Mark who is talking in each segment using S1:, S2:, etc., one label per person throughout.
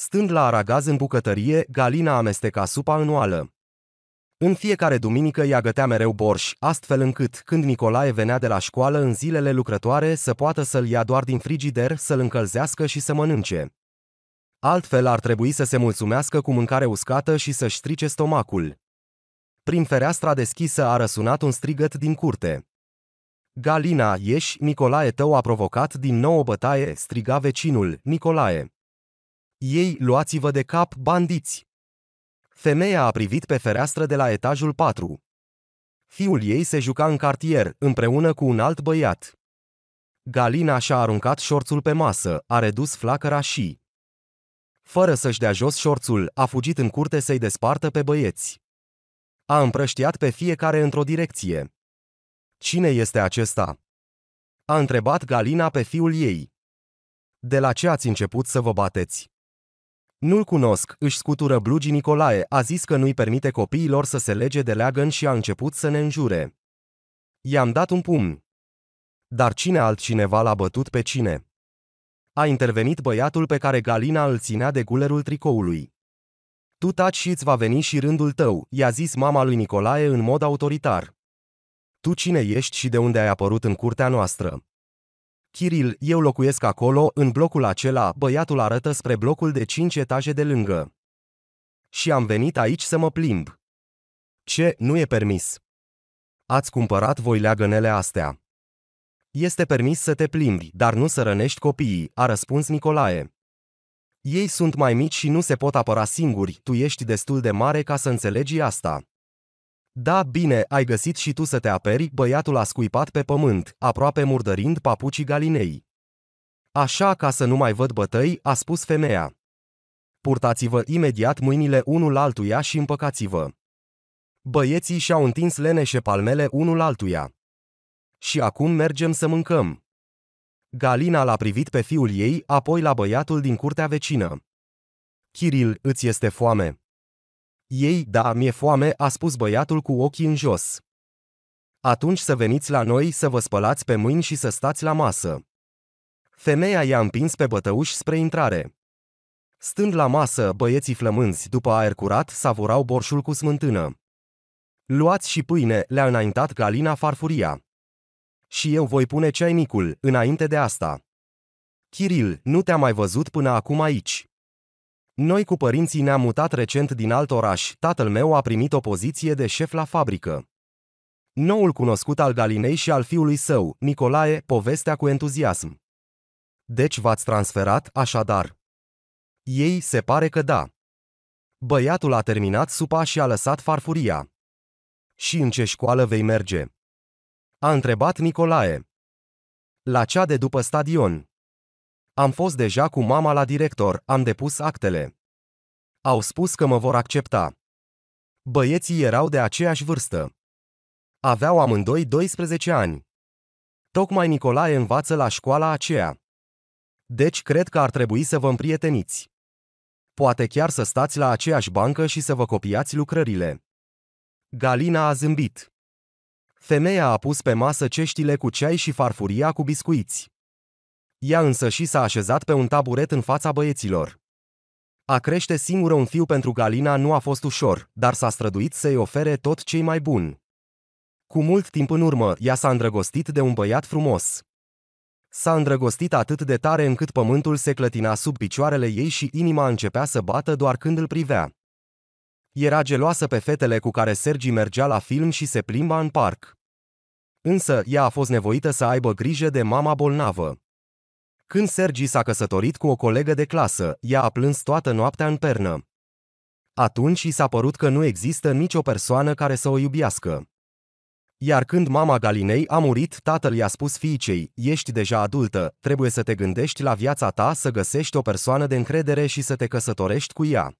S1: Stând la aragaz în bucătărie, Galina amesteca supa în oală. În fiecare duminică ea gătea mereu borș, astfel încât, când Nicolae venea de la școală în zilele lucrătoare, să poată să-l ia doar din frigider, să-l încălzească și să mănânce. Altfel ar trebui să se mulțumească cu mâncare uscată și să-și strice stomacul. Prin fereastra deschisă a răsunat un strigăt din curte. Galina, ieși, Nicolae tău a provocat din nou o bătaie, striga vecinul, Nicolae. Ei, luați-vă de cap, bandiți! Femeia a privit pe fereastră de la etajul 4. Fiul ei se juca în cartier, împreună cu un alt băiat. Galina și-a aruncat șorțul pe masă, a redus flacăra și, fără să-și dea jos șorțul, a fugit în curte să-i despartă pe băieți. A împrăștiat pe fiecare într-o direcție. Cine este acesta? A întrebat Galina pe fiul ei. De la ce ați început să vă bateți? Nu-l cunosc, își scutură blugi Nicolae, a zis că nu-i permite copiilor să se lege de leagăn și a început să ne înjure. I-am dat un pumn. Dar cine altcineva l-a bătut pe cine? A intervenit băiatul pe care Galina îl ținea de gulerul tricoului. Tu taci și îți va veni și rândul tău, i-a zis mama lui Nicolae în mod autoritar. Tu cine ești și de unde ai apărut în curtea noastră? Kiril, eu locuiesc acolo, în blocul acela, băiatul arătă spre blocul de cinci etaje de lângă. Și am venit aici să mă plimb. Ce, nu e permis. Ați cumpărat voi leagănele astea. Este permis să te plimbi, dar nu să rănești copiii, a răspuns Nicolae. Ei sunt mai mici și nu se pot apăra singuri, tu ești destul de mare ca să înțelegi asta. Da, bine, ai găsit și tu să te aperi, băiatul a scuipat pe pământ, aproape murdărind papucii galinei. Așa ca să nu mai văd bătăi, a spus femeia. Purtați-vă imediat mâinile unul altuia și împăcați-vă. Băieții și-au întins leneșe palmele unul altuia. Și acum mergem să mâncăm. Galina l-a privit pe fiul ei, apoi la băiatul din curtea vecină. Kiril, îți este foame? Ei, da, mi-e foame, a spus băiatul cu ochii în jos. Atunci să veniți la noi, să vă spălați pe mâini și să stați la masă. Femeia i-a împins pe bătăuși spre intrare. Stând la masă, băieții flămânzi, după aer curat, savurau borșul cu smântână. Luați și pâine, le-a înaintat Galina farfuria. Și eu voi pune ceainicul, înainte de asta. Chiril, nu te-am mai văzut până acum aici. Noi cu părinții ne-am mutat recent din alt oraș, tatăl meu a primit o poziție de șef la fabrică. Noul cunoscut al Galinei și al fiului său, Nicolae, povestea cu entuziasm. Deci v-ați transferat, așadar? Ei se pare că da. Băiatul a terminat supa și a lăsat farfuria. Și în ce școală vei merge? A întrebat Nicolae. La cea de după stadion, am fost deja cu mama la director, am depus actele. Au spus că mă vor accepta. Băieții erau de aceeași vârstă. Aveau amândoi 12 ani. Tocmai Nicolae învață la școala aceea. Deci cred că ar trebui să vă împrieteniți. Poate chiar să stați la aceeași bancă și să vă copiați lucrările. Galina a zâmbit. Femeia a pus pe masă ceștile cu ceai și farfuria cu biscuiți. Ea însă și s-a așezat pe un taburet în fața băieților. A crește singură un fiu pentru Galina nu a fost ușor, dar s-a străduit să-i ofere tot ce mai bun. Cu mult timp în urmă, ea s-a îndrăgostit de un băiat frumos. S-a îndrăgostit atât de tare încât pământul se clătina sub picioarele ei și inima începea să bată doar când îl privea. Era geloasă pe fetele cu care Sergi mergea la film și se plimba în parc. Însă, ea a fost nevoită să aibă grijă de mama bolnavă. Când Sergi s-a căsătorit cu o colegă de clasă, ea a plâns toată noaptea în pernă. Atunci i s-a părut că nu există nicio persoană care să o iubiască. Iar când mama Galinei a murit, tatăl i-a spus fiicei, ești deja adultă, trebuie să te gândești la viața ta, să găsești o persoană de încredere și să te căsătorești cu ea.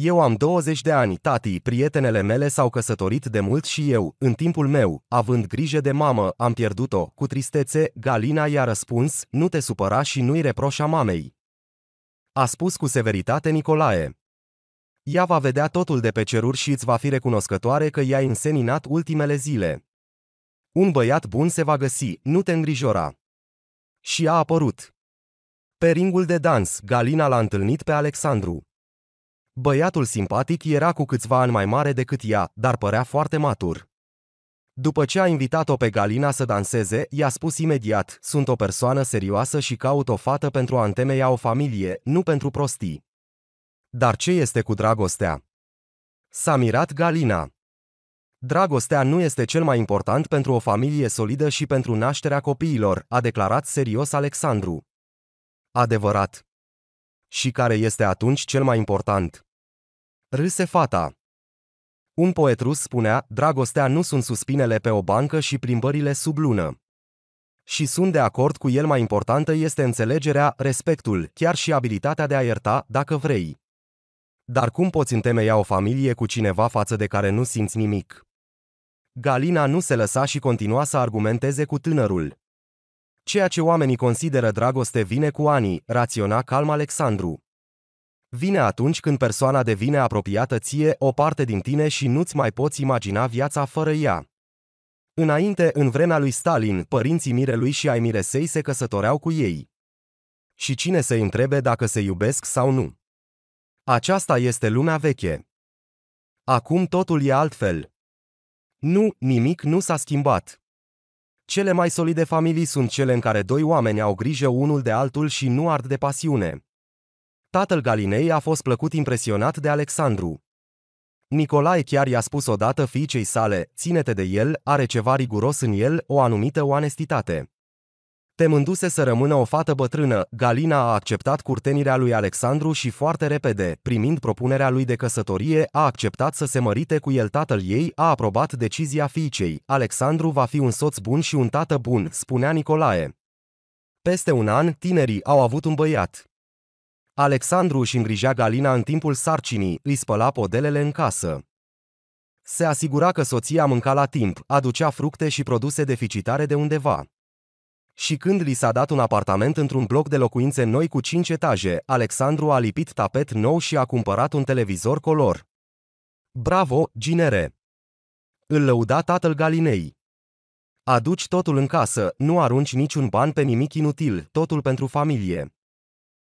S1: Eu am 20 de ani, tati. prietenele mele s-au căsătorit de mult și eu, în timpul meu, având grijă de mamă, am pierdut-o, cu tristețe, Galina i-a răspuns, nu te supăra și nu-i reproșa mamei. A spus cu severitate Nicolae. Ea va vedea totul de pe ceruri și îți va fi recunoscătoare că i-ai înseninat ultimele zile. Un băiat bun se va găsi, nu te îngrijora. Și a apărut. Pe ringul de dans, Galina l-a întâlnit pe Alexandru. Băiatul simpatic era cu câțiva ani mai mare decât ea, dar părea foarte matur. După ce a invitat-o pe Galina să danseze, i-a spus imediat, sunt o persoană serioasă și caut o fată pentru a întemeia o familie, nu pentru prostii. Dar ce este cu dragostea? S-a mirat Galina. Dragostea nu este cel mai important pentru o familie solidă și pentru nașterea copiilor, a declarat serios Alexandru. Adevărat. Și care este atunci cel mai important? Râse fata. Un poet rus spunea, dragostea nu sunt suspinele pe o bancă și plimbările sub lună. Și sunt de acord cu el mai importantă este înțelegerea, respectul, chiar și abilitatea de a ierta, dacă vrei. Dar cum poți întemeia o familie cu cineva față de care nu simți nimic? Galina nu se lăsa și continua să argumenteze cu tânărul. Ceea ce oamenii consideră dragoste vine cu ani, raționa calm Alexandru. Vine atunci când persoana devine apropiată ție o parte din tine și nu-ți mai poți imagina viața fără ea. Înainte, în vremea lui Stalin, părinții Mirelui și ai Miresei se căsătoreau cu ei. Și cine se întrebe dacă se iubesc sau nu? Aceasta este lumea veche. Acum totul e altfel. Nu, nimic nu s-a schimbat. Cele mai solide familii sunt cele în care doi oameni au grijă unul de altul și nu ard de pasiune. Tatăl Galinei a fost plăcut impresionat de Alexandru. Nicolae chiar i-a spus odată fiicei sale, ține-te de el, are ceva riguros în el, o anumită onestitate. Temându-se să rămână o fată bătrână, Galina a acceptat curtenirea lui Alexandru și foarte repede, primind propunerea lui de căsătorie, a acceptat să se mărite cu el tatăl ei, a aprobat decizia fiicei. Alexandru va fi un soț bun și un tată bun, spunea Nicolae. Peste un an, tinerii au avut un băiat. Alexandru își îngrija Galina în timpul sarcinii, îi spăla podelele în casă. Se asigura că soția mânca la timp, aducea fructe și produse deficitare de undeva. Și când li s-a dat un apartament într-un bloc de locuințe noi cu cinci etaje, Alexandru a lipit tapet nou și a cumpărat un televizor color. Bravo, ginere! Îl lăuda tatăl Galinei. Aduci totul în casă, nu arunci niciun ban pe nimic inutil, totul pentru familie.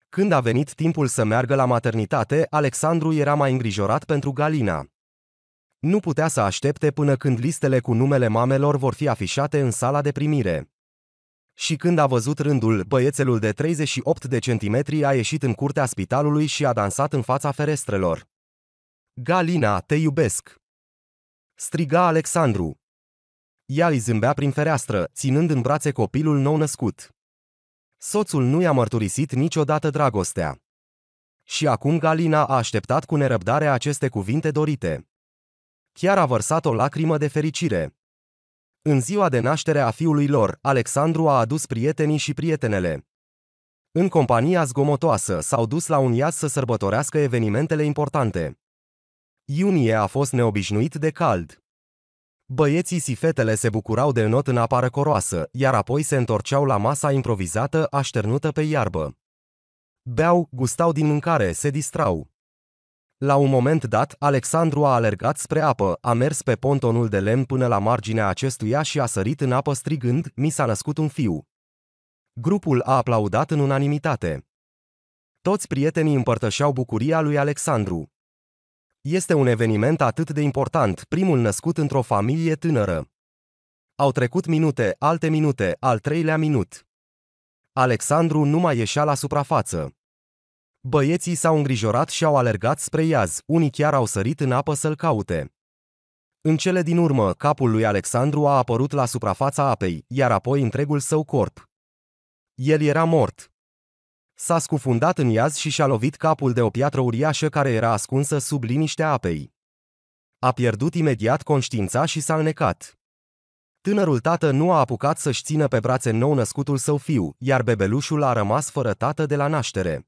S1: Când a venit timpul să meargă la maternitate, Alexandru era mai îngrijorat pentru Galina. Nu putea să aștepte până când listele cu numele mamelor vor fi afișate în sala de primire. Și când a văzut rândul, băiețelul de 38 de centimetri a ieșit în curtea spitalului și a dansat în fața ferestrelor. Galina, te iubesc! striga Alexandru. Ea îi zâmbea prin fereastră, ținând în brațe copilul nou născut. Soțul nu i-a mărturisit niciodată dragostea. Și acum Galina a așteptat cu nerăbdare aceste cuvinte dorite. Chiar a vărsat o lacrimă de fericire. În ziua de naștere a fiului lor, Alexandru a adus prietenii și prietenele. În compania zgomotoasă s-au dus la un iaz să sărbătorească evenimentele importante. Iunie a fost neobișnuit de cald. Băieții și fetele se bucurau de înot în apară coroasă, iar apoi se întorceau la masa improvizată așternută pe iarbă. Beau, gustau din mâncare, se distrau. La un moment dat, Alexandru a alergat spre apă, a mers pe pontonul de lemn până la marginea acestuia și a sărit în apă strigând, mi s-a născut un fiu. Grupul a aplaudat în unanimitate. Toți prietenii împărtășeau bucuria lui Alexandru. Este un eveniment atât de important, primul născut într-o familie tânără. Au trecut minute, alte minute, al treilea minut. Alexandru nu mai ieșea la suprafață. Băieții s-au îngrijorat și au alergat spre iaz, unii chiar au sărit în apă să-l caute. În cele din urmă, capul lui Alexandru a apărut la suprafața apei, iar apoi întregul său corp. El era mort. S-a scufundat în iaz și și-a lovit capul de o piatră uriașă care era ascunsă sub liniștea apei. A pierdut imediat conștiința și s-a înecat. Tânărul tată nu a apucat să-și țină pe brațe nou-născutul său fiu, iar bebelușul a rămas fără tată de la naștere.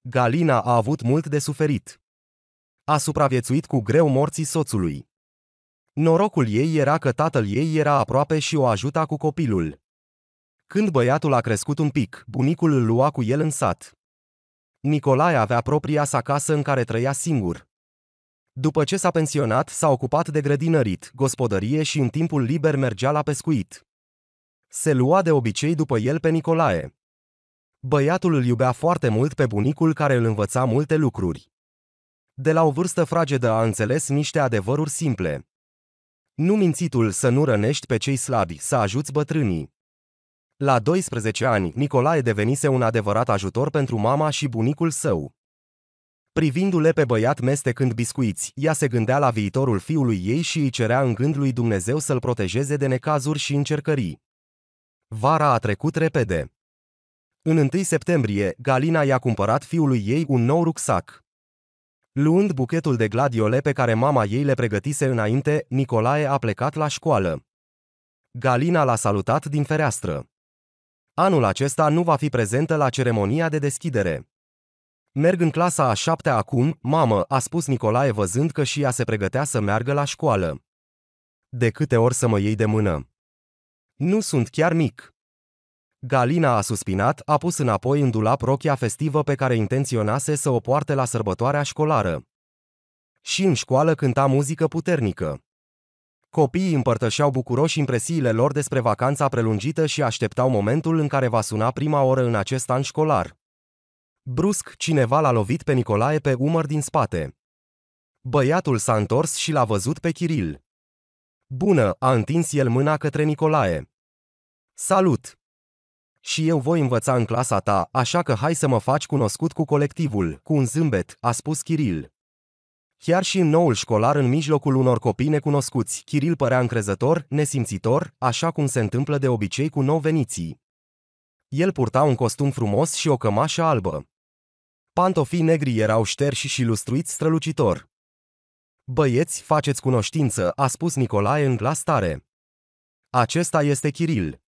S1: Galina a avut mult de suferit. A supraviețuit cu greu morții soțului. Norocul ei era că tatăl ei era aproape și o ajuta cu copilul. Când băiatul a crescut un pic, bunicul îl lua cu el în sat. Nicolae avea propria sa casă în care trăia singur. După ce s-a pensionat, s-a ocupat de grădinărit, gospodărie și în timpul liber mergea la pescuit. Se lua de obicei după el pe Nicolae. Băiatul îl iubea foarte mult pe bunicul care îl învăța multe lucruri. De la o vârstă fragedă a înțeles niște adevăruri simple. Nu mințitul să nu rănești pe cei slabi, să ajuți bătrânii. La 12 ani, Nicolae devenise un adevărat ajutor pentru mama și bunicul său. Privindu-le pe băiat mestecând biscuiți, ea se gândea la viitorul fiului ei și îi cerea în gând lui Dumnezeu să-l protejeze de necazuri și încercării. Vara a trecut repede. În 1 septembrie, Galina i-a cumpărat fiului ei un nou rucsac. Luând buchetul de gladiole pe care mama ei le pregătise înainte, Nicolae a plecat la școală. Galina l-a salutat din fereastră. Anul acesta nu va fi prezentă la ceremonia de deschidere. Merg în clasa a șaptea acum, mamă, a spus Nicolae văzând că și ea se pregătea să meargă la școală. De câte ori să mă iei de mână? Nu sunt chiar mic. Galina a suspinat, a pus înapoi în dulap rochia festivă pe care intenționase să o poarte la sărbătoarea școlară. Și în școală cânta muzică puternică. Copiii împărtășeau bucuroși impresiile lor despre vacanța prelungită și așteptau momentul în care va suna prima oră în acest an școlar. Brusc, cineva l-a lovit pe Nicolae pe umăr din spate. Băiatul s-a întors și l-a văzut pe Chiril. Bună, a întins el mâna către Nicolae. Salut! Și eu voi învăța în clasa ta, așa că hai să mă faci cunoscut cu colectivul, cu un zâmbet, a spus Chiril. Chiar și în noul școlar, în mijlocul unor copii necunoscuți, Chiril părea încrezător, nesimțitor, așa cum se întâmplă de obicei cu nou veniții. El purta un costum frumos și o cămașă albă. Pantofii negri erau șterși și lustruiți strălucitor. Băieți, faceți cunoștință, a spus Nicolae în glas tare. Acesta este Chiril.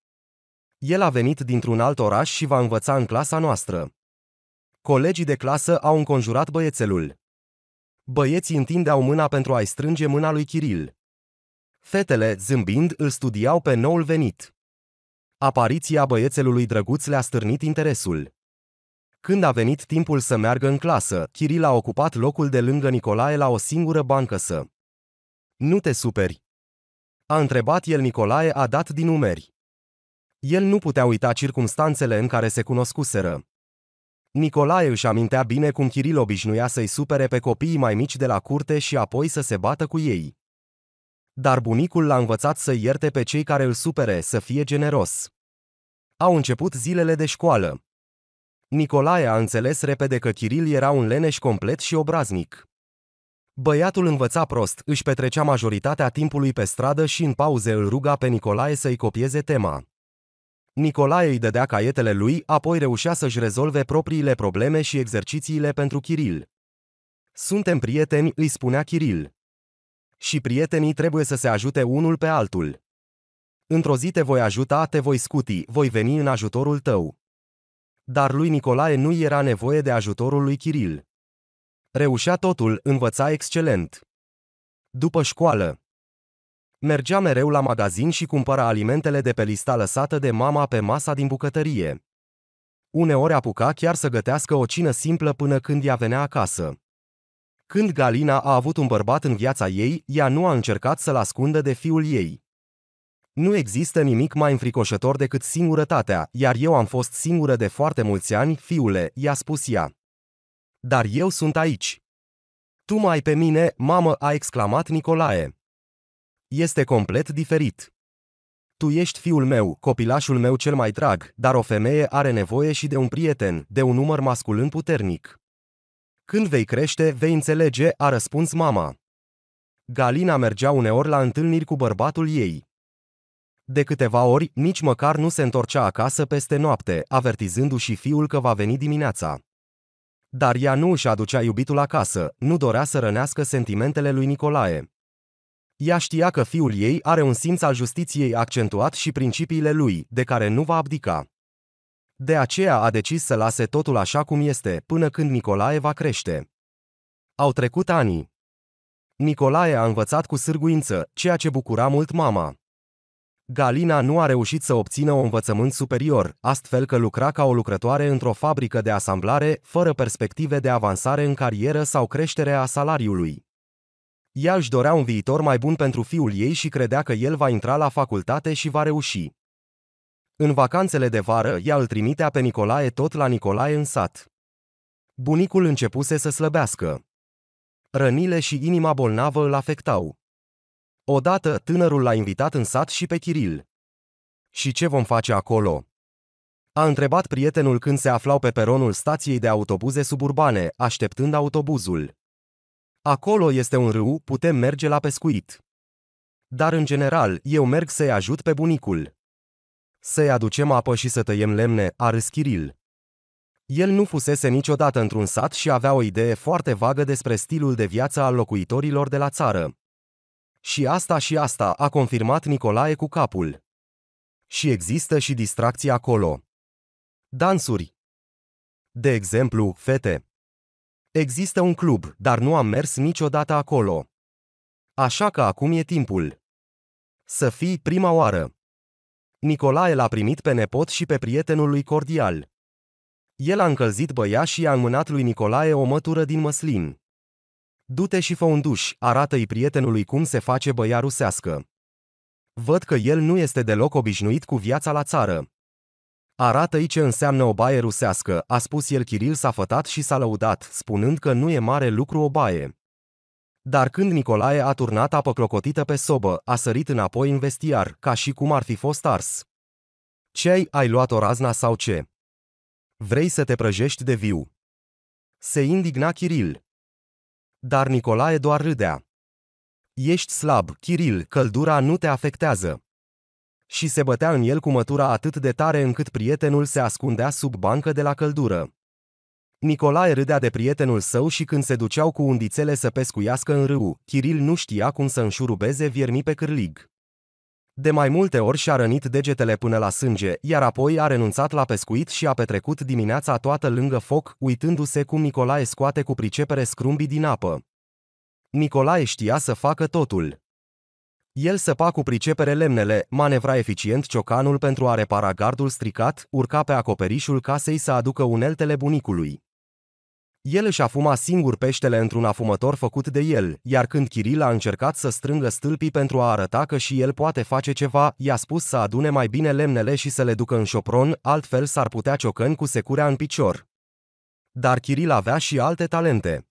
S1: El a venit dintr-un alt oraș și va învăța în clasa noastră. Colegii de clasă au înconjurat băiețelul. Băieții întindeau mâna pentru a-i strânge mâna lui Chiril. Fetele, zâmbind, îl studiau pe noul venit. Apariția băiețelului drăguț le-a stârnit interesul. Când a venit timpul să meargă în clasă, Chiril a ocupat locul de lângă Nicolae la o singură bancă să. Nu te superi. A întrebat el Nicolae a dat din umeri. El nu putea uita circumstanțele în care se cunoscuseră. Nicolae își amintea bine cum Chiril obișnuia să-i supere pe copiii mai mici de la curte și apoi să se bată cu ei. Dar bunicul l-a învățat să ierte pe cei care îl supere, să fie generos. Au început zilele de școală. Nicolae a înțeles repede că Chiril era un leneș complet și obraznic. Băiatul învăța prost, își petrecea majoritatea timpului pe stradă și în pauze îl ruga pe Nicolae să-i copieze tema. Nicolae îi dădea caietele lui, apoi reușea să-și rezolve propriile probleme și exercițiile pentru Kiril. Suntem prieteni, îi spunea Kiril. Și prietenii trebuie să se ajute unul pe altul. Într-o zi te voi ajuta, te voi scuti, voi veni în ajutorul tău. Dar lui Nicolae nu era nevoie de ajutorul lui Kiril. Reușea totul, învăța excelent. După școală, Mergea mereu la magazin și cumpăra alimentele de pe lista lăsată de mama pe masa din bucătărie. Uneori apuca chiar să gătească o cină simplă până când ea venea acasă. Când Galina a avut un bărbat în viața ei, ea nu a încercat să-l ascundă de fiul ei. Nu există nimic mai înfricoșător decât singurătatea, iar eu am fost singură de foarte mulți ani, fiule, i-a spus ea. Dar eu sunt aici. Tu mai pe mine, mamă, a exclamat Nicolae. Este complet diferit. Tu ești fiul meu, copilașul meu cel mai drag, dar o femeie are nevoie și de un prieten, de un număr masculin puternic. Când vei crește, vei înțelege, a răspuns mama. Galina mergea uneori la întâlniri cu bărbatul ei. De câteva ori, nici măcar nu se întorcea acasă peste noapte, avertizându-și fiul că va veni dimineața. Dar ea nu își aducea iubitul acasă, nu dorea să rănească sentimentele lui Nicolae. Ea știa că fiul ei are un simț al justiției accentuat și principiile lui, de care nu va abdica. De aceea a decis să lase totul așa cum este, până când Nicolae va crește. Au trecut ani. Nicolae a învățat cu sârguință, ceea ce bucura mult mama. Galina nu a reușit să obțină o învățământ superior, astfel că lucra ca o lucrătoare într-o fabrică de asamblare, fără perspective de avansare în carieră sau creștere a salariului. Ea își dorea un viitor mai bun pentru fiul ei și credea că el va intra la facultate și va reuși. În vacanțele de vară, ea îl trimitea pe Nicolae tot la Nicolae în sat. Bunicul începuse să slăbească. Rănile și inima bolnavă îl afectau. Odată, tânărul l-a invitat în sat și pe Chiril. Și ce vom face acolo? A întrebat prietenul când se aflau pe peronul stației de autobuze suburbane, așteptând autobuzul. Acolo este un râu, putem merge la pescuit. Dar în general, eu merg să-i ajut pe bunicul. Să-i aducem apă și să tăiem lemne, a râs Chiril. El nu fusese niciodată într-un sat și avea o idee foarte vagă despre stilul de viață al locuitorilor de la țară. Și asta și asta a confirmat Nicolae cu capul. Și există și distracții acolo. Dansuri. De exemplu, fete. Există un club, dar nu am mers niciodată acolo. Așa că acum e timpul. Să fii prima oară. Nicolae l-a primit pe nepot și pe prietenul lui cordial. El a încălzit băia și i-a înmânat lui Nicolae o mătură din măslin. Du-te și fă un duș, arată-i prietenului cum se face băia rusească. Văd că el nu este deloc obișnuit cu viața la țară. Arată-i ce înseamnă o baie rusească, a spus el Kiril s-a fătat și s-a lăudat, spunând că nu e mare lucru o baie. Dar când Nicolae a turnat apă clocotită pe sobă, a sărit înapoi în vestiar, ca și cum ar fi fost ars. Ce ai, ai luat o razna sau ce? Vrei să te prăjești de viu? Se indigna Kiril. Dar Nicolae doar râdea. Ești slab, Kiril, căldura nu te afectează și se bătea în el cu mătura atât de tare încât prietenul se ascundea sub bancă de la căldură. Nicolae râdea de prietenul său și când se duceau cu undițele să pescuiască în râu, Chiril nu știa cum să înșurubeze viermii pe cârlig. De mai multe ori și-a rănit degetele până la sânge, iar apoi a renunțat la pescuit și a petrecut dimineața toată lângă foc, uitându-se cum Nicolae scoate cu pricepere scrumbii din apă. Nicolae știa să facă totul. El săpa cu pricepere lemnele, manevra eficient ciocanul pentru a repara gardul stricat, urca pe acoperișul casei să aducă uneltele bunicului. El își afuma singur peștele într-un afumător făcut de el, iar când Kiril a încercat să strângă stâlpii pentru a arăta că și el poate face ceva, i-a spus să adune mai bine lemnele și să le ducă în șopron, altfel s-ar putea ciocăni cu securea în picior. Dar Kiril avea și alte talente.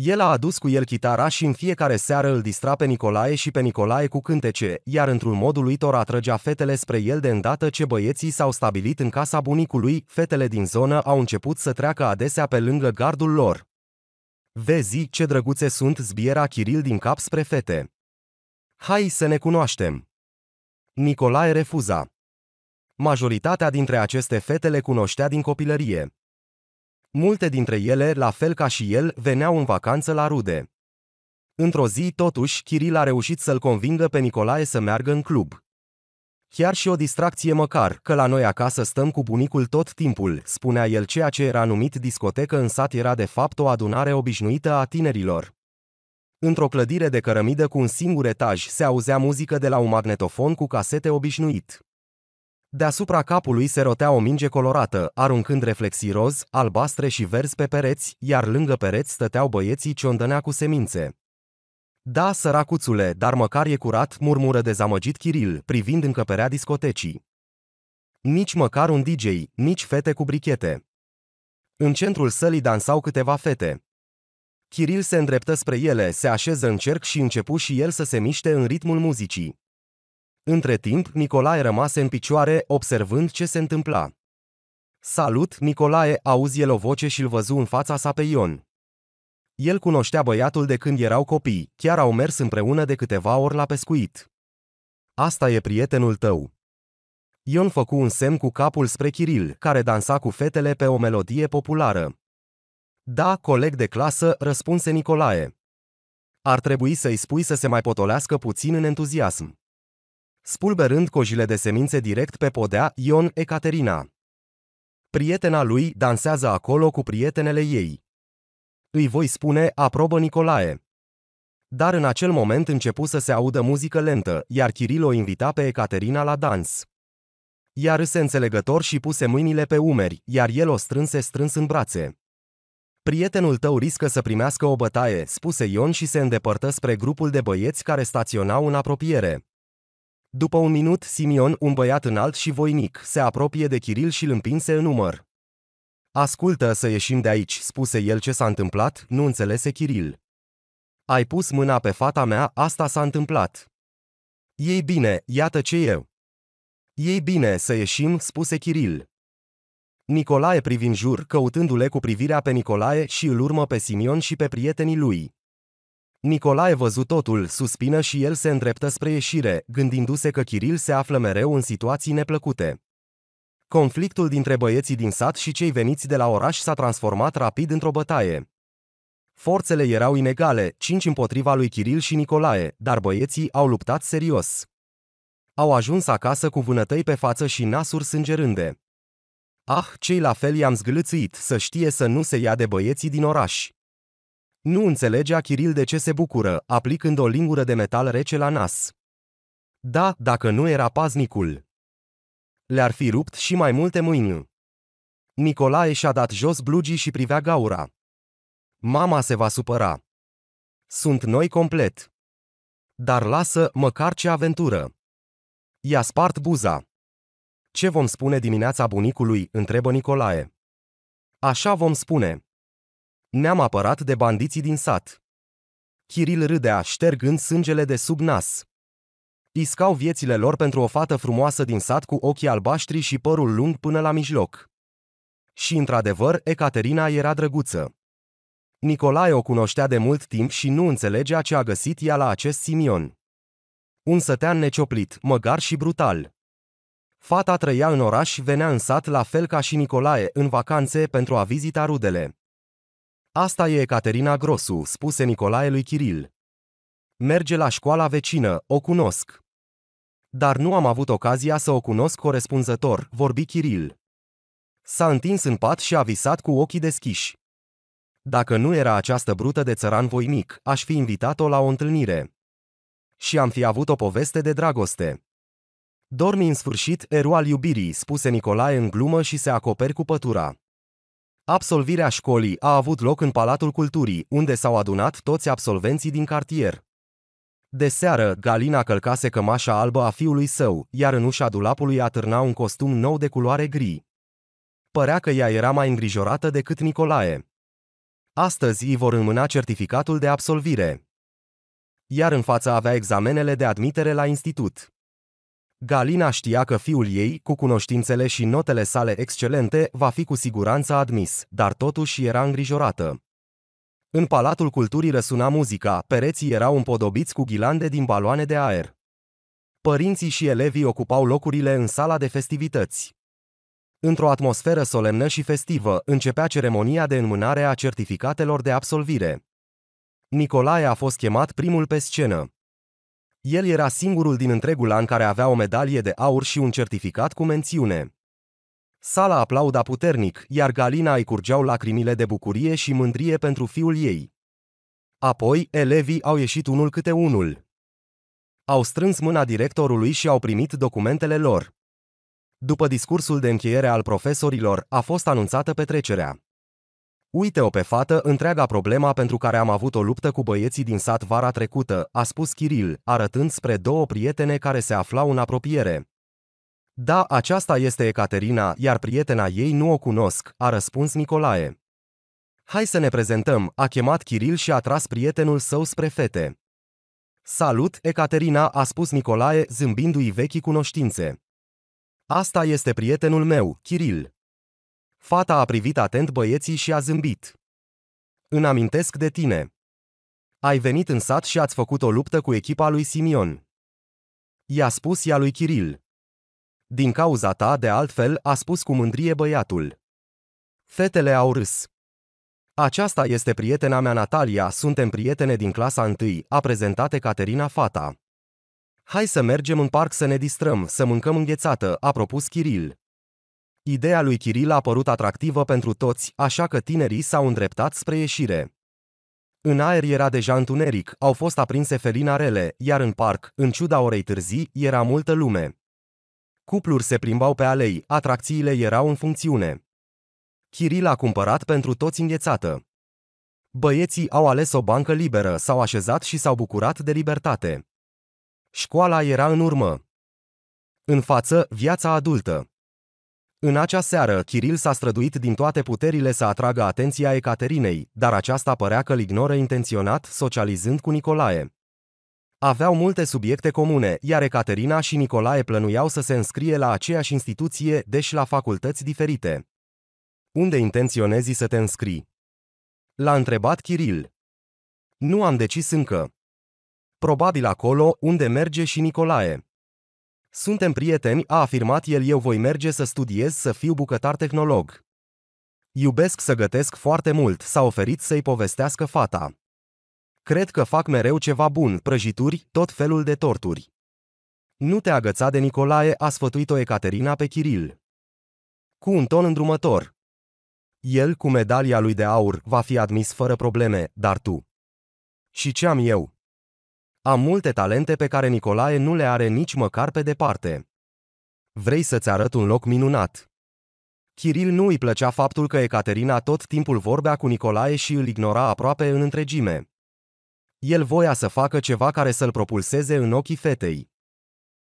S1: El a adus cu el chitara și în fiecare seară îl distra pe Nicolae și pe Nicolae cu cântece, iar într-un mod uitor atrăgea fetele spre el de îndată ce băieții s-au stabilit în casa bunicului, fetele din zonă au început să treacă adesea pe lângă gardul lor. Vezi ce drăguțe sunt zbiera Chiril din cap spre fete. Hai să ne cunoaștem. Nicolae refuza. Majoritatea dintre aceste fete le cunoștea din copilărie, Multe dintre ele, la fel ca și el, veneau în vacanță la rude. Într-o zi, totuși, Kiril a reușit să-l convingă pe Nicolae să meargă în club. Chiar și o distracție măcar, că la noi acasă stăm cu bunicul tot timpul, spunea el ceea ce era numit discotecă în sat era de fapt o adunare obișnuită a tinerilor. Într-o clădire de cărămidă cu un singur etaj se auzea muzică de la un magnetofon cu casete obișnuit. Deasupra capului se rotea o minge colorată, aruncând reflexii roz, albastre și verzi pe pereți, iar lângă pereți stăteau băieții ciondănea cu semințe. Da, săracuțule, dar măcar e curat, murmură dezamăgit Chiril, privind încăperea discotecii. Nici măcar un DJ, nici fete cu brichete. În centrul sălii dansau câteva fete. Chiril se îndreptă spre ele, se așeză în cerc și începu și el să se miște în ritmul muzicii. Între timp, Nicolae rămase în picioare, observând ce se întâmpla. Salut, Nicolae, auzi el o voce și-l văzu în fața sa pe Ion. El cunoștea băiatul de când erau copii, chiar au mers împreună de câteva ori la pescuit. Asta e prietenul tău. Ion făcu un semn cu capul spre Chiril, care dansa cu fetele pe o melodie populară. Da, coleg de clasă, răspunse Nicolae. Ar trebui să-i spui să se mai potolească puțin în entuziasm spulberând cojile de semințe direct pe podea Ion Ecaterina. Prietena lui dansează acolo cu prietenele ei. Îi voi spune, aprobă Nicolae. Dar în acel moment începu să se audă muzică lentă, iar Chiril o invita pe Ecaterina la dans. Ea râse înțelegător și puse mâinile pe umeri, iar el o strânse strâns în brațe. Prietenul tău riscă să primească o bătaie, spuse Ion și se îndepărtă spre grupul de băieți care staționau în apropiere. După un minut, Simion, un băiat înalt și voinic, se apropie de Chiril și îl împinse în umăr. Ascultă să ieșim de aici, spuse el ce s-a întâmplat, nu înțelese Chiril. Ai pus mâna pe fata mea, asta s-a întâmplat. Ei bine, iată ce eu. Ei bine, să ieșim, spuse Chiril. Nicolae privind jur, căutându-le cu privirea pe Nicolae și îl urmă pe Simion și pe prietenii lui. Nicolae văzut totul, suspină și el se îndreptă spre ieșire, gândindu-se că Kiril se află mereu în situații neplăcute. Conflictul dintre băieții din sat și cei veniți de la oraș s-a transformat rapid într-o bătaie. Forțele erau inegale, cinci împotriva lui Kiril și Nicolae, dar băieții au luptat serios. Au ajuns acasă cu vânătăi pe față și nasuri sângerânde. Ah, cei la fel i-am zgâlțit, să știe să nu se ia de băieții din oraș. Nu înțelegea Chiril de ce se bucură, aplicând o lingură de metal rece la nas. Da, dacă nu era paznicul. Le-ar fi rupt și mai multe mâini. Nicolae și-a dat jos blugii și privea gaura. Mama se va supăra. Sunt noi complet. Dar lasă măcar ce aventură. I-a spart buza. Ce vom spune dimineața bunicului? întrebă Nicolae. Așa vom spune. Ne-am apărat de bandiții din sat. Chiril râdea, ștergând sângele de sub nas. Iscau viețile lor pentru o fată frumoasă din sat cu ochii albaștri și părul lung până la mijloc. Și într-adevăr, Ecaterina era drăguță. Nicolae o cunoștea de mult timp și nu înțelegea ce a găsit ea la acest Simion. Un sătean necioplit, măgar și brutal. Fata trăia în oraș și venea în sat la fel ca și Nicolae în vacanțe pentru a vizita rudele. Asta e Ecaterina Grosu, spuse Nicolae lui Chiril. Merge la școala vecină, o cunosc. Dar nu am avut ocazia să o cunosc corespunzător, vorbi Chiril. S-a întins în pat și a visat cu ochii deschiși. Dacă nu era această brută de țăran voinic, aș fi invitat-o la o întâlnire. Și am fi avut o poveste de dragoste. Dormi în sfârșit erul iubirii, spuse Nicolae în glumă și se acoperi cu pătura. Absolvirea școlii a avut loc în Palatul Culturii, unde s-au adunat toți absolvenții din cartier. De seară, Galina călcase cămașa albă a fiului său, iar în ușa dulapului atârna un costum nou de culoare gri. Părea că ea era mai îngrijorată decât Nicolae. Astăzi îi vor înmâna certificatul de absolvire. Iar în față avea examenele de admitere la institut. Galina știa că fiul ei, cu cunoștințele și notele sale excelente, va fi cu siguranță admis, dar totuși era îngrijorată. În Palatul Culturii răsuna muzica, pereții erau împodobiți cu ghilande din baloane de aer. Părinții și elevii ocupau locurile în sala de festivități. Într-o atmosferă solemnă și festivă, începea ceremonia de înmânare a certificatelor de absolvire. Nicolae a fost chemat primul pe scenă. El era singurul din întregul an care avea o medalie de aur și un certificat cu mențiune. Sala aplauda puternic, iar Galina îi curgeau lacrimile de bucurie și mândrie pentru fiul ei. Apoi, elevii au ieșit unul câte unul. Au strâns mâna directorului și au primit documentele lor. După discursul de încheiere al profesorilor, a fost anunțată petrecerea. Uite-o pe fată întreaga problema pentru care am avut o luptă cu băieții din sat vara trecută, a spus Kiril, arătând spre două prietene care se aflau în apropiere. Da, aceasta este Ecaterina, iar prietena ei nu o cunosc, a răspuns Nicolae. Hai să ne prezentăm, a chemat Kiril și a tras prietenul său spre fete. Salut, Ecaterina, a spus Nicolae, zâmbindu-i vechi cunoștințe. Asta este prietenul meu, Kiril. Fata a privit atent băieții și a zâmbit. Îmi amintesc de tine. Ai venit în sat și ați făcut o luptă cu echipa lui Simion. I-a spus ea lui Chiril. Din cauza ta, de altfel, a spus cu mândrie băiatul. Fetele au râs. Aceasta este prietena mea Natalia, suntem prietene din clasa 1, a prezentat Caterina fata. Hai să mergem în parc să ne distrăm, să mâncăm înghețată, a propus Chiril. Ideea lui Kiril a părut atractivă pentru toți, așa că tinerii s-au îndreptat spre ieșire. În aer era deja întuneric, au fost aprinse rele, iar în parc, în ciuda orei târzii, era multă lume. Cupluri se plimbau pe alei, atracțiile erau în funcțiune. Kiril a cumpărat pentru toți înghețată. Băieții au ales o bancă liberă, s-au așezat și s-au bucurat de libertate. Școala era în urmă. În față, viața adultă. În acea seară, Kiril s-a străduit din toate puterile să atragă atenția Ecaterinei, dar aceasta părea că îl ignoră intenționat, socializând cu Nicolae. Aveau multe subiecte comune, iar Ecaterina și Nicolae plănuiau să se înscrie la aceeași instituție, deși la facultăți diferite. Unde intenționezi să te înscrii? L-a întrebat Kiril. Nu am decis încă. Probabil acolo unde merge și Nicolae. Suntem prieteni, a afirmat el, eu voi merge să studiez să fiu bucătar tehnolog. Iubesc să gătesc foarte mult, s-a oferit să-i povestească fata. Cred că fac mereu ceva bun, prăjituri, tot felul de torturi. Nu te agăța de Nicolae, a sfătuit-o Ecaterina pe Chiril. Cu un ton îndrumător. El, cu medalia lui de aur, va fi admis fără probleme, dar tu. Și ce am eu? Am multe talente pe care Nicolae nu le are nici măcar pe departe. Vrei să-ți arăt un loc minunat. Kiril nu îi plăcea faptul că Ecaterina tot timpul vorbea cu Nicolae și îl ignora aproape în întregime. El voia să facă ceva care să-l propulseze în ochii fetei.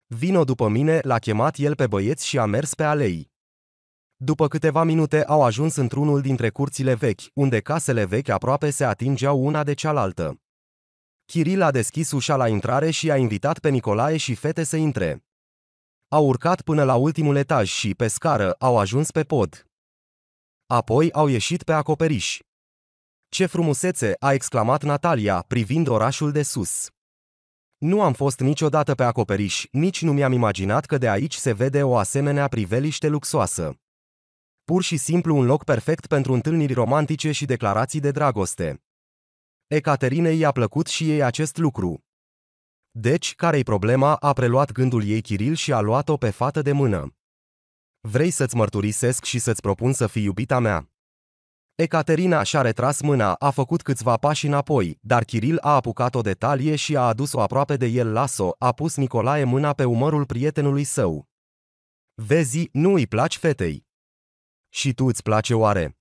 S1: Vino după mine, l-a chemat el pe băieți și a mers pe alei. După câteva minute au ajuns într-unul dintre curțile vechi, unde casele vechi aproape se atingeau una de cealaltă. Kiril a deschis ușa la intrare și a invitat pe Nicolae și fete să intre. Au urcat până la ultimul etaj și, pe scară, au ajuns pe pod. Apoi au ieșit pe acoperiș. Ce frumusețe!" a exclamat Natalia, privind orașul de sus. Nu am fost niciodată pe acoperiș, nici nu mi-am imaginat că de aici se vede o asemenea priveliște luxoasă. Pur și simplu un loc perfect pentru întâlniri romantice și declarații de dragoste. Ecaterinei i-a plăcut și ei acest lucru. Deci, care-i problema, a preluat gândul ei Chiril și a luat-o pe fată de mână. Vrei să-ți mărturisesc și să-ți propun să fii iubita mea? Ecaterina și-a retras mâna, a făcut câțiva pași înapoi, dar Chiril a apucat-o de talie și a adus-o aproape de el laso, a pus Nicolae mâna pe umărul prietenului său. Vezi, nu îi placi fetei. Și tu îți place oare?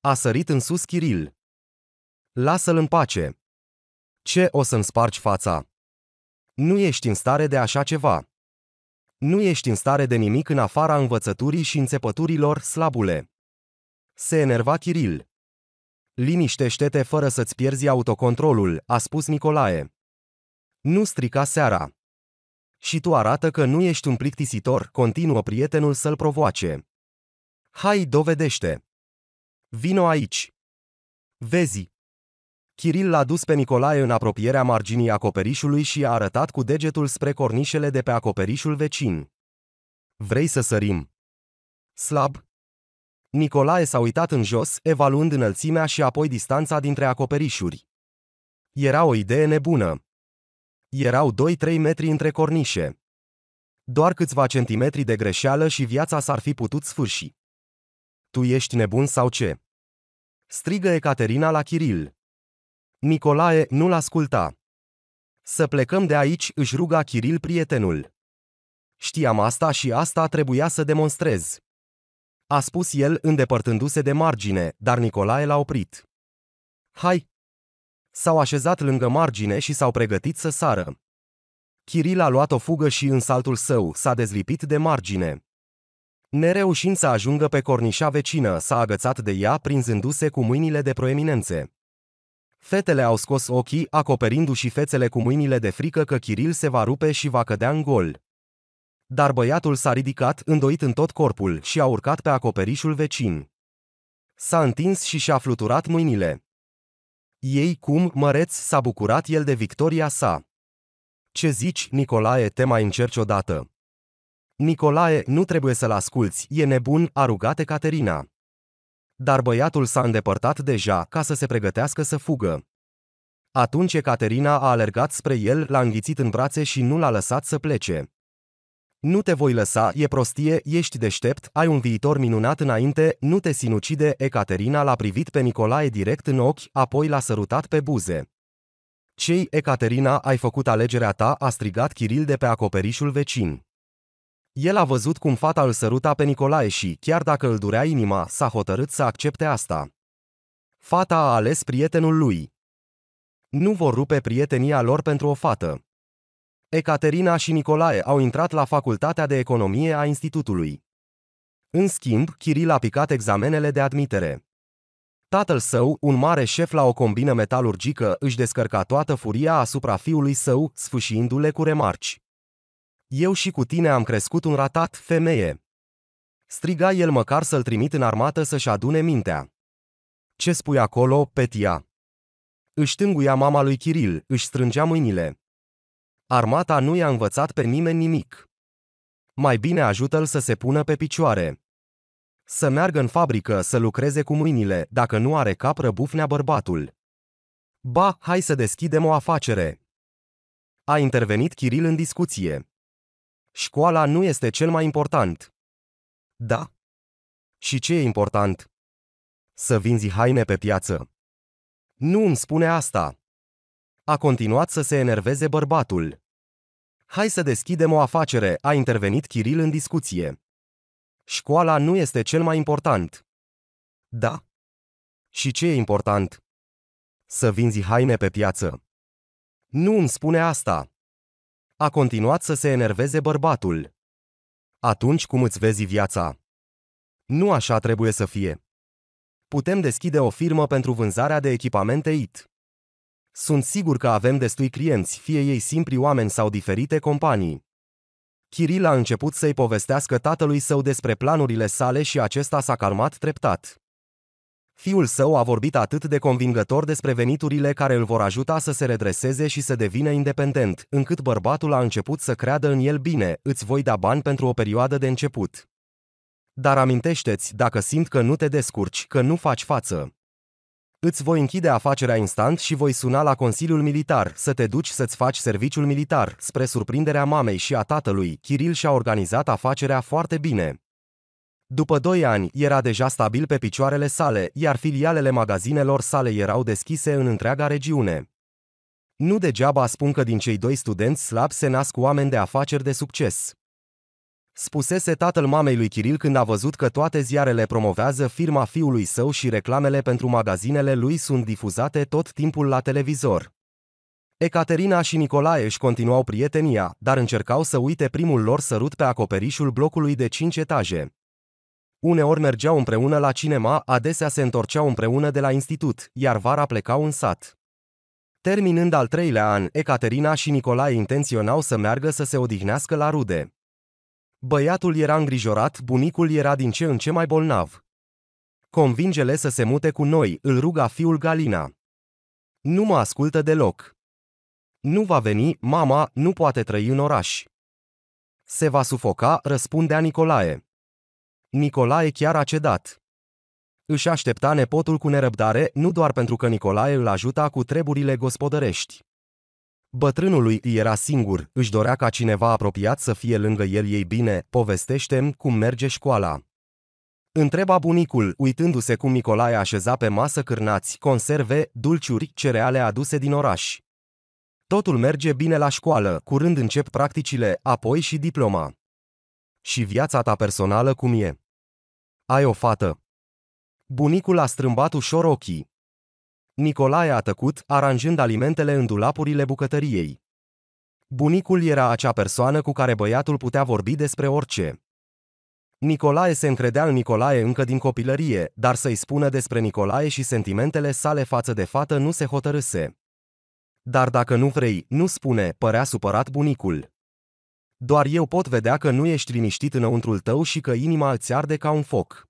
S1: A sărit în sus Chiril. Lasă-l în pace. Ce o să-mi spargi fața? Nu ești în stare de așa ceva. Nu ești în stare de nimic în afara învățăturii și înțepăturilor, slabule. Se enerva Chiril. Liniștește-te fără să-ți pierzi autocontrolul, a spus Nicolae. Nu strica seara. Și tu arată că nu ești un plictisitor, continuă prietenul să-l provoace. Hai, dovedește! Vino aici! Vezi, Kiril l-a dus pe Nicolae în apropierea marginii acoperișului și a arătat cu degetul spre cornișele de pe acoperișul vecin. Vrei să sărim? Slab. Nicolae s-a uitat în jos, evaluând înălțimea și apoi distanța dintre acoperișuri. Era o idee nebună. Erau 2-3 metri între cornișe. Doar câțiva centimetri de greșeală și viața s-ar fi putut sfârși. Tu ești nebun sau ce? Strigă Ecaterina la Kiril. Nicolae nu-l asculta. Să plecăm de aici, își ruga Chiril prietenul. Știam asta și asta trebuia să demonstrez. A spus el îndepărtându-se de margine, dar Nicolae l-a oprit. Hai! S-au așezat lângă margine și s-au pregătit să sară. Chiril a luat o fugă și în saltul său s-a dezlipit de margine. Nereușind să ajungă pe cornișa vecină, s-a agățat de ea prinzându-se cu mâinile de proeminențe. Fetele au scos ochii, acoperindu-și fețele cu mâinile de frică că Kiril se va rupe și va cădea în gol. Dar băiatul s-a ridicat, îndoit în tot corpul, și a urcat pe acoperișul vecin. S-a întins și și-a fluturat mâinile. Ei cum, măreț, s-a bucurat el de victoria sa. Ce zici, Nicolae, te mai încerci odată? Nicolae, nu trebuie să-l asculți, e nebun, a rugat Caterina dar băiatul s-a îndepărtat deja ca să se pregătească să fugă. Atunci Caterina a alergat spre el, l-a înghițit în brațe și nu l-a lăsat să plece. Nu te voi lăsa, e prostie, ești deștept, ai un viitor minunat înainte, nu te sinucide, Ecaterina l-a privit pe Nicolae direct în ochi, apoi l-a sărutat pe buze. Cei, Ecaterina, ai făcut alegerea ta, a strigat Chiril de pe acoperișul vecin. El a văzut cum fata îl săruta pe Nicolae și, chiar dacă îl durea inima, s-a hotărât să accepte asta. Fata a ales prietenul lui. Nu vor rupe prietenia lor pentru o fată. Ecaterina și Nicolae au intrat la Facultatea de Economie a Institutului. În schimb, Kiril a picat examenele de admitere. Tatăl său, un mare șef la o combină metalurgică, își descărca toată furia asupra fiului său, sfâșiindu-le cu remarci. Eu și cu tine am crescut un ratat, femeie. Striga el măcar să-l trimit în armată să-și adune mintea. Ce spui acolo, Petia? Își tânguia mama lui Chiril, își strângea mâinile. Armata nu i-a învățat pe nimeni nimic. Mai bine ajută-l să se pună pe picioare. Să meargă în fabrică, să lucreze cu mâinile, dacă nu are cap răbufnea bărbatul. Ba, hai să deschidem o afacere. A intervenit Chiril în discuție. Școala nu este cel mai important. Da. Și ce e important? Să vinzi haine pe piață. Nu îmi spune asta. A continuat să se enerveze bărbatul. Hai să deschidem o afacere, a intervenit Kiril în discuție. Școala nu este cel mai important. Da. Și ce e important? Să vinzi haine pe piață. Nu îmi spune asta. A continuat să se enerveze bărbatul. Atunci cum îți vezi viața? Nu așa trebuie să fie. Putem deschide o firmă pentru vânzarea de echipamente IT. Sunt sigur că avem destui clienți, fie ei simpli oameni sau diferite companii. Kiril a început să-i povestească tatălui său despre planurile sale și acesta s-a calmat treptat. Fiul său a vorbit atât de convingător despre veniturile care îl vor ajuta să se redreseze și să devină independent, încât bărbatul a început să creadă în el bine, îți voi da bani pentru o perioadă de început. Dar amintește-ți dacă simt că nu te descurci, că nu faci față. Îți voi închide afacerea instant și voi suna la Consiliul Militar să te duci să-ți faci serviciul militar, spre surprinderea mamei și a tatălui, Chiril și-a organizat afacerea foarte bine. După doi ani, era deja stabil pe picioarele sale, iar filialele magazinelor sale erau deschise în întreaga regiune. Nu degeaba spun că din cei doi studenți slabi se nasc oameni de afaceri de succes. Spusese tatăl mamei lui Kiril când a văzut că toate ziarele promovează firma fiului său și reclamele pentru magazinele lui sunt difuzate tot timpul la televizor. Ecaterina și Nicolae își continuau prietenia, dar încercau să uite primul lor sărut pe acoperișul blocului de cinci etaje. Uneori mergeau împreună la cinema, adesea se întorceau împreună de la institut, iar vara plecau în sat. Terminând al treilea an, Ecaterina și Nicolae intenționau să meargă să se odihnească la rude. Băiatul era îngrijorat, bunicul era din ce în ce mai bolnav. Convingele să se mute cu noi, îl ruga fiul Galina. Nu mă ascultă deloc. Nu va veni, mama, nu poate trăi în oraș. Se va sufoca, răspundea Nicolae. Nicolae chiar a cedat. Își aștepta nepotul cu nerăbdare, nu doar pentru că Nicolae îl ajuta cu treburile gospodărești. Bătrânului lui era singur, își dorea ca cineva apropiat să fie lângă el ei bine, povestește cum merge școala. Întreba bunicul, uitându-se cum Nicolae așeza pe masă cârnați, conserve, dulciuri, cereale aduse din oraș. Totul merge bine la școală, curând încep practicile, apoi și diploma și viața ta personală cum e. Ai o fată. Bunicul a strâmbat ușor ochii. Nicolae a tăcut, aranjând alimentele în dulapurile bucătăriei. Bunicul era acea persoană cu care băiatul putea vorbi despre orice. Nicolae se încredea în Nicolae încă din copilărie, dar să-i spună despre Nicolae și sentimentele sale față de fată nu se hotărâse. Dar dacă nu vrei, nu spune, părea supărat bunicul. Doar eu pot vedea că nu ești liniștit înăuntrul tău și că inima îți arde ca un foc.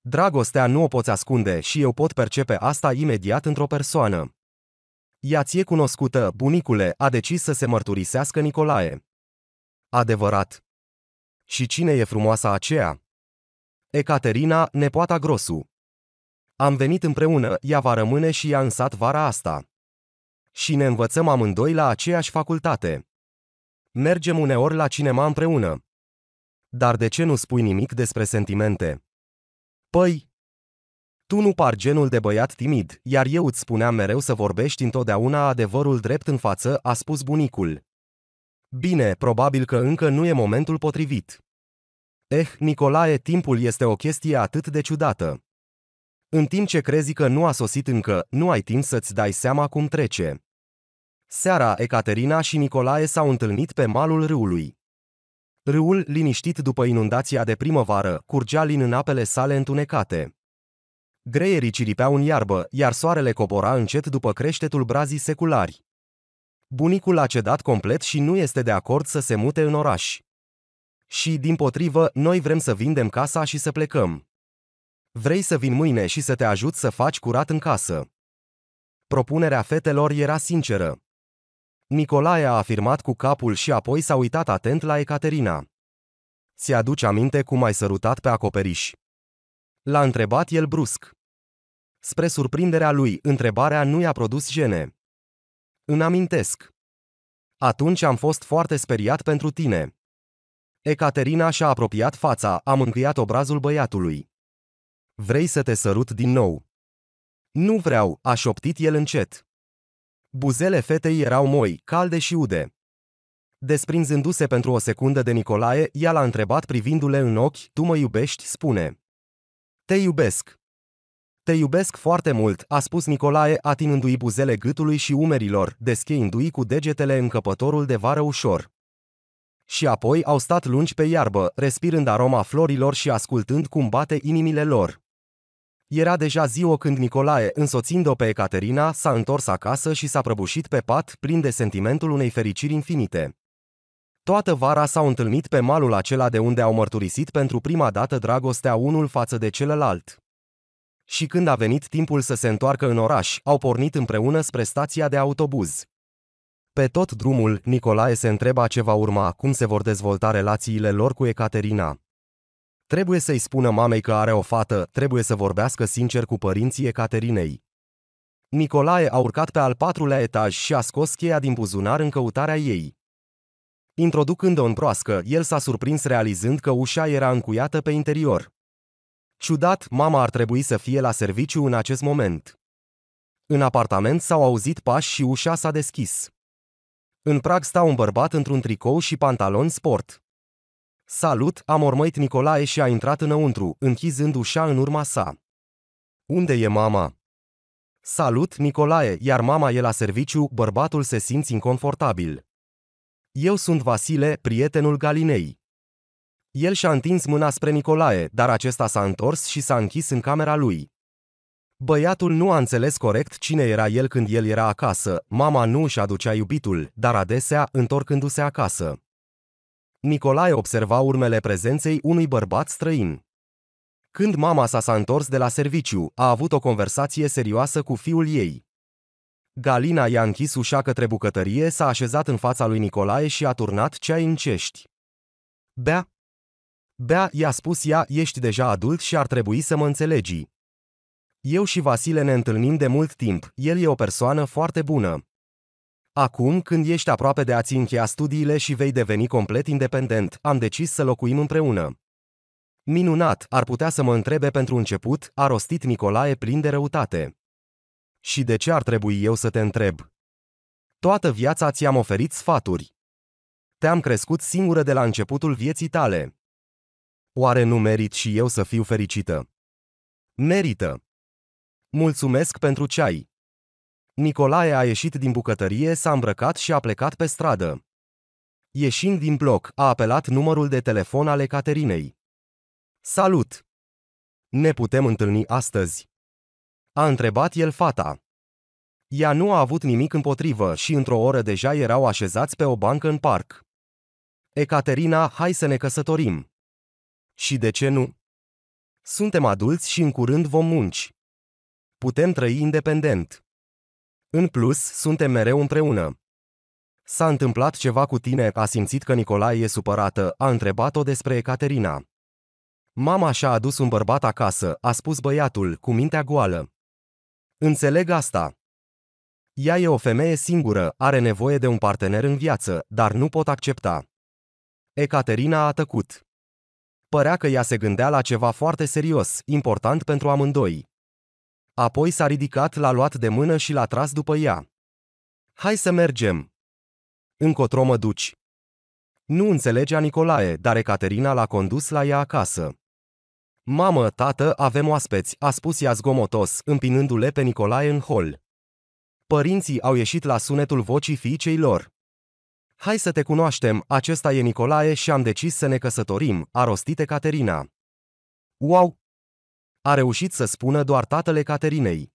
S1: Dragostea nu o poți ascunde și eu pot percepe asta imediat într-o persoană. Ea ție cunoscută, bunicule, a decis să se mărturisească Nicolae. Adevărat. Și cine e frumoasa aceea? Ecaterina, nepoata Grosu. Am venit împreună, ea va rămâne și ea în sat vara asta. Și ne învățăm amândoi la aceeași facultate. Mergem uneori la cinema împreună. Dar de ce nu spui nimic despre sentimente? Păi, tu nu par genul de băiat timid, iar eu îți spuneam mereu să vorbești întotdeauna adevărul drept în față, a spus bunicul. Bine, probabil că încă nu e momentul potrivit. Eh, Nicolae, timpul este o chestie atât de ciudată. În timp ce crezi că nu a sosit încă, nu ai timp să-ți dai seama cum trece. Seara, Ecaterina și Nicolae s-au întâlnit pe malul râului. Râul, liniștit după inundația de primăvară, curgea lin în apele sale întunecate. Greierii ciripeau în iarbă, iar soarele cobora încet după creștetul brazii seculari. Bunicul a cedat complet și nu este de acord să se mute în oraș. Și, din potrivă, noi vrem să vindem casa și să plecăm. Vrei să vin mâine și să te ajut să faci curat în casă. Propunerea fetelor era sinceră. Nicolae a afirmat cu capul și apoi s-a uitat atent la Ecaterina. Se aduce aminte cum ai sărutat pe acoperiș. L-a întrebat el brusc. Spre surprinderea lui, întrebarea nu i-a produs jene. Îmi amintesc. Atunci am fost foarte speriat pentru tine. Ecaterina și-a apropiat fața, am încuiat obrazul băiatului. Vrei să te sărut din nou? Nu vreau, a șoptit el încet. Buzele fetei erau moi, calde și ude. Desprinzându-se pentru o secundă de Nicolae, ea l-a întrebat privindu-le în ochi, tu mă iubești, spune. Te iubesc. Te iubesc foarte mult, a spus Nicolae, atinându-i buzele gâtului și umerilor, descheindu-i cu degetele încăpătorul de vară ușor. Și apoi au stat lungi pe iarbă, respirând aroma florilor și ascultând cum bate inimile lor. Era deja ziua când Nicolae, însoțind-o pe Ecaterina, s-a întors acasă și s-a prăbușit pe pat, plin de sentimentul unei fericiri infinite. Toată vara s-au întâlnit pe malul acela de unde au mărturisit pentru prima dată dragostea unul față de celălalt. Și când a venit timpul să se întoarcă în oraș, au pornit împreună spre stația de autobuz. Pe tot drumul, Nicolae se întreba ce va urma, cum se vor dezvolta relațiile lor cu Ecaterina. Trebuie să-i spună mamei că are o fată, trebuie să vorbească sincer cu părinții Ecaterinei. Nicolae a urcat pe al patrulea etaj și a scos cheia din buzunar în căutarea ei. Introducând-o în proască, el s-a surprins realizând că ușa era încuiată pe interior. Ciudat, mama ar trebui să fie la serviciu în acest moment. În apartament s-au auzit pași și ușa s-a deschis. În prag sta un bărbat într-un tricou și pantaloni sport. Salut, a mormăit Nicolae și a intrat înăuntru, închizând ușa în urma sa. Unde e mama? Salut, Nicolae, iar mama e la serviciu, bărbatul se simți inconfortabil. Eu sunt Vasile, prietenul Galinei. El și-a întins mâna spre Nicolae, dar acesta s-a întors și s-a închis în camera lui. Băiatul nu a înțeles corect cine era el când el era acasă, mama nu își aducea iubitul, dar adesea, întorcându-se acasă. Nicolae observa urmele prezenței unui bărbat străin. Când mama sa s-a întors de la serviciu, a avut o conversație serioasă cu fiul ei. Galina i-a închis ușa către bucătărie, s-a așezat în fața lui Nicolae și a turnat ceai în cești. Bea! Bea, i-a spus ea, ești deja adult și ar trebui să mă înțelegi. Eu și Vasile ne întâlnim de mult timp, el e o persoană foarte bună. Acum, când ești aproape de a-ți încheia studiile și vei deveni complet independent, am decis să locuim împreună. Minunat, ar putea să mă întrebe pentru început, a rostit Nicolae plin de răutate. Și de ce ar trebui eu să te întreb? Toată viața ți-am oferit sfaturi. Te-am crescut singură de la începutul vieții tale. Oare nu merit și eu să fiu fericită? Merită. Mulțumesc pentru ceai. Nicolae a ieșit din bucătărie, s-a îmbrăcat și a plecat pe stradă. Ieșind din bloc, a apelat numărul de telefon ale Caterinei. Salut! Ne putem întâlni astăzi. A întrebat el fata. Ea nu a avut nimic împotrivă și într-o oră deja erau așezați pe o bancă în parc. Ecaterina, hai să ne căsătorim. Și de ce nu? Suntem adulți și în curând vom munci. Putem trăi independent. În plus, suntem mereu împreună. S-a întâmplat ceva cu tine, a simțit că Nicolae e supărată, a întrebat-o despre Ecaterina. Mama și-a adus un bărbat acasă, a spus băiatul, cu mintea goală. Înțeleg asta. Ea e o femeie singură, are nevoie de un partener în viață, dar nu pot accepta. Ecaterina a tăcut. Părea că ea se gândea la ceva foarte serios, important pentru amândoi. Apoi s-a ridicat, l-a luat de mână și l-a tras după ea. Hai să mergem! Încotro mă duci! Nu înțelegea Nicolae, dar Ecaterina l-a condus la ea acasă. Mamă, tată, avem oaspeți, a spus ea zgomotos, împinându-le pe Nicolae în hol. Părinții au ieșit la sunetul vocii fiicei lor. Hai să te cunoaștem, acesta e Nicolae și am decis să ne căsătorim, a rostit Caterina. Wow, a reușit să spună doar tatăle Caterinei.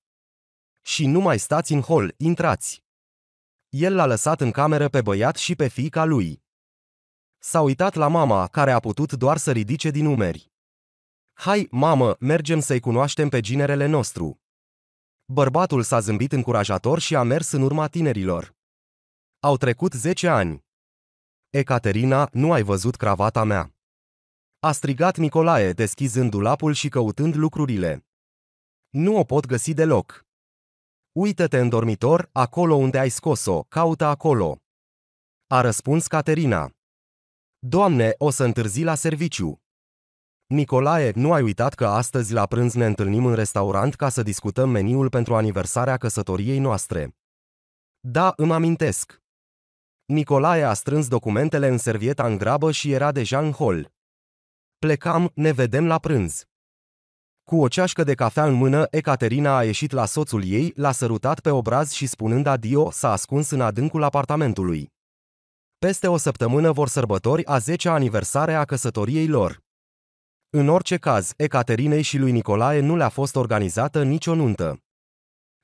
S1: Și nu mai stați în hol, intrați. El l-a lăsat în cameră pe băiat și pe fiica lui. S-a uitat la mama, care a putut doar să ridice din umeri. Hai, mamă, mergem să-i cunoaștem pe ginerele nostru. Bărbatul s-a zâmbit încurajator și a mers în urma tinerilor. Au trecut zece ani. Ecaterina, nu ai văzut cravata mea. A strigat Nicolae, deschizând dulapul și căutând lucrurile. Nu o pot găsi deloc. Uită-te în dormitor, acolo unde ai scos-o, caută acolo. A răspuns Caterina. Doamne, o să întârzi la serviciu. Nicolae, nu ai uitat că astăzi la prânz ne întâlnim în restaurant ca să discutăm meniul pentru aniversarea căsătoriei noastre. Da, îmi amintesc. Nicolae a strâns documentele în servieta în grabă și era deja în hol. Plecam, ne vedem la prânz. Cu o ceașcă de cafea în mână, Ecaterina a ieșit la soțul ei, l-a sărutat pe obraz și spunând adio, s-a ascuns în adâncul apartamentului. Peste o săptămână vor sărbători a 10-a aniversare a căsătoriei lor. În orice caz, Ecaterinei și lui Nicolae nu le-a fost organizată nicio nuntă.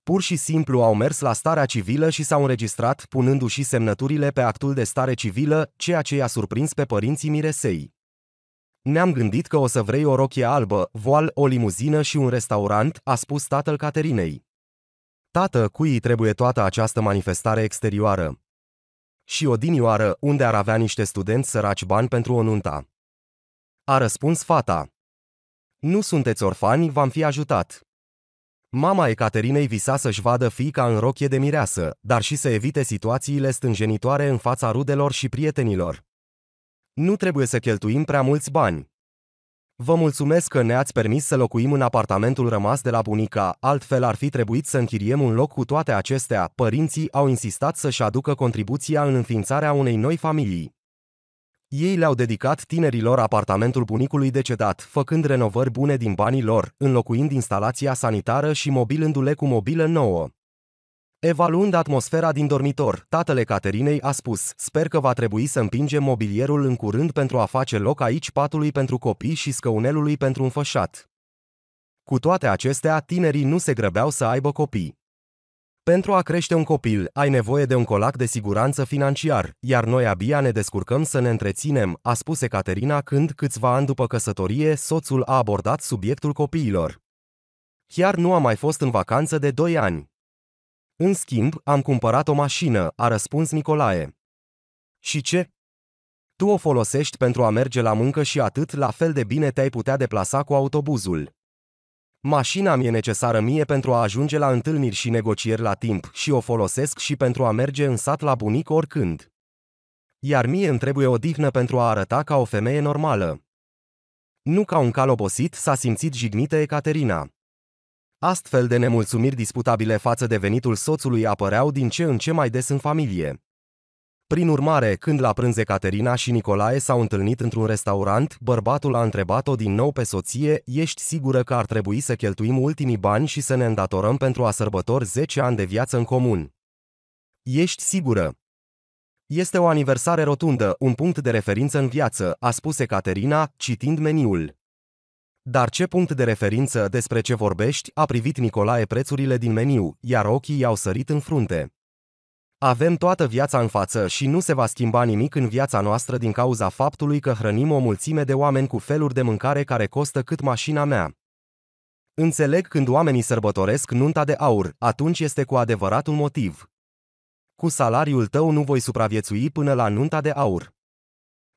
S1: Pur și simplu au mers la starea civilă și s-au înregistrat, punându-și semnăturile pe actul de stare civilă, ceea ce i-a surprins pe părinții Miresei. Ne-am gândit că o să vrei o rochie albă, voal, o limuzină și un restaurant, a spus tatăl Caterinei. Tată, cui îi trebuie toată această manifestare exterioară? Și odinioară, unde ar avea niște studenți săraci bani pentru o nunta? A răspuns fata. Nu sunteți orfani, v-am fi ajutat. Mama Ecaterinei visa să-și vadă fiica în rochie de mireasă, dar și să evite situațiile stânjenitoare în fața rudelor și prietenilor. Nu trebuie să cheltuim prea mulți bani. Vă mulțumesc că ne-ați permis să locuim în apartamentul rămas de la bunica, altfel ar fi trebuit să închiriem un loc cu toate acestea. Părinții au insistat să-și aducă contribuția în înființarea unei noi familii. Ei le-au dedicat tinerilor apartamentul bunicului decedat, făcând renovări bune din banii lor, înlocuind instalația sanitară și mobilându-le cu mobilă nouă. Evaluând atmosfera din dormitor, tatăle Caterinei a spus, sper că va trebui să împingem mobilierul în curând pentru a face loc aici patului pentru copii și scăunelului pentru înfășat. Cu toate acestea, tinerii nu se grăbeau să aibă copii. Pentru a crește un copil, ai nevoie de un colac de siguranță financiar, iar noi abia ne descurcăm să ne întreținem, a spus Caterina când, câțiva ani după căsătorie, soțul a abordat subiectul copiilor. Chiar nu a mai fost în vacanță de 2 ani. În schimb, am cumpărat o mașină, a răspuns Nicolae. Și ce? Tu o folosești pentru a merge la muncă și atât la fel de bine te-ai putea deplasa cu autobuzul. Mașina mi-e necesară mie pentru a ajunge la întâlniri și negocieri la timp și o folosesc și pentru a merge în sat la bunic oricând. Iar mie îmi trebuie o dihnă pentru a arăta ca o femeie normală. Nu ca un cal obosit s-a simțit jignită Ecaterina. Astfel de nemulțumiri disputabile față de venitul soțului apăreau din ce în ce mai des în familie. Prin urmare, când la prânze Caterina și Nicolae s-au întâlnit într-un restaurant, bărbatul a întrebat-o din nou pe soție, ești sigură că ar trebui să cheltuim ultimii bani și să ne îndatorăm pentru a sărbători 10 ani de viață în comun. Ești sigură? Este o aniversare rotundă, un punct de referință în viață, a spus Caterina, citind meniul. Dar ce punct de referință despre ce vorbești a privit Nicolae prețurile din meniu, iar ochii i-au sărit în frunte. Avem toată viața în față și nu se va schimba nimic în viața noastră din cauza faptului că hrănim o mulțime de oameni cu feluri de mâncare care costă cât mașina mea. Înțeleg când oamenii sărbătoresc nunta de aur, atunci este cu adevărat un motiv. Cu salariul tău nu voi supraviețui până la nunta de aur.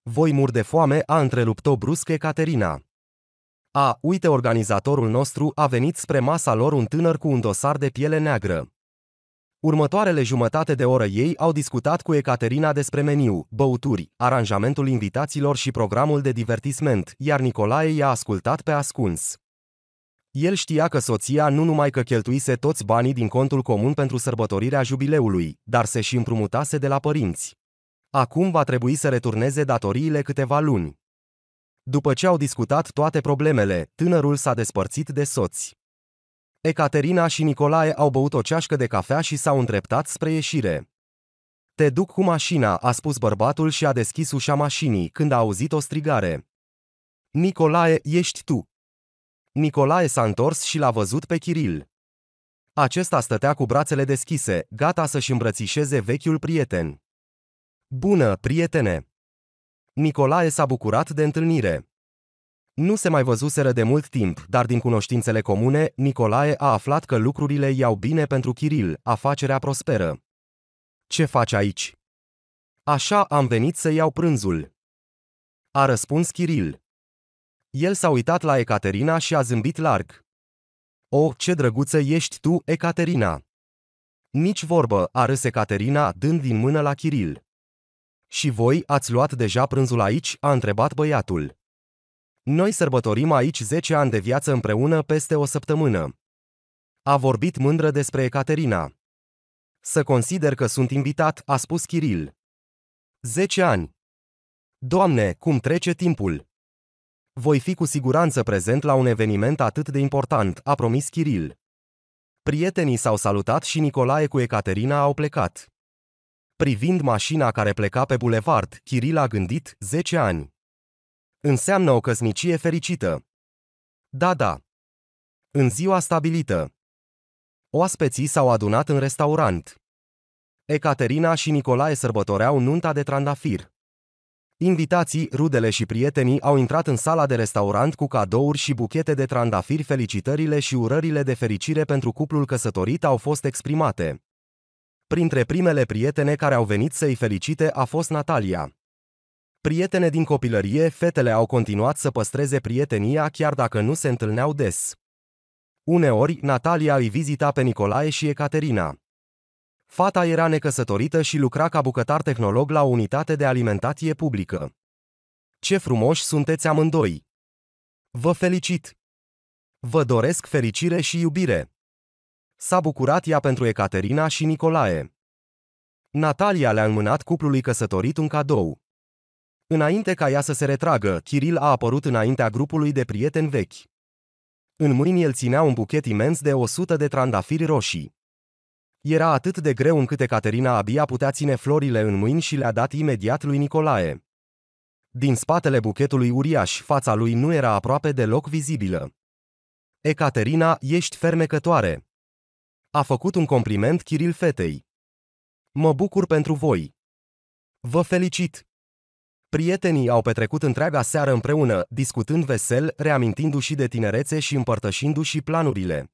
S1: Voi mur de foame, a întrerupt-o brusc Caterina. A, uite organizatorul nostru a venit spre masa lor un tânăr cu un dosar de piele neagră. Următoarele jumătate de oră ei au discutat cu Ecaterina despre meniu, băuturi, aranjamentul invitațiilor și programul de divertisment, iar Nicolae i-a ascultat pe ascuns. El știa că soția nu numai că cheltuise toți banii din contul comun pentru sărbătorirea jubileului, dar se și împrumutase de la părinți. Acum va trebui să returneze datoriile câteva luni. După ce au discutat toate problemele, tânărul s-a despărțit de soți. Ecaterina și Nicolae au băut o ceașcă de cafea și s-au îndreptat spre ieșire. Te duc cu mașina, a spus bărbatul și a deschis ușa mașinii când a auzit o strigare. Nicolae, ești tu! Nicolae s-a întors și l-a văzut pe Kiril. Acesta stătea cu brațele deschise, gata să-și îmbrățișeze vechiul prieten. Bună, prietene! Nicolae s-a bucurat de întâlnire. Nu se mai văzuseră de mult timp, dar din cunoștințele comune, Nicolae a aflat că lucrurile iau bine pentru Chiril, afacerea prosperă. Ce faci aici? Așa am venit să iau prânzul. A răspuns Chiril. El s-a uitat la Ecaterina și a zâmbit larg. O, ce drăguță ești tu, Ecaterina! Nici vorbă, a râs Ecaterina, dând din mână la Chiril. Și voi ați luat deja prânzul aici?" a întrebat băiatul. Noi sărbătorim aici 10 ani de viață împreună peste o săptămână. A vorbit mândră despre Ecaterina. Să consider că sunt invitat, a spus Kiril. 10 ani. Doamne, cum trece timpul! Voi fi cu siguranță prezent la un eveniment atât de important, a promis Kiril. Prietenii s-au salutat și Nicolae cu Ecaterina au plecat. Privind mașina care pleca pe bulevard, Kiril a gândit 10 ani. Înseamnă o căsnicie fericită. Da, da. În ziua stabilită. Oaspeții s-au adunat în restaurant. Ecaterina și Nicolae sărbătoreau nunta de trandafir. Invitații, rudele și prietenii au intrat în sala de restaurant cu cadouri și buchete de trandafiri. Felicitările și urările de fericire pentru cuplul căsătorit au fost exprimate. Printre primele prietene care au venit să-i felicite a fost Natalia. Prietene din copilărie, fetele au continuat să păstreze prietenia chiar dacă nu se întâlneau des. Uneori, Natalia îi vizita pe Nicolae și Ecaterina. Fata era necăsătorită și lucra ca bucătar tehnolog la unitate de alimentație publică. Ce frumoși sunteți amândoi! Vă felicit! Vă doresc fericire și iubire! S-a bucurat ea pentru Ecaterina și Nicolae. Natalia le-a înmânat cuplului căsătorit un cadou. Înainte ca ea să se retragă, Kiril a apărut înaintea grupului de prieteni vechi. În mâini el ținea un buchet imens de 100 de trandafiri roșii. Era atât de greu încât Ecaterina abia putea ține florile în mâini și le-a dat imediat lui Nicolae. Din spatele buchetului uriaș, fața lui nu era aproape deloc vizibilă. Ecaterina, ești fermecătoare. A făcut un compliment Kiril fetei. Mă bucur pentru voi. Vă felicit! Prietenii au petrecut întreaga seară împreună, discutând vesel, reamintindu-și de tinerețe și împărtășindu-și planurile.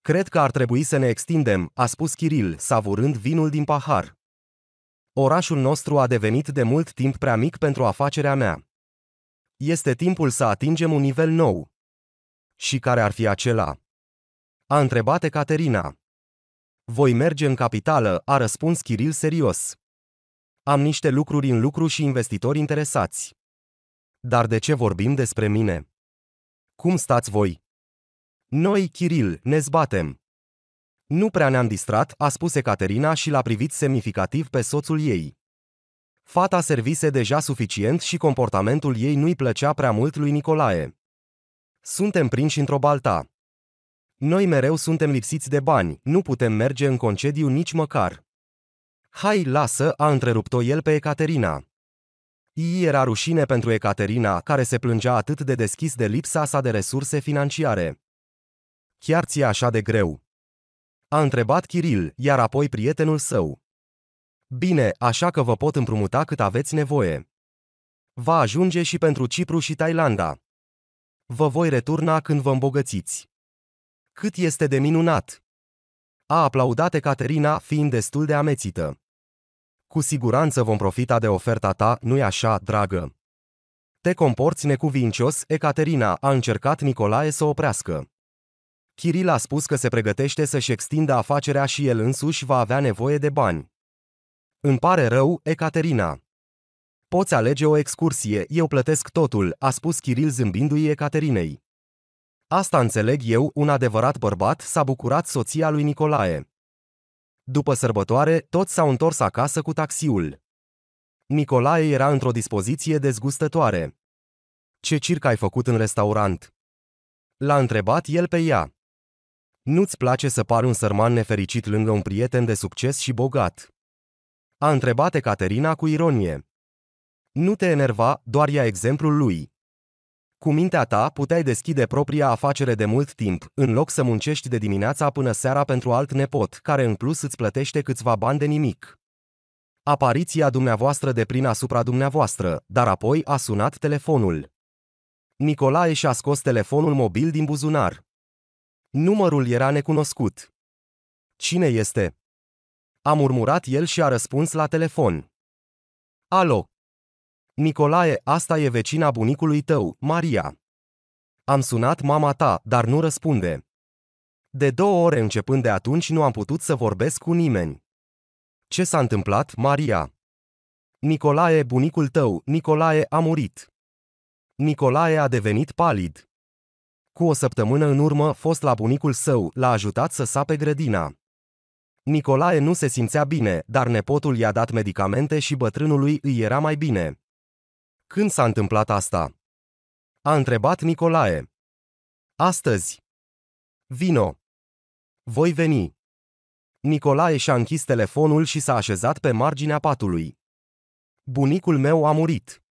S1: Cred că ar trebui să ne extindem, a spus Kiril, savurând vinul din pahar. Orașul nostru a devenit de mult timp prea mic pentru afacerea mea. Este timpul să atingem un nivel nou. Și care ar fi acela? a întrebat Caterina. Voi merge în capitală, a răspuns Kiril serios. Am niște lucruri în lucru și investitori interesați. Dar de ce vorbim despre mine? Cum stați voi? Noi, Kiril, ne zbatem. Nu prea ne-am distrat, a spus Caterina și l-a privit semnificativ pe soțul ei. Fata servise deja suficient și comportamentul ei nu-i plăcea prea mult lui Nicolae. Suntem prinși într-o balta. Noi mereu suntem lipsiți de bani, nu putem merge în concediu nici măcar. Hai, lasă, a întrerupt-o el pe Ecaterina. Ii era rușine pentru Ecaterina, care se plângea atât de deschis de lipsa sa de resurse financiare. Chiar ți așa de greu? A întrebat Kiril, iar apoi prietenul său. Bine, așa că vă pot împrumuta cât aveți nevoie. Va ajunge și pentru Cipru și Thailanda. Vă voi returna când vă îmbogățiți. Cât este de minunat! A aplaudat Caterina, fiind destul de amețită. Cu siguranță vom profita de oferta ta, nu-i așa, dragă? Te comporți necuvincios, Ecaterina, a încercat Nicolae să oprească. Kiril a spus că se pregătește să-și extindă afacerea și el însuși va avea nevoie de bani. Îmi pare rău, Ecaterina. Poți alege o excursie, eu plătesc totul, a spus Kiril zâmbindu-i Ecaterinei. Asta înțeleg eu, un adevărat bărbat s-a bucurat soția lui Nicolae. După sărbătoare, toți s-au întors acasă cu taxiul. Nicolae era într-o dispoziție dezgustătoare. Ce circ ai făcut în restaurant? L-a întrebat el pe ea. Nu-ți place să pari un sărman nefericit lângă un prieten de succes și bogat? A întrebat Caterina cu ironie. Nu te enerva, doar ia exemplul lui. Cu mintea ta puteai deschide propria afacere de mult timp, în loc să muncești de dimineața până seara pentru alt nepot, care în plus îți plătește câțiva bani de nimic. Apariția dumneavoastră de prin asupra dumneavoastră, dar apoi a sunat telefonul. Nicolae și-a scos telefonul mobil din buzunar. Numărul era necunoscut. Cine este? A murmurat el și a răspuns la telefon. Alo, Nicolae, asta e vecina bunicului tău, Maria. Am sunat mama ta, dar nu răspunde. De două ore începând de atunci nu am putut să vorbesc cu nimeni. Ce s-a întâmplat, Maria? Nicolae, bunicul tău, Nicolae a murit. Nicolae a devenit palid. Cu o săptămână în urmă, fost la bunicul său, l-a ajutat să sape grădina. Nicolae nu se simțea bine, dar nepotul i-a dat medicamente și bătrânului îi era mai bine. Când s-a întâmplat asta? A întrebat Nicolae. Astăzi. Vino. Voi veni. Nicolae și-a închis telefonul și s-a așezat pe marginea patului. Bunicul meu a murit.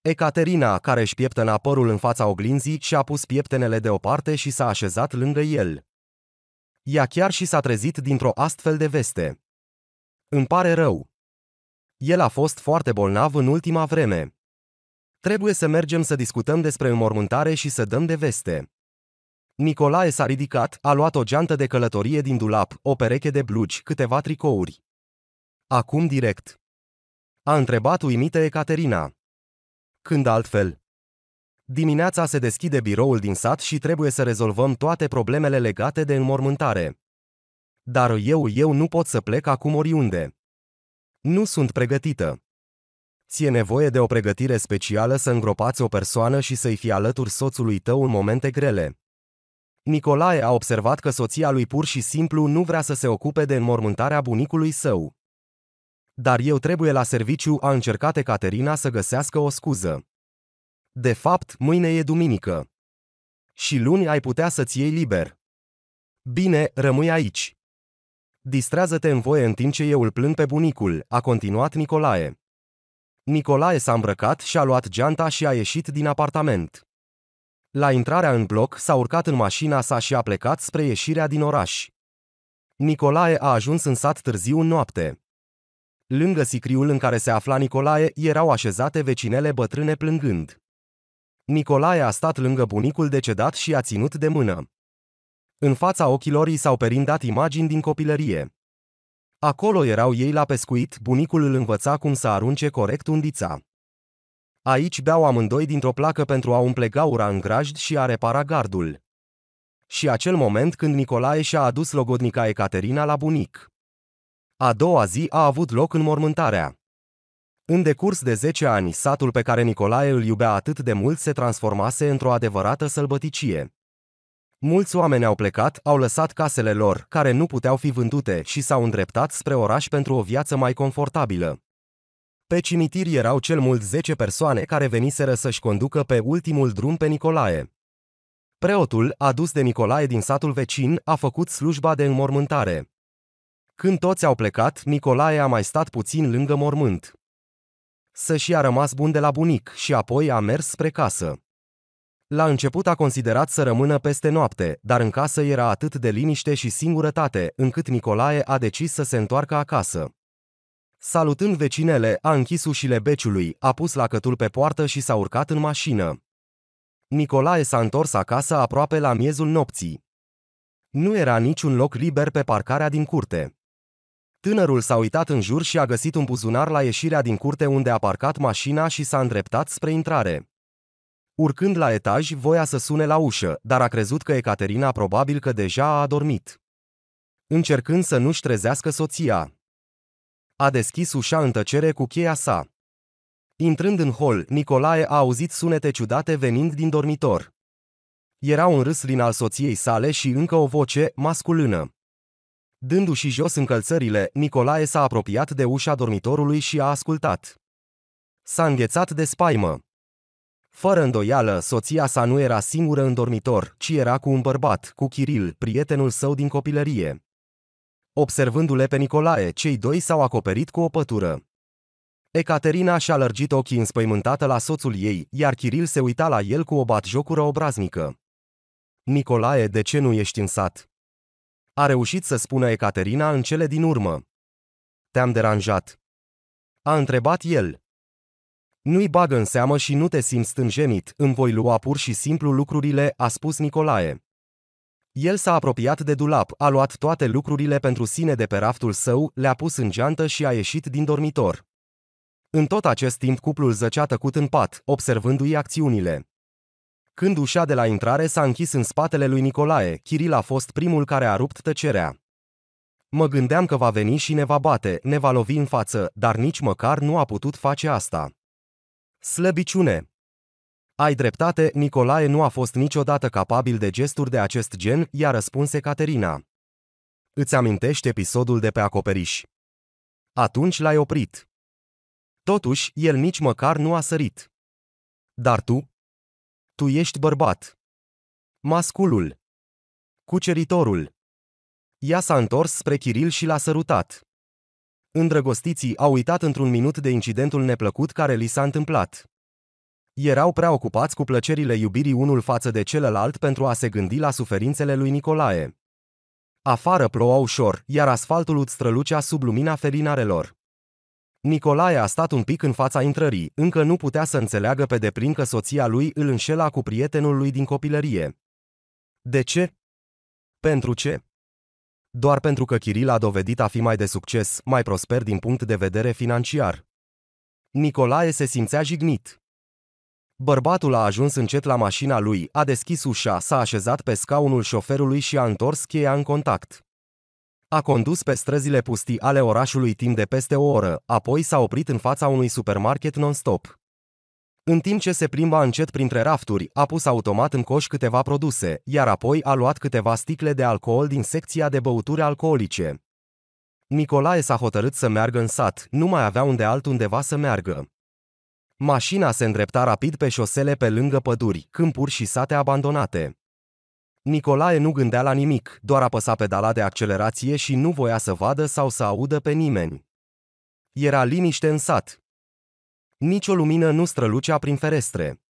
S1: Ecaterina, care își pieptăna părul în fața oglinzii, și-a pus pieptenele deoparte și s-a așezat lângă el. Ea chiar și s-a trezit dintr-o astfel de veste. Îmi pare rău. El a fost foarte bolnav în ultima vreme. Trebuie să mergem să discutăm despre înmormântare și să dăm de veste. Nicolae s-a ridicat, a luat o geantă de călătorie din dulap, o pereche de blugi, câteva tricouri. Acum direct. A întrebat uimită Ecaterina. Când altfel? Dimineața se deschide biroul din sat și trebuie să rezolvăm toate problemele legate de înmormântare. Dar eu, eu nu pot să plec acum oriunde. Nu sunt pregătită. Ție nevoie de o pregătire specială să îngropați o persoană și să-i fi alături soțului tău în momente grele. Nicolae a observat că soția lui pur și simplu nu vrea să se ocupe de înmormântarea bunicului său. Dar eu trebuie la serviciu a încercat Ecaterina să găsească o scuză. De fapt, mâine e duminică. Și luni ai putea să-ți iei liber. Bine, rămâi aici. Distrează-te în voie în timp ce eu îl plâng pe bunicul, a continuat Nicolae. Nicolae s-a îmbrăcat și a luat geanta și a ieșit din apartament. La intrarea în bloc s-a urcat în mașina sa și a plecat spre ieșirea din oraș. Nicolae a ajuns în sat târziu în noapte. Lângă sicriul în care se afla Nicolae erau așezate vecinele bătrâne plângând. Nicolae a stat lângă bunicul decedat și a ținut de mână. În fața ochilor i s-au perindat imagini din copilărie. Acolo erau ei la pescuit, bunicul îl învăța cum să arunce corect undița. Aici beau amândoi dintr-o placă pentru a umple gaura în grajd și a repara gardul. Și acel moment când Nicolae și-a adus logodnica Ecaterina la bunic. A doua zi a avut loc înmormântarea. În decurs de 10 ani, satul pe care Nicolae îl iubea atât de mult se transformase într-o adevărată sălbăticie. Mulți oameni au plecat, au lăsat casele lor, care nu puteau fi vândute, și s-au îndreptat spre oraș pentru o viață mai confortabilă. Pe cimitir erau cel mult 10 persoane care veniseră să-și conducă pe ultimul drum pe Nicolae. Preotul, adus de Nicolae din satul vecin, a făcut slujba de înmormântare. Când toți au plecat, Nicolae a mai stat puțin lângă mormânt. Să și a rămas bun de la bunic și apoi a mers spre casă. La început a considerat să rămână peste noapte, dar în casă era atât de liniște și singurătate, încât Nicolae a decis să se întoarcă acasă. Salutând vecinele, a închis ușile beciului, a pus lacătul pe poartă și s-a urcat în mașină. Nicolae s-a întors acasă aproape la miezul nopții. Nu era niciun loc liber pe parcarea din curte. Tânărul s-a uitat în jur și a găsit un buzunar la ieșirea din curte unde a parcat mașina și s-a îndreptat spre intrare. Urcând la etaj, voia să sune la ușă, dar a crezut că Ecaterina probabil că deja a adormit. Încercând să nu-și trezească soția, a deschis ușa în tăcere cu cheia sa. Intrând în hol, Nicolae a auzit sunete ciudate venind din dormitor. Era un din al soției sale și încă o voce masculină. Dându-și jos încălțările, Nicolae s-a apropiat de ușa dormitorului și a ascultat. S-a înghețat de spaimă. Fără îndoială, soția sa nu era singură în dormitor, ci era cu un bărbat, cu Kiril, prietenul său din copilărie. Observându-le pe Nicolae, cei doi s-au acoperit cu o pătură. Ecaterina și-a lărgit ochii înspăimântată la soțul ei, iar Kiril se uita la el cu o batjocură obraznică. Nicolae, de ce nu ești în sat? A reușit să spună Ecaterina în cele din urmă. Te-am deranjat. A întrebat el. Nu-i bagă în seamă și nu te simți stânjenit, îmi voi lua pur și simplu lucrurile, a spus Nicolae. El s-a apropiat de dulap, a luat toate lucrurile pentru sine de pe raftul său, le-a pus în geantă și a ieșit din dormitor. În tot acest timp cuplul zăcea tăcut în pat, observându-i acțiunile. Când ușa de la intrare s-a închis în spatele lui Nicolae, Kiril a fost primul care a rupt tăcerea. Mă gândeam că va veni și ne va bate, ne va lovi în față, dar nici măcar nu a putut face asta. Slăbiciune Ai dreptate, Nicolae nu a fost niciodată capabil de gesturi de acest gen, i-a răspuns Caterina. Îți amintești episodul de pe acoperiș? Atunci l-ai oprit. Totuși, el nici măcar nu a sărit. Dar tu? Tu ești bărbat. Masculul. Cuceritorul. Ea s-a întors spre Chiril și l-a sărutat. Îndrăgostiții au uitat într-un minut de incidentul neplăcut care li s-a întâmplat. Erau prea ocupați cu plăcerile iubirii unul față de celălalt pentru a se gândi la suferințele lui Nicolae. Afară ploua ușor, iar asfaltul îți strălucea sub lumina felinarelor. Nicolae a stat un pic în fața intrării, încă nu putea să înțeleagă pe deplin că soția lui îl înșela cu prietenul lui din copilărie. De ce? Pentru ce? doar pentru că Kiril a dovedit a fi mai de succes, mai prosper din punct de vedere financiar. Nicolae se simțea jignit. Bărbatul a ajuns încet la mașina lui, a deschis ușa, s-a așezat pe scaunul șoferului și a întors cheia în contact. A condus pe străzile pustii ale orașului timp de peste o oră, apoi s-a oprit în fața unui supermarket non-stop. În timp ce se plimba încet printre rafturi, a pus automat în coș câteva produse, iar apoi a luat câteva sticle de alcool din secția de băuturi alcoolice. Nicolae s-a hotărât să meargă în sat, nu mai avea unde altundeva să meargă. Mașina se îndrepta rapid pe șosele pe lângă păduri, câmpuri și sate abandonate. Nicolae nu gândea la nimic, doar apăsa pedala de accelerație și nu voia să vadă sau să audă pe nimeni. Era liniște în sat, Nicio lumină nu strălucea prin ferestre.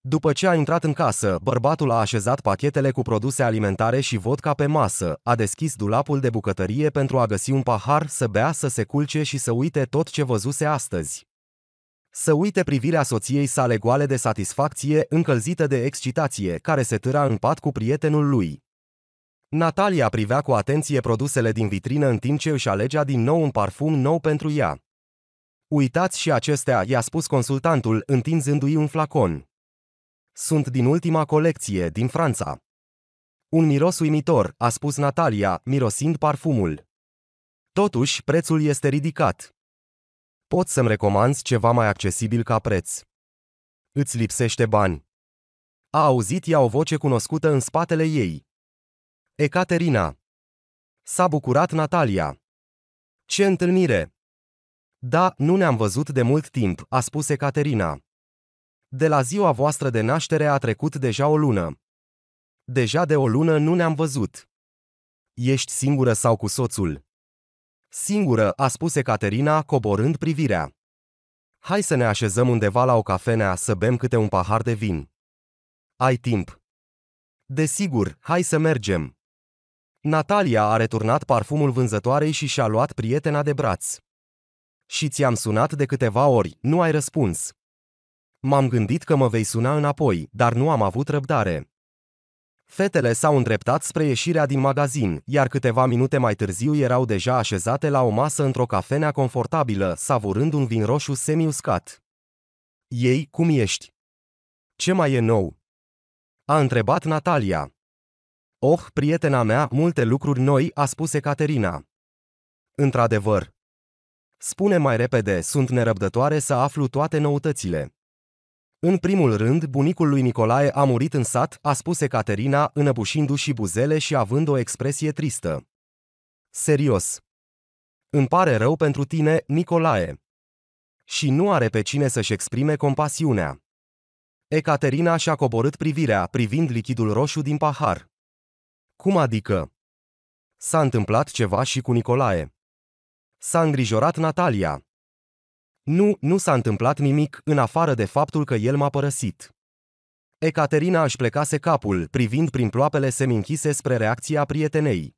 S1: După ce a intrat în casă, bărbatul a așezat pachetele cu produse alimentare și vodka pe masă, a deschis dulapul de bucătărie pentru a găsi un pahar, să bea, să se culce și să uite tot ce văzuse astăzi. Să uite privirea soției sale goale de satisfacție, încălzită de excitație, care se târa în pat cu prietenul lui. Natalia privea cu atenție produsele din vitrină în timp ce își alegea din nou un parfum nou pentru ea. Uitați și acestea, i-a spus consultantul, întinzându-i un flacon. Sunt din ultima colecție, din Franța. Un miros uimitor, a spus Natalia, mirosind parfumul. Totuși, prețul este ridicat. Pot să-mi recomanzi ceva mai accesibil ca preț. Îți lipsește bani. A auzit ea o voce cunoscută în spatele ei. Ecaterina. S-a bucurat Natalia. Ce întâlnire! Da, nu ne-am văzut de mult timp, a spus Caterina. De la ziua voastră de naștere a trecut deja o lună. Deja de o lună nu ne-am văzut. Ești singură sau cu soțul? Singură, a spus Caterina, coborând privirea. Hai să ne așezăm undeva la o cafenea să bem câte un pahar de vin. Ai timp. Desigur, hai să mergem. Natalia a returnat parfumul vânzătoarei și și-a luat prietena de braț. Și ți-am sunat de câteva ori, nu ai răspuns. M-am gândit că mă vei suna înapoi, dar nu am avut răbdare. Fetele s-au îndreptat spre ieșirea din magazin, iar câteva minute mai târziu erau deja așezate la o masă într-o cafenea confortabilă, savurând un vin roșu semi-uscat. Ei, cum ești? Ce mai e nou? A întrebat Natalia. Oh, prietena mea, multe lucruri noi, a spus Ecaterina. Într-adevăr, Spune mai repede, sunt nerăbdătoare să aflu toate noutățile. În primul rând, bunicul lui Nicolae a murit în sat, a spus Ecaterina, înăbușindu-și buzele și având o expresie tristă. Serios. Îmi pare rău pentru tine, Nicolae. Și nu are pe cine să-și exprime compasiunea. Ecaterina și-a coborât privirea, privind lichidul roșu din pahar. Cum adică? S-a întâmplat ceva și cu Nicolae. S-a îngrijorat Natalia. Nu, nu s-a întâmplat nimic, în afară de faptul că el m-a părăsit. Ecaterina își plecase capul, privind prin ploapele seminchise spre reacția prietenei.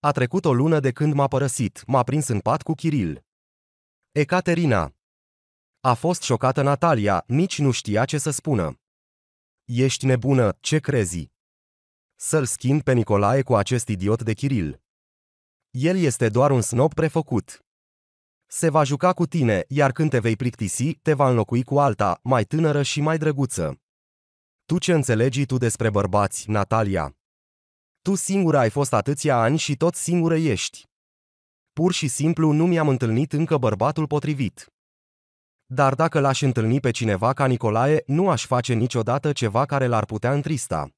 S1: A trecut o lună de când m-a părăsit, m-a prins în pat cu Kiril. Ecaterina. A fost șocată Natalia, nici nu știa ce să spună. Ești nebună, ce crezi? Să-l schimb pe Nicolae cu acest idiot de Kiril. El este doar un snob prefăcut. Se va juca cu tine, iar când te vei plictisi, te va înlocui cu alta, mai tânără și mai drăguță. Tu ce înțelegi tu despre bărbați, Natalia? Tu singură ai fost atâția ani și tot singură ești. Pur și simplu nu mi-am întâlnit încă bărbatul potrivit. Dar dacă l-aș întâlni pe cineva ca Nicolae, nu aș face niciodată ceva care l-ar putea întrista.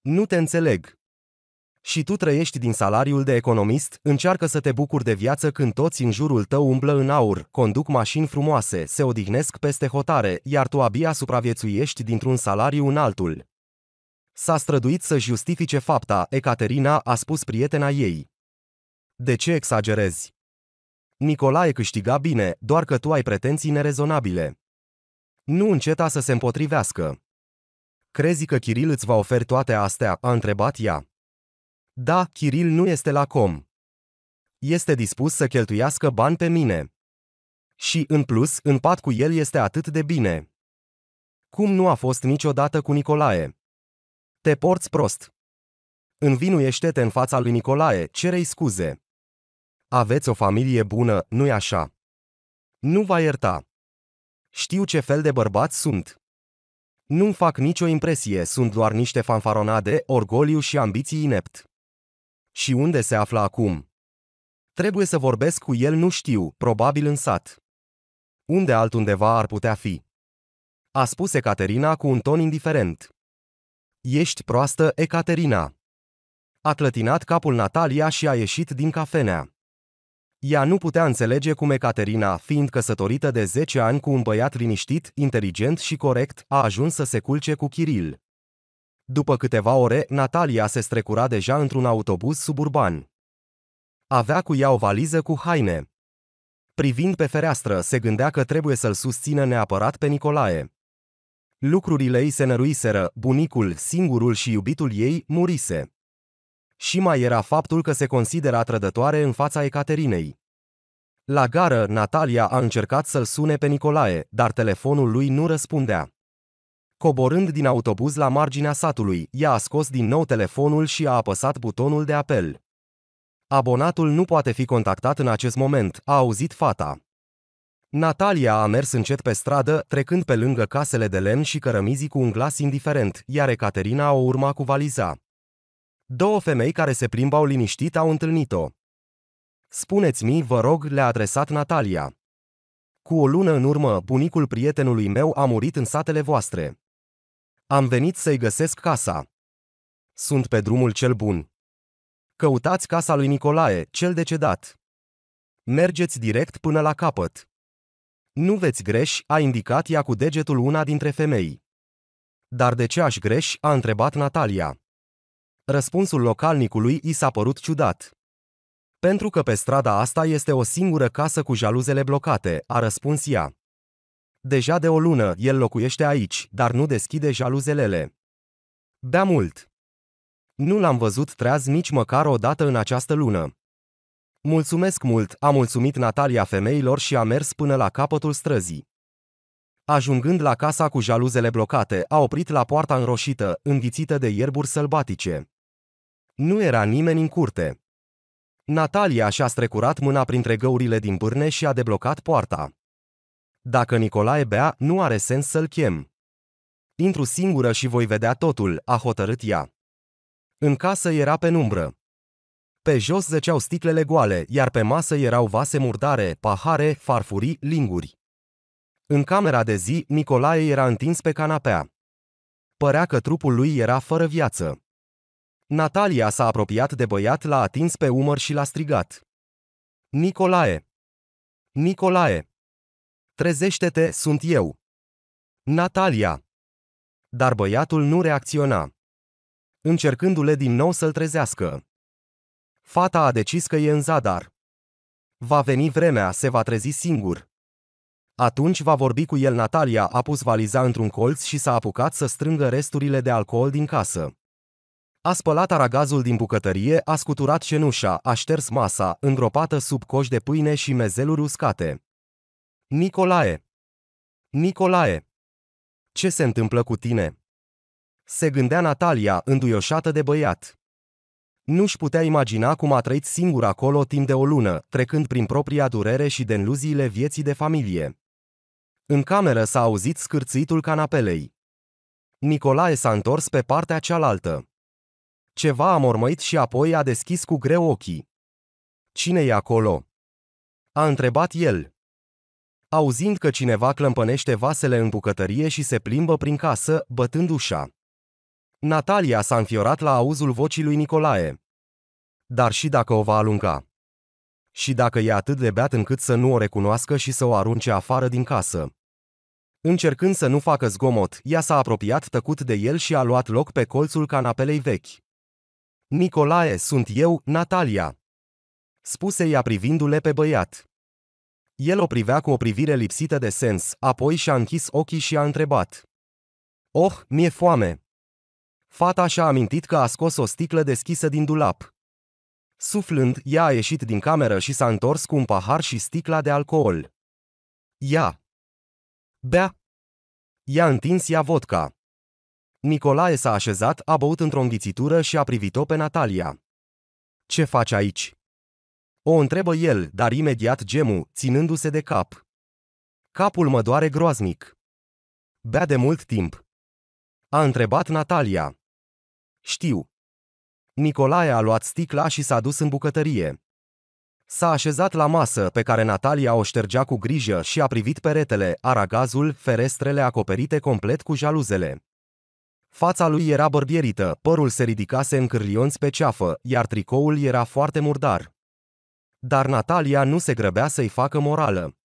S1: Nu te înțeleg și tu trăiești din salariul de economist, încearcă să te bucuri de viață când toți în jurul tău umblă în aur, conduc mașini frumoase, se odihnesc peste hotare, iar tu abia supraviețuiești dintr-un salariu în altul. S-a străduit să justifice fapta, Ecaterina a spus prietena ei. De ce exagerezi? Nicolae câștiga bine, doar că tu ai pretenții nerezonabile. Nu înceta să se împotrivească. Crezi că Chiril îți va oferi toate astea? a întrebat ea. Da, Kiril nu este lacom. Este dispus să cheltuiască bani pe mine. Și, în plus, în pat cu el este atât de bine. Cum nu a fost niciodată cu Nicolae? Te porți prost. Învinuiește-te în fața lui Nicolae, cere scuze. Aveți o familie bună, nu-i așa? Nu va ierta. Știu ce fel de bărbați sunt. Nu-mi fac nicio impresie, sunt doar niște fanfaronade, orgoliu și ambiții inept. Și unde se află acum? Trebuie să vorbesc cu el, nu știu, probabil în sat. Unde altundeva ar putea fi? A spus Ecaterina cu un ton indiferent. Ești proastă, Ecaterina. A clătinat capul Natalia și a ieșit din cafenea. Ea nu putea înțelege cum Ecaterina, fiind căsătorită de 10 ani cu un băiat liniștit, inteligent și corect, a ajuns să se culce cu Kiril. După câteva ore, Natalia se strecura deja într-un autobuz suburban. Avea cu ea o valiză cu haine. Privind pe fereastră, se gândea că trebuie să-l susțină neapărat pe Nicolae. Lucrurile ei se năruiseră, bunicul, singurul și iubitul ei, murise. Și mai era faptul că se considera trădătoare în fața Ecaterinei. La gară, Natalia a încercat să-l sune pe Nicolae, dar telefonul lui nu răspundea. Coborând din autobuz la marginea satului, ea a scos din nou telefonul și a apăsat butonul de apel. Abonatul nu poate fi contactat în acest moment, a auzit fata. Natalia a mers încet pe stradă, trecând pe lângă casele de lemn și cărămizii cu un glas indiferent, iar Ecaterina o urma cu valiza. Două femei care se plimbau liniștit au întâlnit-o. Spuneți-mi, vă rog, le-a adresat Natalia. Cu o lună în urmă, bunicul prietenului meu a murit în satele voastre. Am venit să-i găsesc casa. Sunt pe drumul cel bun. Căutați casa lui Nicolae, cel decedat. Mergeți direct până la capăt. Nu veți greși, a indicat ea cu degetul una dintre femei. Dar de ce aș greși, a întrebat Natalia. Răspunsul localnicului i s-a părut ciudat. Pentru că pe strada asta este o singură casă cu jaluzele blocate, a răspuns ea. Deja de o lună, el locuiește aici, dar nu deschide jaluzelele. Bea mult. Nu l-am văzut treaz nici măcar o dată în această lună. Mulțumesc mult, a mulțumit Natalia femeilor și a mers până la capătul străzii. Ajungând la casa cu jaluzele blocate, a oprit la poarta înroșită, înghițită de ierburi sălbatice. Nu era nimeni în curte. Natalia și-a strecurat mâna printre găurile din bârne și a deblocat poarta. Dacă Nicolae bea, nu are sens să-l chem. Intru singură și voi vedea totul, a hotărât ea. În casă era penumbră. Pe jos zăceau sticlele goale, iar pe masă erau vase murdare, pahare, farfurii, linguri. În camera de zi, Nicolae era întins pe canapea. Părea că trupul lui era fără viață. Natalia s-a apropiat de băiat, l-a atins pe umăr și l-a strigat. Nicolae! Nicolae! Trezește-te, sunt eu! Natalia! Dar băiatul nu reacționa. Încercându-le din nou să-l trezească. Fata a decis că e în zadar. Va veni vremea, se va trezi singur. Atunci va vorbi cu el Natalia, a pus valiza într-un colț și s-a apucat să strângă resturile de alcool din casă. A spălat aragazul din bucătărie, a scuturat cenușa, a șters masa, îngropată sub coș de pâine și mezeluri uscate. Nicolae! Nicolae! Ce se întâmplă cu tine? Se gândea Natalia, înduioșată de băiat. Nu-și putea imagina cum a trăit singur acolo timp de o lună, trecând prin propria durere și denluziile vieții de familie. În cameră s-a auzit scârțitul canapelei. Nicolae s-a întors pe partea cealaltă. Ceva a mormăit și apoi a deschis cu greu ochii. Cine e acolo? A întrebat el auzind că cineva clămpănește vasele în bucătărie și se plimbă prin casă, bătând ușa. Natalia s-a înfiorat la auzul vocii lui Nicolae. Dar și dacă o va alunca. Și dacă e atât de beat încât să nu o recunoască și să o arunce afară din casă? Încercând să nu facă zgomot, ea s-a apropiat tăcut de el și a luat loc pe colțul canapelei vechi. Nicolae, sunt eu, Natalia. Spuse ea privindu-le pe băiat. El o privea cu o privire lipsită de sens, apoi și-a închis ochii și a întrebat. Oh, mi-e foame! Fata și-a amintit că a scos o sticlă deschisă din dulap. Suflând, ea a ieșit din cameră și s-a întors cu un pahar și sticla de alcool. Ia! Bea! I-a întins ea vodka. Nicolae s-a așezat, a băut într-o înghițitură și a privit-o pe Natalia. Ce faci aici?" O întrebă el, dar imediat gemu, ținându-se de cap. Capul mă doare groaznic. Bea de mult timp. A întrebat Natalia. Știu. Nicolae a luat sticla și s-a dus în bucătărie. S-a așezat la masă pe care Natalia o ștergea cu grijă și a privit peretele, aragazul, ferestrele acoperite complet cu jaluzele. Fața lui era bărbierită, părul se ridicase în cârlionți pe ceafă, iar tricoul era foarte murdar dar Natalia nu se grăbea să-i facă morală.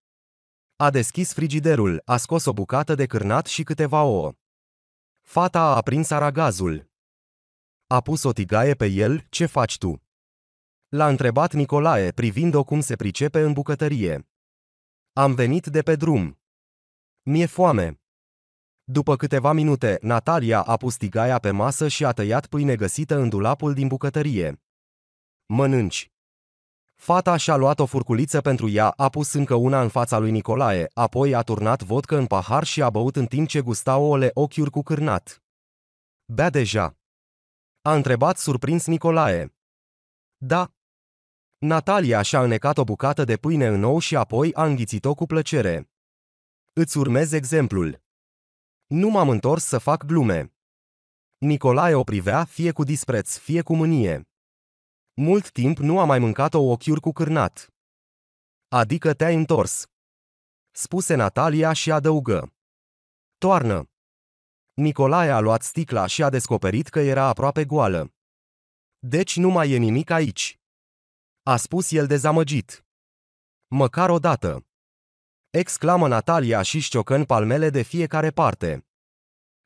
S1: A deschis frigiderul, a scos o bucată de cârnat și câteva ouă. Fata a aprins aragazul. A pus o tigaie pe el, ce faci tu? L-a întrebat Nicolae, privind-o cum se pricepe în bucătărie. Am venit de pe drum. Mi-e foame. După câteva minute, Natalia a pus tigaia pe masă și a tăiat pâine găsită în dulapul din bucătărie. Mănânci. Fata și-a luat o furculiță pentru ea, a pus încă una în fața lui Nicolae, apoi a turnat vodcă în pahar și a băut în timp ce gusta ole ochiuri cu cârnat. Bea deja. A întrebat surprins Nicolae. Da. Natalia și-a înecat o bucată de pâine în ou și apoi a înghițit-o cu plăcere. Îți urmez exemplul. Nu m-am întors să fac glume. Nicolae o privea fie cu dispreț, fie cu mânie. Mult timp nu a mai mâncat o ochiuri cu cârnat. Adică te-ai întors. Spuse Natalia și adăugă. Toarnă. Nicolae a luat sticla și a descoperit că era aproape goală. Deci nu mai e nimic aici. A spus el dezamăgit. Măcar o dată. Exclamă Natalia și șciocăn palmele de fiecare parte.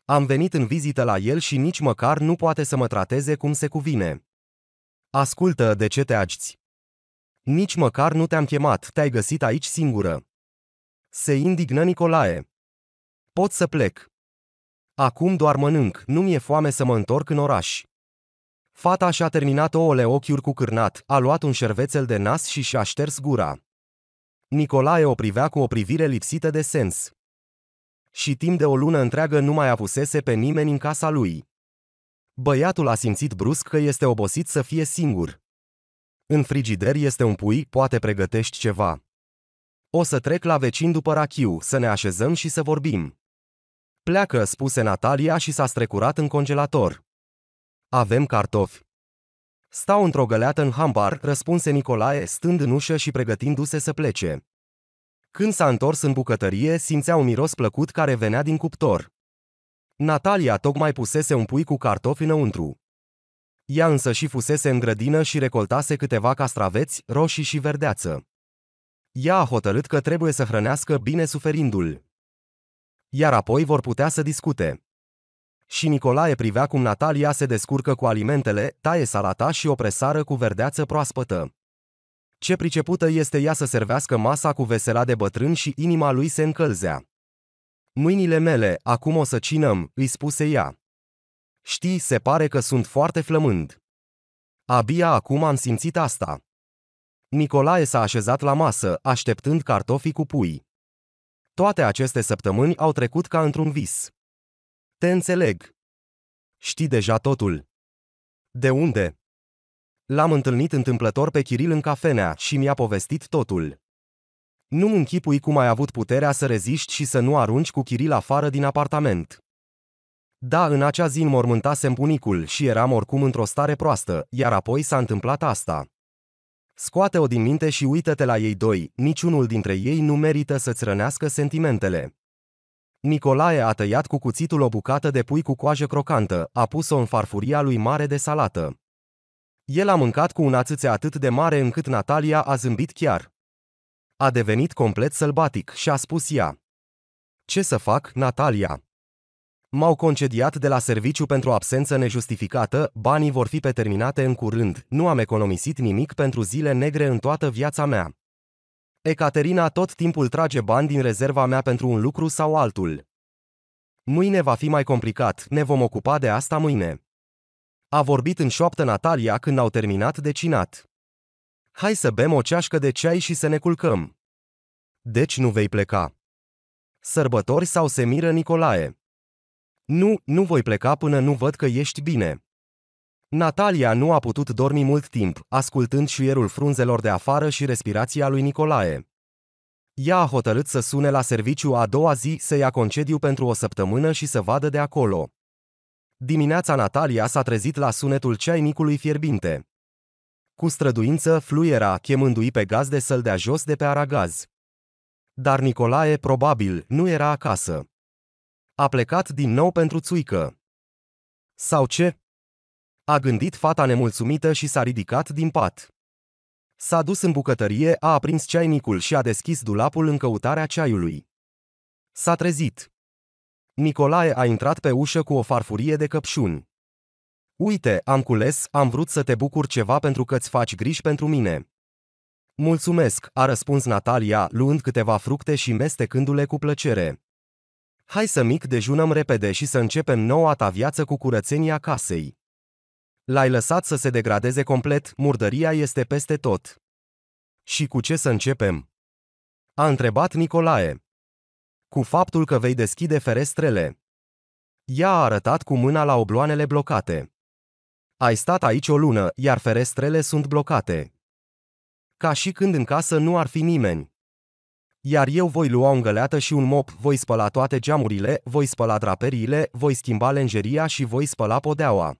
S1: Am venit în vizită la el și nici măcar nu poate să mă trateze cum se cuvine. Ascultă, de ce te agiți? Nici măcar nu te-am chemat, te-ai găsit aici singură. Se indignă Nicolae. Pot să plec. Acum doar mănânc, nu mi-e foame să mă întorc în oraș. Fata și-a terminat ouăle ochiuri cu cârnat, a luat un șervețel de nas și și-a șters gura. Nicolae o privea cu o privire lipsită de sens. Și timp de o lună întreagă nu mai avusese pe nimeni în casa lui. Băiatul a simțit brusc că este obosit să fie singur. În frigider este un pui, poate pregătești ceva. O să trec la vecin după rachiu, să ne așezăm și să vorbim. Pleacă, spuse Natalia și s-a strecurat în congelator. Avem cartofi. Stau într-o găleată în hambar, răspunse Nicolae, stând în ușă și pregătindu-se să plece. Când s-a întors în bucătărie, simțea un miros plăcut care venea din cuptor. Natalia tocmai pusese un pui cu cartofi înăuntru. Ea însă și fusese în grădină și recoltase câteva castraveți, roșii și verdeață. Ea a hotărât că trebuie să hrănească bine suferindul. Iar apoi vor putea să discute. Și Nicolae privea cum Natalia se descurcă cu alimentele, taie salata și o presară cu verdeață proaspătă. Ce pricepută este ea să servească masa cu vesela de bătrân și inima lui se încălzea. Mâinile mele, acum o să cinăm, îi spuse ea. Știi, se pare că sunt foarte flămând. Abia acum am simțit asta. Nicolae s-a așezat la masă, așteptând cartofii cu pui. Toate aceste săptămâni au trecut ca într-un vis. Te înțeleg. Știi deja totul. De unde? L-am întâlnit întâmplător pe Chiril în cafenea și mi-a povestit totul. Nu-mi închipui cum ai avut puterea să reziști și să nu arunci cu Chiril afară din apartament. Da, în acea zi mormântasem bunicul și eram oricum într-o stare proastă, iar apoi s-a întâmplat asta. Scoate-o din minte și uită-te la ei doi, niciunul dintre ei nu merită să-ți rănească sentimentele. Nicolae a tăiat cu cuțitul o bucată de pui cu coajă crocantă, a pus-o în farfuria lui mare de salată. El a mâncat cu un atâțe atât de mare încât Natalia a zâmbit chiar. A devenit complet sălbatic și a spus ea. Ce să fac, Natalia? M-au concediat de la serviciu pentru absență nejustificată, banii vor fi pe terminate în curând, nu am economisit nimic pentru zile negre în toată viața mea. Ecaterina tot timpul trage bani din rezerva mea pentru un lucru sau altul. Mâine va fi mai complicat, ne vom ocupa de asta mâine. A vorbit în șoaptă Natalia când au terminat de cinat hai să bem o ceașcă de ceai și să ne culcăm. Deci nu vei pleca. Sărbători sau se miră Nicolae. Nu, nu voi pleca până nu văd că ești bine. Natalia nu a putut dormi mult timp, ascultând șuierul frunzelor de afară și respirația lui Nicolae. Ea a hotărât să sune la serviciu a doua zi, să ia concediu pentru o săptămână și să vadă de acolo. Dimineața Natalia s-a trezit la sunetul ceainicului fierbinte. Cu străduință fluiera, chemându-i pe gazde să-l dea jos de pe aragaz. Dar Nicolae, probabil, nu era acasă. A plecat din nou pentru țuică. Sau ce? A gândit fata nemulțumită și s-a ridicat din pat. S-a dus în bucătărie, a aprins ceainicul și a deschis dulapul în căutarea ceaiului. S-a trezit. Nicolae a intrat pe ușă cu o farfurie de căpșuni. Uite, am cules, am vrut să te bucur ceva pentru că-ți faci griji pentru mine. Mulțumesc, a răspuns Natalia, luând câteva fructe și mestecându-le cu plăcere. Hai să mic dejunăm repede și să începem noua ta viață cu curățenia casei. L-ai lăsat să se degradeze complet, murdăria este peste tot. Și cu ce să începem? A întrebat Nicolae. Cu faptul că vei deschide ferestrele. Ea a arătat cu mâna la obloanele blocate. Ai stat aici o lună, iar ferestrele sunt blocate. Ca și când în casă nu ar fi nimeni. Iar eu voi lua o găleată și un mop, voi spăla toate geamurile, voi spăla draperiile, voi schimba lenjeria și voi spăla podeaua.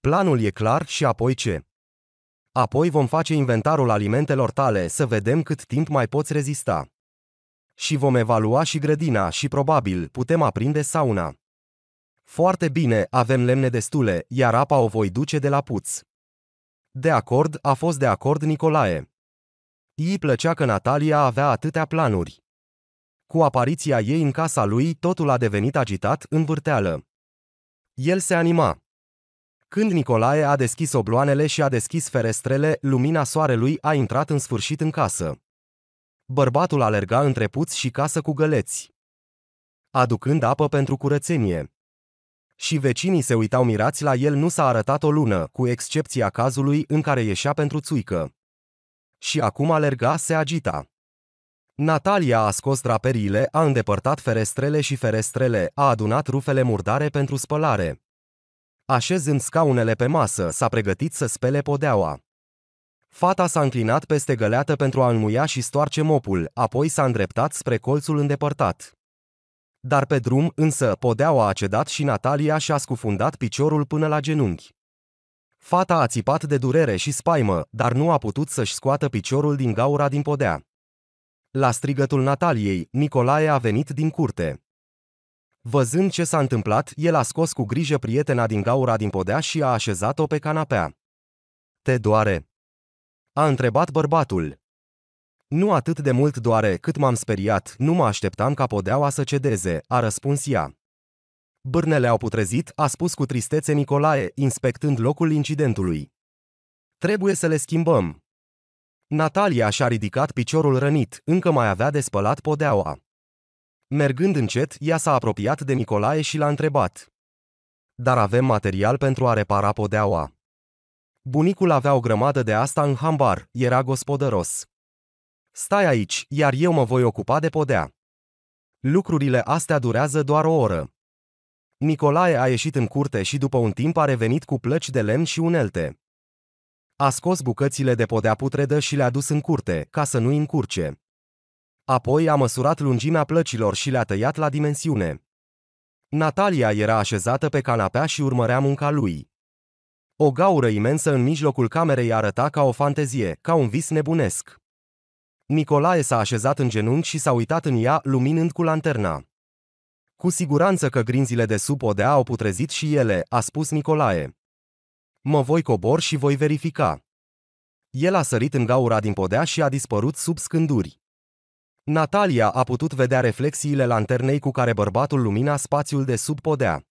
S1: Planul e clar și apoi ce? Apoi vom face inventarul alimentelor tale să vedem cât timp mai poți rezista. Și vom evalua și grădina și probabil putem aprinde sauna. Foarte bine, avem lemne destule, iar apa o voi duce de la puț. De acord, a fost de acord Nicolae. Îi plăcea că Natalia avea atâtea planuri. Cu apariția ei în casa lui, totul a devenit agitat, în vârteală. El se anima. Când Nicolae a deschis obloanele și a deschis ferestrele, lumina soarelui a intrat în sfârșit în casă. Bărbatul alerga între puț și casă cu găleți, aducând apă pentru curățenie și vecinii se uitau mirați la el nu s-a arătat o lună, cu excepția cazului în care ieșea pentru țuică. Și acum alerga, se agita. Natalia a scos draperiile, a îndepărtat ferestrele și ferestrele, a adunat rufele murdare pentru spălare. Așezând scaunele pe masă, s-a pregătit să spele podeaua. Fata s-a înclinat peste găleată pentru a înmuia și stoarce mopul, apoi s-a îndreptat spre colțul îndepărtat. Dar pe drum, însă, podeaua a cedat și Natalia și-a scufundat piciorul până la genunchi. Fata a țipat de durere și spaimă, dar nu a putut să-și scoată piciorul din gaura din podea. La strigătul Nataliei, Nicolae a venit din curte. Văzând ce s-a întâmplat, el a scos cu grijă prietena din gaura din podea și a așezat-o pe canapea. Te doare? A întrebat bărbatul. Nu atât de mult doare cât m-am speriat, nu mă așteptam ca podeaua să cedeze, a răspuns ea. Bârnele au putrezit, a spus cu tristețe Nicolae, inspectând locul incidentului. Trebuie să le schimbăm. Natalia și-a ridicat piciorul rănit, încă mai avea de spălat podeaua. Mergând încet, ea s-a apropiat de Nicolae și l-a întrebat. Dar avem material pentru a repara podeaua. Bunicul avea o grămadă de asta în hambar, era gospodăros. Stai aici, iar eu mă voi ocupa de podea. Lucrurile astea durează doar o oră. Nicolae a ieșit în curte și după un timp a revenit cu plăci de lemn și unelte. A scos bucățile de podea putredă și le-a dus în curte, ca să nu-i încurce. Apoi a măsurat lungimea plăcilor și le-a tăiat la dimensiune. Natalia era așezată pe canapea și urmărea munca lui. O gaură imensă în mijlocul camerei arăta ca o fantezie, ca un vis nebunesc. Nicolae s-a așezat în genunchi și s-a uitat în ea, luminând cu lanterna. Cu siguranță că grinzile de sub odea au putrezit și ele, a spus Nicolae. Mă voi cobor și voi verifica. El a sărit în gaura din podea și a dispărut sub scânduri. Natalia a putut vedea reflexiile lanternei cu care bărbatul lumina spațiul de sub podea.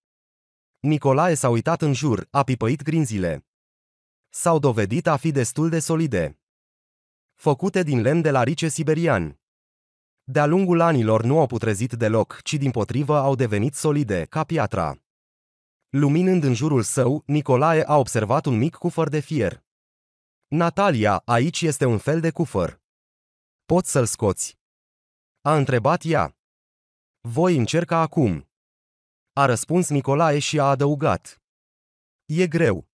S1: Nicolae s-a uitat în jur, a pipăit grinzile. S-au dovedit a fi destul de solide făcute din lemn de larice siberian. De-a lungul anilor nu au putrezit deloc, ci din potrivă au devenit solide, ca piatra. Luminând în jurul său, Nicolae a observat un mic cufăr de fier. Natalia, aici este un fel de cufăr. Poți să-l scoți? A întrebat ea. Voi încerca acum. A răspuns Nicolae și a adăugat. E greu.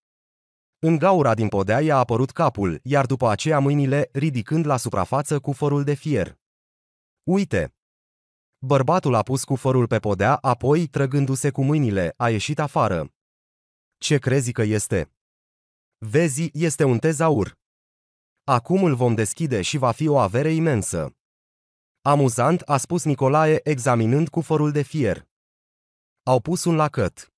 S1: În gaura din podea i-a apărut capul, iar după aceea mâinile, ridicând la suprafață cuforul de fier. Uite! Bărbatul a pus cuforul pe podea, apoi, trăgându-se cu mâinile, a ieșit afară. Ce crezi că este? Vezi, este un tezaur. Acum îl vom deschide și va fi o avere imensă. Amuzant, a spus Nicolae, examinând cuforul de fier. Au pus un lacăt.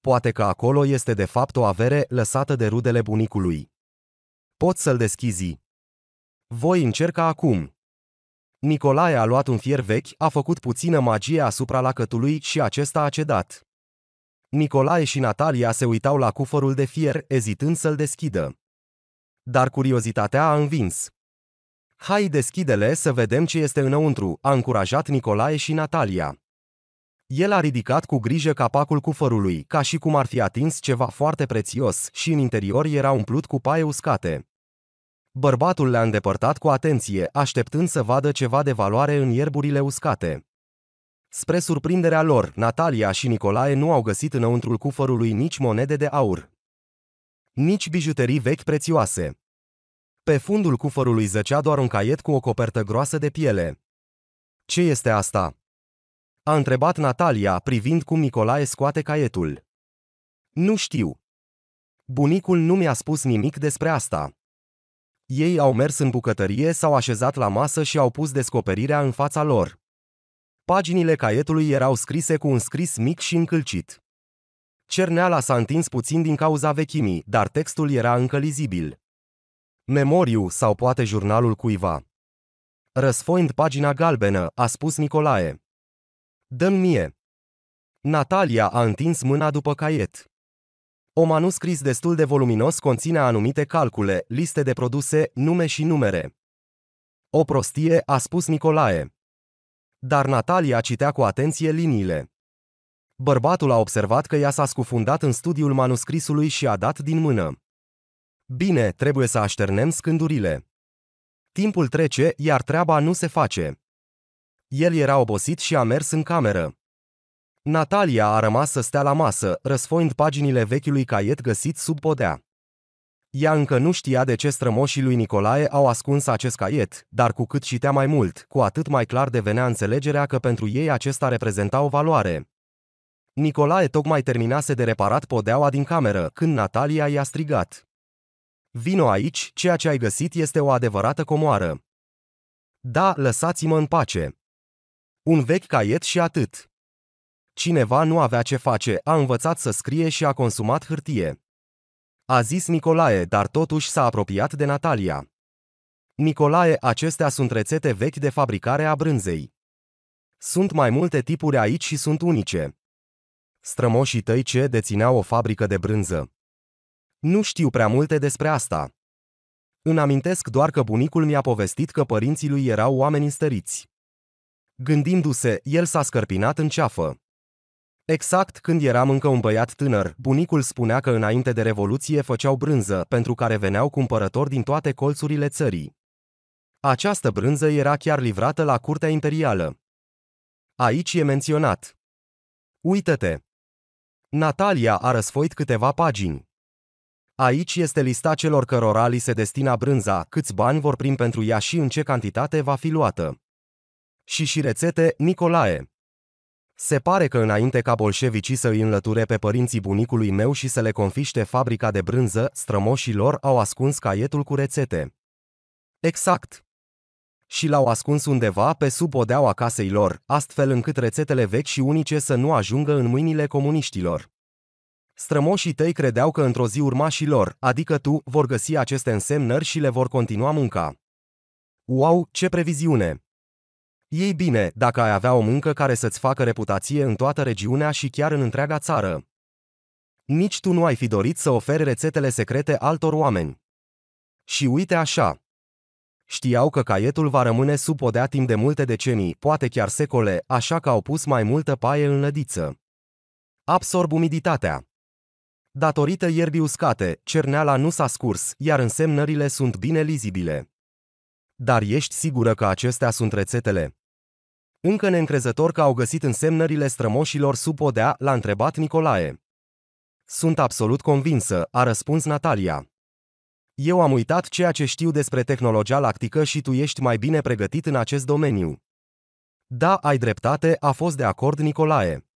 S1: Poate că acolo este de fapt o avere lăsată de rudele bunicului. Poți să-l deschizi. Voi încerca acum. Nicolae a luat un fier vechi, a făcut puțină magie asupra lacătului și acesta a cedat. Nicolae și Natalia se uitau la cufărul de fier, ezitând să-l deschidă. Dar curiozitatea a învins. Hai, deschidele să vedem ce este înăuntru, a încurajat Nicolae și Natalia. El a ridicat cu grijă capacul cufărului, ca și cum ar fi atins ceva foarte prețios, și în interior era umplut cu paie uscate. Bărbatul le-a îndepărtat cu atenție, așteptând să vadă ceva de valoare în ierburile uscate. Spre surprinderea lor, Natalia și Nicolae nu au găsit înăuntrul cufărului nici monede de aur, nici bijuterii vechi prețioase. Pe fundul cufărului zăcea doar un caiet cu o copertă groasă de piele. Ce este asta? a întrebat Natalia, privind cum Nicolae scoate caietul. Nu știu. Bunicul nu mi-a spus nimic despre asta. Ei au mers în bucătărie, s-au așezat la masă și au pus descoperirea în fața lor. Paginile caietului erau scrise cu un scris mic și încălcit. Cerneala s-a întins puțin din cauza vechimii, dar textul era încă lizibil. Memoriu sau poate jurnalul cuiva. Răsfoind pagina galbenă, a spus Nicolae. Dă-mi mie. Natalia a întins mâna după caiet. O manuscris destul de voluminos conține anumite calcule, liste de produse, nume și numere. O prostie, a spus Nicolae. Dar Natalia citea cu atenție liniile. Bărbatul a observat că ea s-a scufundat în studiul manuscrisului și a dat din mână. Bine, trebuie să așternem scândurile. Timpul trece, iar treaba nu se face. El era obosit și a mers în cameră. Natalia a rămas să stea la masă, răsfoind paginile vechiului caiet găsit sub podea. Ea încă nu știa de ce strămoșii lui Nicolae au ascuns acest caiet, dar cu cât citea mai mult, cu atât mai clar devenea înțelegerea că pentru ei acesta reprezenta o valoare. Nicolae tocmai terminase de reparat podeaua din cameră, când Natalia i-a strigat. Vino aici, ceea ce ai găsit este o adevărată comoară. Da, lăsați-mă în pace. Un vechi caiet și atât. Cineva nu avea ce face, a învățat să scrie și a consumat hârtie. A zis Nicolae, dar totuși s-a apropiat de Natalia. Nicolae, acestea sunt rețete vechi de fabricare a brânzei. Sunt mai multe tipuri aici și sunt unice. Strămoșii tăi ce dețineau o fabrică de brânză. Nu știu prea multe despre asta. Îmi amintesc doar că bunicul mi-a povestit că părinții lui erau oameni înstăriți. Gândindu-se, el s-a scărpinat în ceafă. Exact când eram încă un băiat tânăr, bunicul spunea că înainte de Revoluție făceau brânză, pentru care veneau cumpărători din toate colțurile țării. Această brânză era chiar livrată la curtea imperială. Aici e menționat. Uită-te! Natalia a răsfoit câteva pagini. Aici este lista celor cărora li se destina brânza, câți bani vor primi pentru ea și în ce cantitate va fi luată și și rețete Nicolae. Se pare că înainte ca bolșevicii să îi înlăture pe părinții bunicului meu și să le confiște fabrica de brânză, strămoșii lor au ascuns caietul cu rețete. Exact. Și l-au ascuns undeva pe sub odeaua casei lor, astfel încât rețetele vechi și unice să nu ajungă în mâinile comuniștilor. Strămoșii tăi credeau că într-o zi urmașii lor, adică tu, vor găsi aceste însemnări și le vor continua munca. Wow, ce previziune! Ei bine, dacă ai avea o muncă care să-ți facă reputație în toată regiunea și chiar în întreaga țară. Nici tu nu ai fi dorit să oferi rețetele secrete altor oameni. Și uite așa. Știau că caietul va rămâne sub podea timp de multe decenii, poate chiar secole, așa că au pus mai multă paie în lădiță. Absorb umiditatea. Datorită ierbii uscate, cerneala nu s-a scurs, iar însemnările sunt bine lizibile. Dar ești sigură că acestea sunt rețetele? Încă neîncrezător că au găsit însemnările strămoșilor sub podea, l-a întrebat Nicolae. Sunt absolut convinsă, a răspuns Natalia. Eu am uitat ceea ce știu despre tehnologia lactică și tu ești mai bine pregătit în acest domeniu. Da, ai dreptate, a fost de acord Nicolae.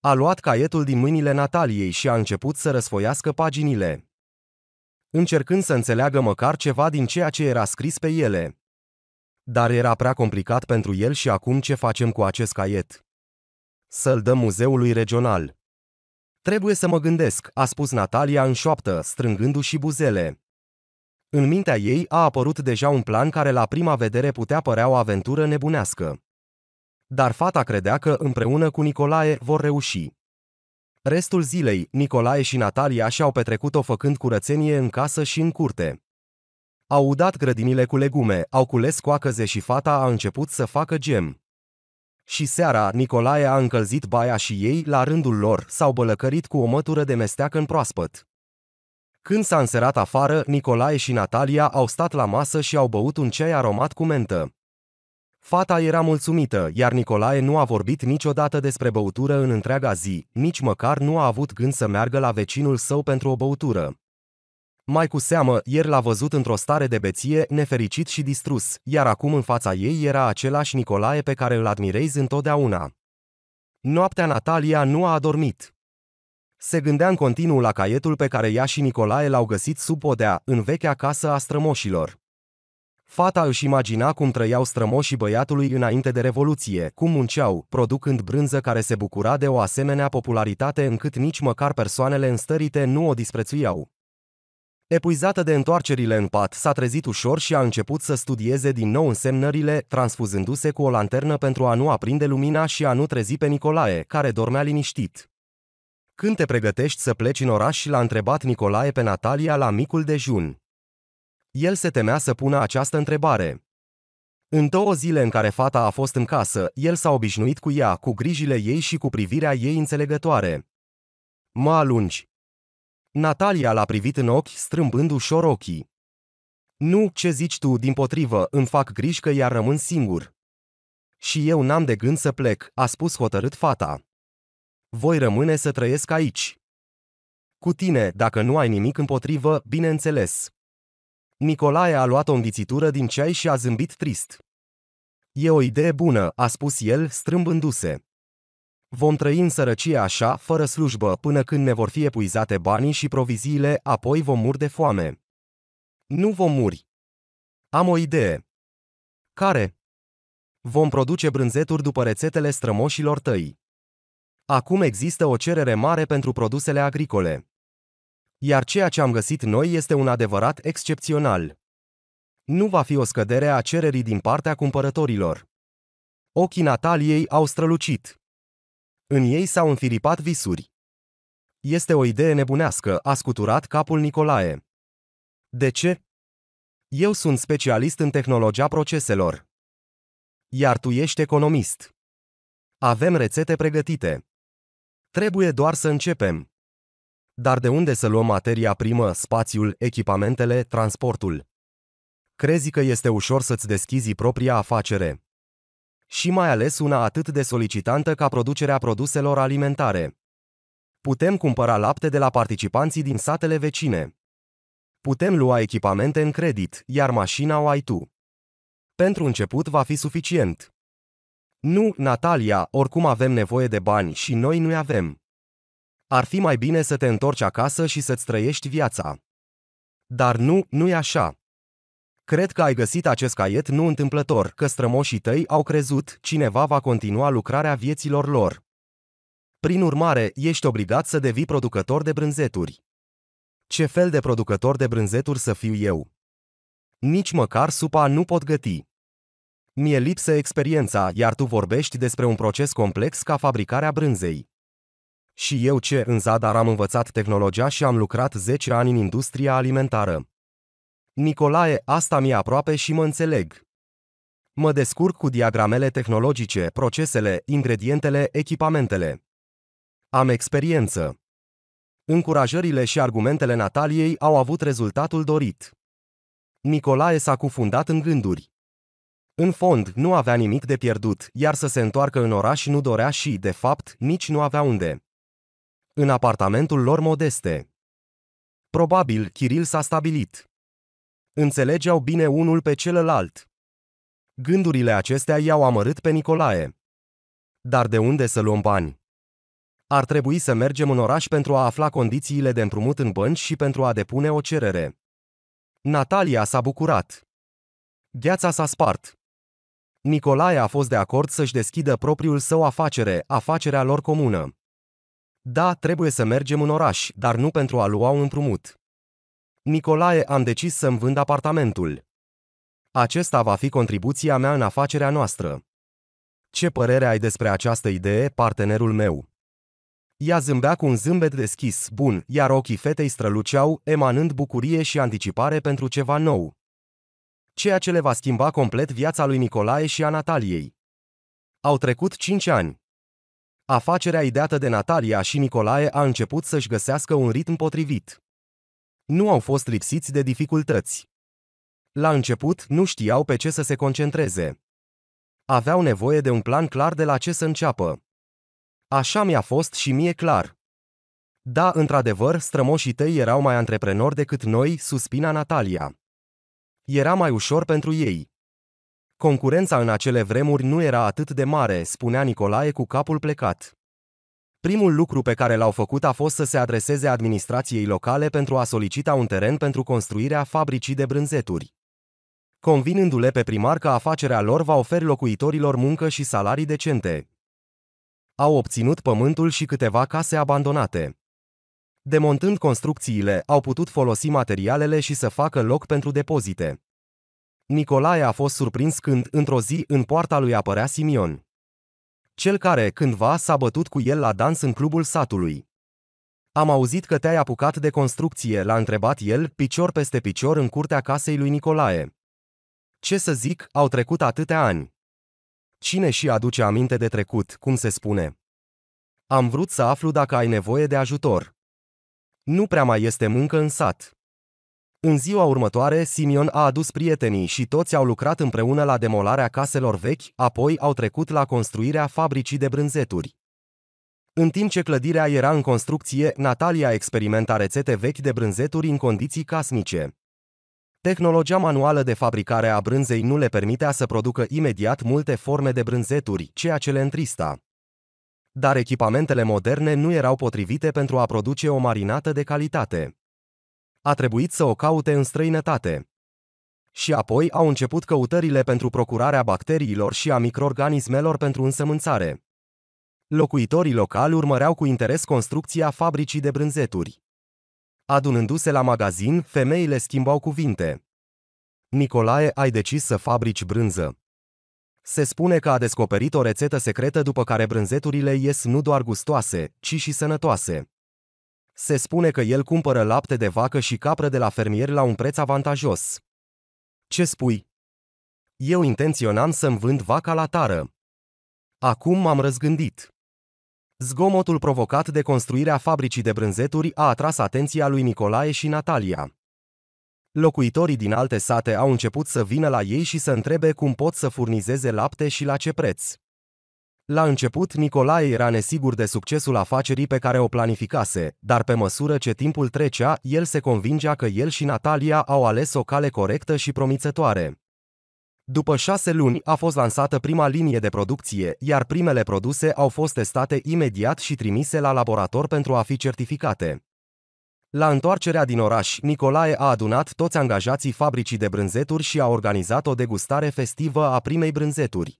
S1: A luat caietul din mâinile Nataliei și a început să răsfoiască paginile. Încercând să înțeleagă măcar ceva din ceea ce era scris pe ele dar era prea complicat pentru el și acum ce facem cu acest caiet? Să-l dăm muzeului regional. Trebuie să mă gândesc, a spus Natalia în șoaptă, strângându-și buzele. În mintea ei a apărut deja un plan care la prima vedere putea părea o aventură nebunească. Dar fata credea că împreună cu Nicolae vor reuși. Restul zilei, Nicolae și Natalia și-au petrecut-o făcând curățenie în casă și în curte. Au udat grădinile cu legume, au cules coacăze și fata a început să facă gem. Și seara, Nicolae a încălzit baia și ei, la rândul lor, s-au bălăcărit cu o mătură de mesteac în proaspăt. Când s-a înserat afară, Nicolae și Natalia au stat la masă și au băut un ceai aromat cu mentă. Fata era mulțumită, iar Nicolae nu a vorbit niciodată despre băutură în întreaga zi, nici măcar nu a avut gând să meargă la vecinul său pentru o băutură. Mai cu seamă, ieri l-a văzut într-o stare de beție, nefericit și distrus, iar acum în fața ei era același Nicolae pe care îl admirezi întotdeauna. Noaptea Natalia nu a adormit. Se gândea în continuu la caietul pe care ea și Nicolae l-au găsit sub podea, în vechea casă a strămoșilor. Fata își imagina cum trăiau strămoșii băiatului înainte de Revoluție, cum munceau, producând brânză care se bucura de o asemenea popularitate încât nici măcar persoanele înstărite nu o disprețuiau. Epuizată de întoarcerile în pat, s-a trezit ușor și a început să studieze din nou însemnările, transfuzându-se cu o lanternă pentru a nu aprinde lumina și a nu trezi pe Nicolae, care dormea liniștit. Când te pregătești să pleci în oraș, l-a întrebat Nicolae pe Natalia la micul dejun. El se temea să pună această întrebare. În două zile în care fata a fost în casă, el s-a obișnuit cu ea, cu grijile ei și cu privirea ei înțelegătoare. Mă alungi, Natalia l-a privit în ochi, strâmbând ușor ochii. Nu, ce zici tu, din potrivă, îmi fac griji că iar rămân singur. Și eu n-am de gând să plec, a spus hotărât fata. Voi rămâne să trăiesc aici. Cu tine, dacă nu ai nimic împotrivă, bineînțeles. Nicolae a luat o înghițitură din ceai și a zâmbit trist. E o idee bună, a spus el, strâmbându-se. Vom trăi în sărăcie așa, fără slujbă, până când ne vor fi epuizate banii și proviziile, apoi vom muri de foame. Nu vom muri. Am o idee. Care? Vom produce brânzeturi după rețetele strămoșilor tăi. Acum există o cerere mare pentru produsele agricole. Iar ceea ce am găsit noi este un adevărat excepțional. Nu va fi o scădere a cererii din partea cumpărătorilor. Ochii Nataliei au strălucit. În ei s-au înfiripat visuri. Este o idee nebunească, a scuturat capul Nicolae. De ce? Eu sunt specialist în tehnologia proceselor. Iar tu ești economist. Avem rețete pregătite. Trebuie doar să începem. Dar de unde să luăm materia primă, spațiul, echipamentele, transportul? Crezi că este ușor să-ți deschizi propria afacere? și mai ales una atât de solicitantă ca producerea produselor alimentare. Putem cumpăra lapte de la participanții din satele vecine. Putem lua echipamente în credit, iar mașina o ai tu. Pentru început va fi suficient. Nu, Natalia, oricum avem nevoie de bani și noi nu-i avem. Ar fi mai bine să te întorci acasă și să-ți trăiești viața. Dar nu, nu-i așa. Cred că ai găsit acest caiet nu întâmplător, că strămoșii tăi au crezut, cineva va continua lucrarea vieților lor. Prin urmare, ești obligat să devii producător de brânzeturi. Ce fel de producător de brânzeturi să fiu eu? Nici măcar supa nu pot găti. Mie lipsă experiența, iar tu vorbești despre un proces complex ca fabricarea brânzei. Și eu ce, în zadar am învățat tehnologia și am lucrat 10 ani în industria alimentară. Nicolae, asta mi-e aproape și mă înțeleg. Mă descurc cu diagramele tehnologice, procesele, ingredientele, echipamentele. Am experiență. Încurajările și argumentele Nataliei au avut rezultatul dorit. Nicolae s-a cufundat în gânduri. În fond, nu avea nimic de pierdut, iar să se întoarcă în oraș nu dorea și, de fapt, nici nu avea unde. În apartamentul lor modeste. Probabil, Kiril s-a stabilit. Înțelegeau bine unul pe celălalt. Gândurile acestea i-au amărât pe Nicolae. Dar de unde să luăm bani? Ar trebui să mergem în oraș pentru a afla condițiile de împrumut în bănci și pentru a depune o cerere. Natalia s-a bucurat. Gheața s-a spart. Nicolae a fost de acord să-și deschidă propriul său afacere, afacerea lor comună. Da, trebuie să mergem în oraș, dar nu pentru a lua un împrumut. Nicolae, am decis să-mi vând apartamentul. Acesta va fi contribuția mea în afacerea noastră. Ce părere ai despre această idee, partenerul meu? Ea zâmbea cu un zâmbet deschis, bun, iar ochii fetei străluceau, emanând bucurie și anticipare pentru ceva nou. Ceea ce le va schimba complet viața lui Nicolae și a Nataliei. Au trecut cinci ani. Afacerea ideată de Natalia și Nicolae a început să-și găsească un ritm potrivit nu au fost lipsiți de dificultăți. La început, nu știau pe ce să se concentreze. Aveau nevoie de un plan clar de la ce să înceapă. Așa mi-a fost și mie clar. Da, într-adevăr, strămoșii tăi erau mai antreprenori decât noi, suspina Natalia. Era mai ușor pentru ei. Concurența în acele vremuri nu era atât de mare, spunea Nicolae cu capul plecat. Primul lucru pe care l-au făcut a fost să se adreseze administrației locale pentru a solicita un teren pentru construirea fabricii de brânzeturi. Convinându-le pe primar că afacerea lor va oferi locuitorilor muncă și salarii decente. Au obținut pământul și câteva case abandonate. Demontând construcțiile, au putut folosi materialele și să facă loc pentru depozite. Nicolae a fost surprins când, într-o zi, în poarta lui apărea Simion cel care cândva s-a bătut cu el la dans în clubul satului. Am auzit că te-ai apucat de construcție, l-a întrebat el, picior peste picior în curtea casei lui Nicolae. Ce să zic, au trecut atâtea ani. Cine și aduce aminte de trecut, cum se spune? Am vrut să aflu dacă ai nevoie de ajutor. Nu prea mai este muncă în sat. În ziua următoare, Simion a adus prietenii și toți au lucrat împreună la demolarea caselor vechi, apoi au trecut la construirea fabricii de brânzeturi. În timp ce clădirea era în construcție, Natalia experimenta rețete vechi de brânzeturi în condiții casnice. Tehnologia manuală de fabricare a brânzei nu le permitea să producă imediat multe forme de brânzeturi, ceea ce le întrista. Dar echipamentele moderne nu erau potrivite pentru a produce o marinată de calitate a trebuit să o caute în străinătate. Și apoi au început căutările pentru procurarea bacteriilor și a microorganismelor pentru însămânțare. Locuitorii locali urmăreau cu interes construcția fabricii de brânzeturi. Adunându-se la magazin, femeile schimbau cuvinte. Nicolae, ai decis să fabrici brânză. Se spune că a descoperit o rețetă secretă după care brânzeturile ies nu doar gustoase, ci și sănătoase. Se spune că el cumpără lapte de vacă și capră de la fermieri la un preț avantajos. Ce spui? Eu intenționam să-mi vând vaca la tară. Acum m-am răzgândit. Zgomotul provocat de construirea fabricii de brânzeturi a atras atenția lui Nicolae și Natalia. Locuitorii din alte sate au început să vină la ei și să întrebe cum pot să furnizeze lapte și la ce preț. La început, Nicolae era nesigur de succesul afacerii pe care o planificase, dar pe măsură ce timpul trecea, el se convingea că el și Natalia au ales o cale corectă și promițătoare. După șase luni a fost lansată prima linie de producție, iar primele produse au fost testate imediat și trimise la laborator pentru a fi certificate. La întoarcerea din oraș, Nicolae a adunat toți angajații fabricii de brânzeturi și a organizat o degustare festivă a primei brânzeturi.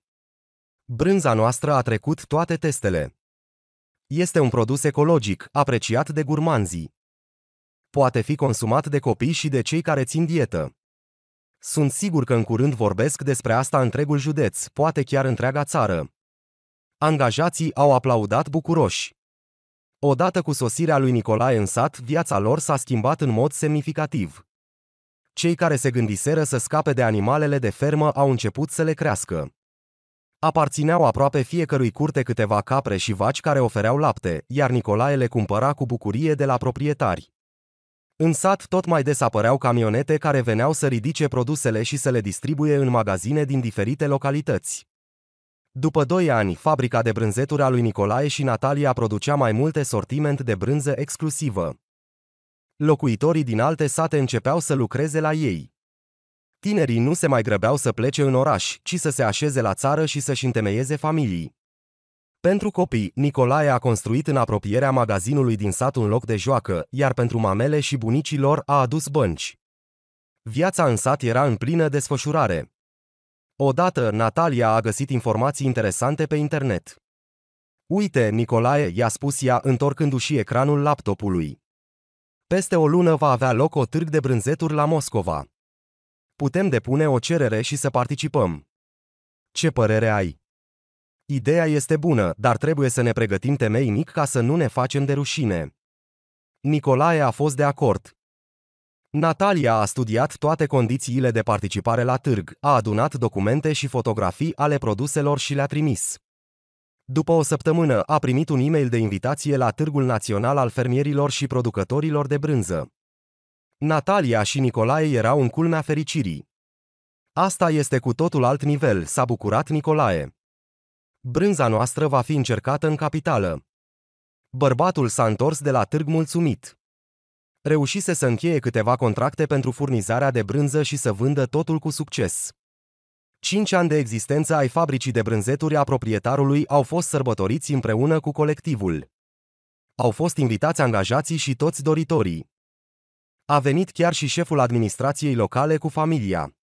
S1: Brânza noastră a trecut toate testele. Este un produs ecologic, apreciat de gurmanzii. Poate fi consumat de copii și de cei care țin dietă. Sunt sigur că în curând vorbesc despre asta întregul județ, poate chiar întreaga țară. Angajații au aplaudat bucuroși. Odată cu sosirea lui Nicolae în sat, viața lor s-a schimbat în mod semnificativ. Cei care se gândiseră să scape de animalele de fermă au început să le crească. Aparțineau aproape fiecărui curte câteva capre și vaci care ofereau lapte, iar Nicolae le cumpăra cu bucurie de la proprietari. În sat tot mai des apăreau camionete care veneau să ridice produsele și să le distribuie în magazine din diferite localități. După doi ani, fabrica de brânzeturi a lui Nicolae și Natalia producea mai multe sortiment de brânză exclusivă. Locuitorii din alte sate începeau să lucreze la ei. Tinerii nu se mai grăbeau să plece în oraș, ci să se așeze la țară și să-și întemeieze familii. Pentru copii, Nicolae a construit în apropierea magazinului din sat un loc de joacă, iar pentru mamele și bunicii lor a adus bănci. Viața în sat era în plină desfășurare. Odată, Natalia a găsit informații interesante pe internet. Uite, Nicolae, i-a spus ea, întorcându-și ecranul laptopului. Peste o lună va avea loc o târg de brânzeturi la Moscova putem depune o cerere și să participăm. Ce părere ai? Ideea este bună, dar trebuie să ne pregătim temeinic ca să nu ne facem de rușine. Nicolae a fost de acord. Natalia a studiat toate condițiile de participare la târg, a adunat documente și fotografii ale produselor și le-a trimis. După o săptămână, a primit un e-mail de invitație la Târgul Național al Fermierilor și Producătorilor de Brânză. Natalia și Nicolae erau în culmea fericirii. Asta este cu totul alt nivel, s-a bucurat Nicolae. Brânza noastră va fi încercată în capitală. Bărbatul s-a întors de la târg mulțumit. Reușise să încheie câteva contracte pentru furnizarea de brânză și să vândă totul cu succes. Cinci ani de existență ai fabricii de brânzeturi a proprietarului au fost sărbătoriți împreună cu colectivul. Au fost invitați angajații și toți doritorii. A venit chiar și șeful administrației locale cu familia.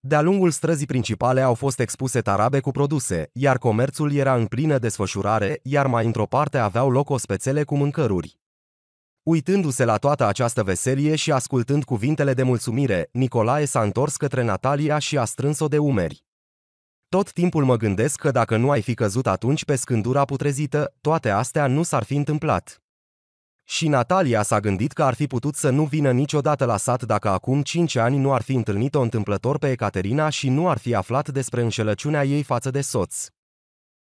S1: De-a lungul străzii principale au fost expuse tarabe cu produse, iar comerțul era în plină desfășurare, iar mai într-o parte aveau loc o spețele cu mâncăruri. Uitându-se la toată această veselie și ascultând cuvintele de mulțumire, Nicolae s-a întors către Natalia și a strâns-o de umeri. Tot timpul mă gândesc că dacă nu ai fi căzut atunci pe scândura putrezită, toate astea nu s-ar fi întâmplat. Și Natalia s-a gândit că ar fi putut să nu vină niciodată la sat dacă acum 5 ani nu ar fi întâlnit-o întâmplător pe Ecaterina și nu ar fi aflat despre înșelăciunea ei față de soț.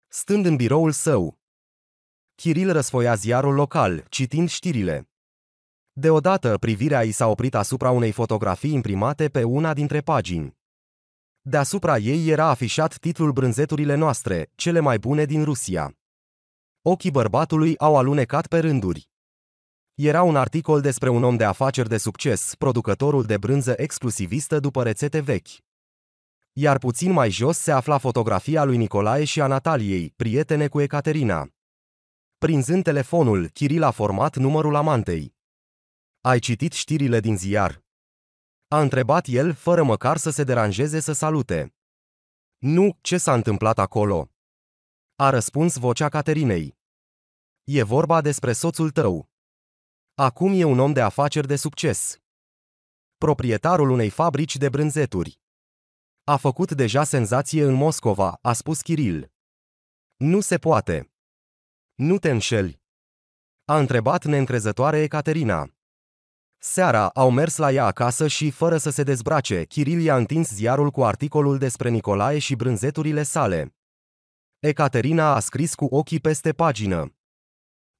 S1: Stând în biroul său, Chiril răsfoia ziarul local, citind știrile. Deodată, privirea i s-a oprit asupra unei fotografii imprimate pe una dintre pagini. Deasupra ei era afișat titlul Brânzeturile noastre, cele mai bune din Rusia. Ochii bărbatului au alunecat pe rânduri. Era un articol despre un om de afaceri de succes, producătorul de brânză exclusivistă după rețete vechi. Iar puțin mai jos se afla fotografia lui Nicolae și a Nataliei, prietene cu Ecaterina. Prinzând telefonul, Kiril a format numărul amantei. Ai citit știrile din ziar? A întrebat el, fără măcar să se deranjeze să salute. Nu, ce s-a întâmplat acolo? A răspuns vocea Caterinei. E vorba despre soțul tău. Acum e un om de afaceri de succes. Proprietarul unei fabrici de brânzeturi. A făcut deja senzație în Moscova, a spus Kiril. Nu se poate. Nu te înșeli. A întrebat neîncrezătoare Ecaterina. Seara au mers la ea acasă și, fără să se dezbrace, Kiril i-a întins ziarul cu articolul despre Nicolae și brânzeturile sale. Ecaterina a scris cu ochii peste pagină.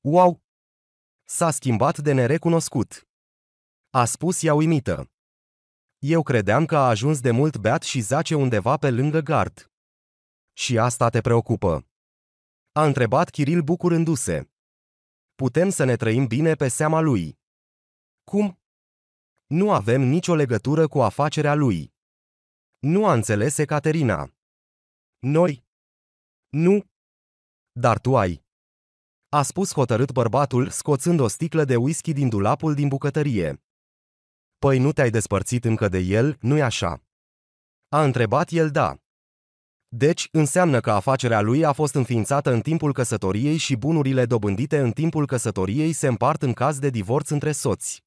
S1: Wow, S-a schimbat de nerecunoscut. A spus ea uimită. Eu credeam că a ajuns de mult beat și zace undeva pe lângă gard. Și asta te preocupă. A întrebat Kiril bucurându-se. Putem să ne trăim bine pe seama lui. Cum? Nu avem nicio legătură cu afacerea lui. Nu a înțeles Caterina. Noi? Nu. Dar tu ai a spus hotărât bărbatul, scoțând o sticlă de whisky din dulapul din bucătărie. Păi nu te-ai despărțit încă de el, nu-i așa? A întrebat el da. Deci, înseamnă că afacerea lui a fost înființată în timpul căsătoriei și bunurile dobândite în timpul căsătoriei se împart în caz de divorț între soți.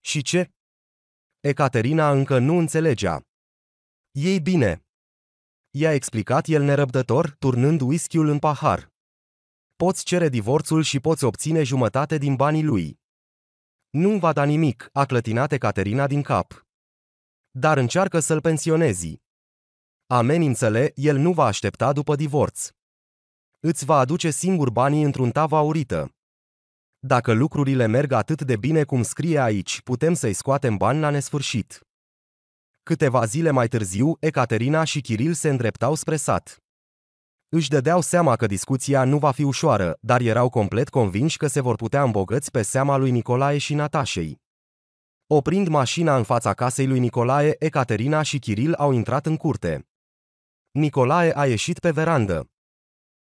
S1: Și ce? Ecaterina încă nu înțelegea. Ei bine. I-a explicat el nerăbdător, turnând whisky-ul în pahar poți cere divorțul și poți obține jumătate din banii lui. nu va da nimic, a clătinat Caterina din cap. Dar încearcă să-l pensionezi. Amenințele, el nu va aștepta după divorț. Îți va aduce singur banii într-un tavă aurită. Dacă lucrurile merg atât de bine cum scrie aici, putem să-i scoatem bani la nesfârșit. Câteva zile mai târziu, Ecaterina și Kiril se îndreptau spre sat. Își dădeau seama că discuția nu va fi ușoară, dar erau complet convinși că se vor putea îmbogăți pe seama lui Nicolae și Natașei. Oprind mașina în fața casei lui Nicolae, Ecaterina și Kiril au intrat în curte. Nicolae a ieșit pe verandă.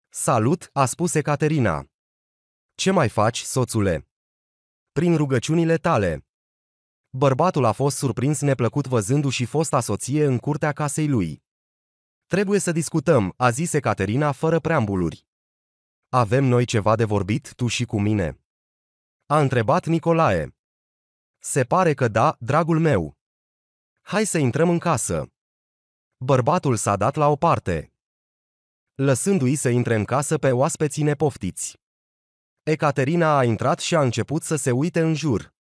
S1: Salut, a spus Ecaterina. Ce mai faci, soțule? Prin rugăciunile tale. Bărbatul a fost surprins neplăcut văzându-și fosta soție în curtea casei lui. Trebuie să discutăm, a zis Caterina fără preambuluri. Avem noi ceva de vorbit, tu și cu mine? A întrebat Nicolae. Se pare că da, dragul meu. Hai să intrăm în casă. Bărbatul s-a dat la o parte, lăsându-i să intre în casă pe oaspeții nepoftiți. Ecaterina a intrat și a început să se uite în jur.